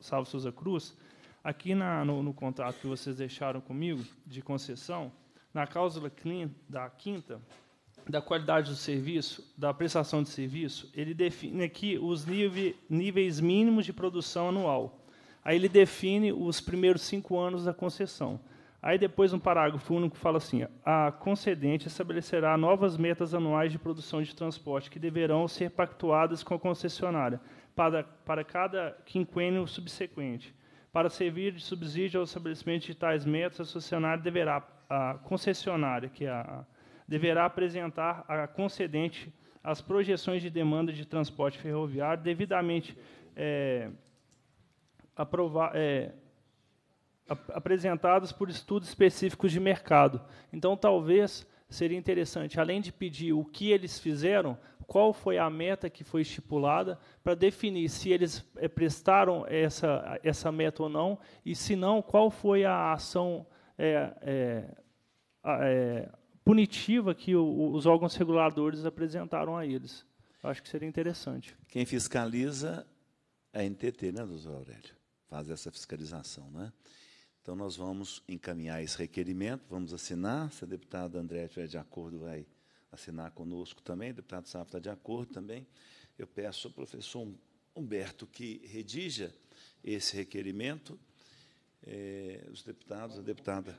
Salvo Souza Cruz, aqui na, no, no, contrato que vocês deixaram comigo de concessão, na cláusula clean da quinta, da qualidade do serviço, da prestação de serviço, ele define aqui os níveis mínimos de produção anual. Aí ele define os primeiros cinco anos da concessão. Aí depois um parágrafo único fala assim: a concedente estabelecerá novas metas anuais de produção de transporte que deverão ser pactuadas com a concessionária para, para cada quinquênio subsequente. Para servir de subsídio ao estabelecimento de tais metas, a concessionária deverá a concessionária que é a, deverá apresentar à concedente as projeções de demanda de transporte ferroviário devidamente é, aprovar, é, apresentados por estudos específicos de mercado. Então, talvez seria interessante, além de pedir o que eles fizeram, qual foi a meta que foi estipulada, para definir se eles eh, prestaram essa, essa meta ou não, e se não, qual foi a ação é, é, é, punitiva que o, os órgãos reguladores apresentaram a eles. Eu acho que seria interessante. Quem fiscaliza é a NTT, né, doutor Aurélio? Faz essa fiscalização, né? Então, nós vamos encaminhar esse requerimento, vamos assinar. Se a deputada André estiver de acordo, vai assinar conosco também. O deputado Safra está de acordo também. Eu peço ao professor Humberto que redija esse requerimento. É, os deputados, a deputada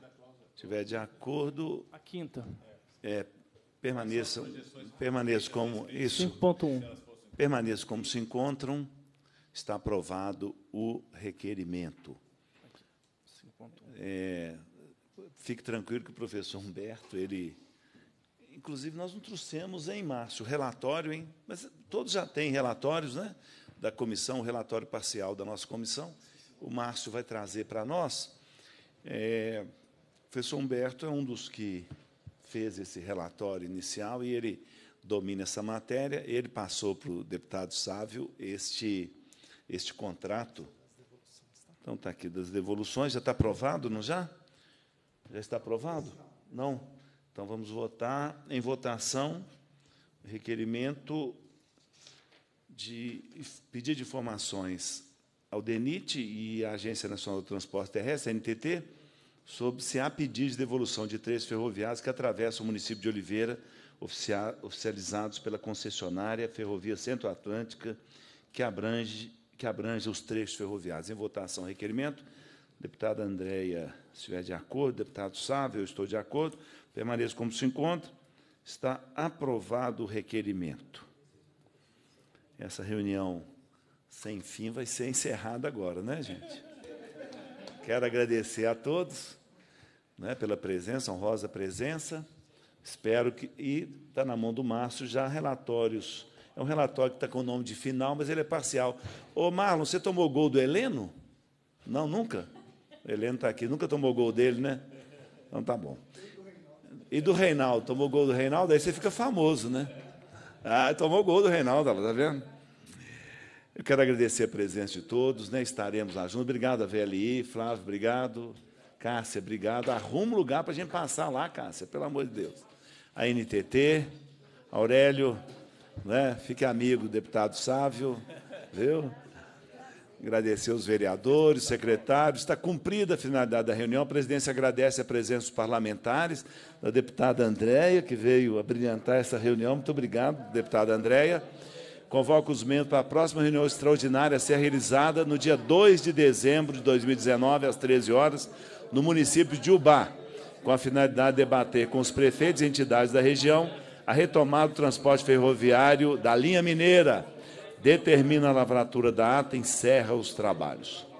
estiver de acordo. A quinta. É, permaneçam, permaneçam como. Isso. 5.1. Permaneçam como se encontram. Está aprovado o requerimento. É, fique tranquilo que o professor Humberto, ele. Inclusive, nós não trouxemos em março o relatório, hein? Mas todos já têm relatórios, né? Da comissão, o relatório parcial da nossa comissão. O Márcio vai trazer para nós. É, o professor Humberto é um dos que fez esse relatório inicial e ele domina essa matéria. Ele passou para o deputado Sávio este, este contrato então está aqui das devoluções, já está aprovado, não já? Já está aprovado? Não. Então vamos votar em votação requerimento de pedido de informações ao DENIT e à Agência Nacional do Transporte Terrestre, NTT, sobre se há pedido de devolução de três ferroviários que atravessam o município de Oliveira, oficializados pela concessionária Ferrovia Centro-Atlântica, que abrange que abrange os trechos ferroviários. Em votação, requerimento. Deputada Andréia, se estiver de acordo, deputado Sávio, eu estou de acordo, permaneça como se encontra. Está aprovado o requerimento. Essa reunião sem fim vai ser encerrada agora, né, gente? Quero agradecer a todos né, pela presença, honrosa presença. Espero que. E está na mão do Márcio já relatórios é um relatório que está com o nome de final, mas ele é parcial. Ô, Marlon, você tomou gol do Heleno? Não, nunca? O Heleno está aqui. Nunca tomou gol dele, né? Então tá bom. E do Reinaldo? Tomou gol do Reinaldo? Aí você fica famoso, né? Ah, tomou gol do Reinaldo, tá vendo? Eu quero agradecer a presença de todos, né? estaremos lá juntos. Obrigado, VLI, Flávio, obrigado. Cássia, obrigado. Arruma um lugar para a gente passar lá, Cássia, pelo amor de Deus. A NTT, Aurélio, né? Fique amigo deputado Sávio, viu? Agradecer os vereadores, secretários. Está cumprida a finalidade da reunião. A presidência agradece a presença dos parlamentares, da deputada Andréia, que veio brilhantar essa reunião. Muito obrigado, deputada Andréia. Convoco os membros para a próxima reunião extraordinária a ser realizada no dia 2 de dezembro de 2019, às 13 horas, no município de Ubá, com a finalidade de debater com os prefeitos e entidades da região a retomada do transporte ferroviário da linha mineira, determina a lavratura da ata e encerra os trabalhos.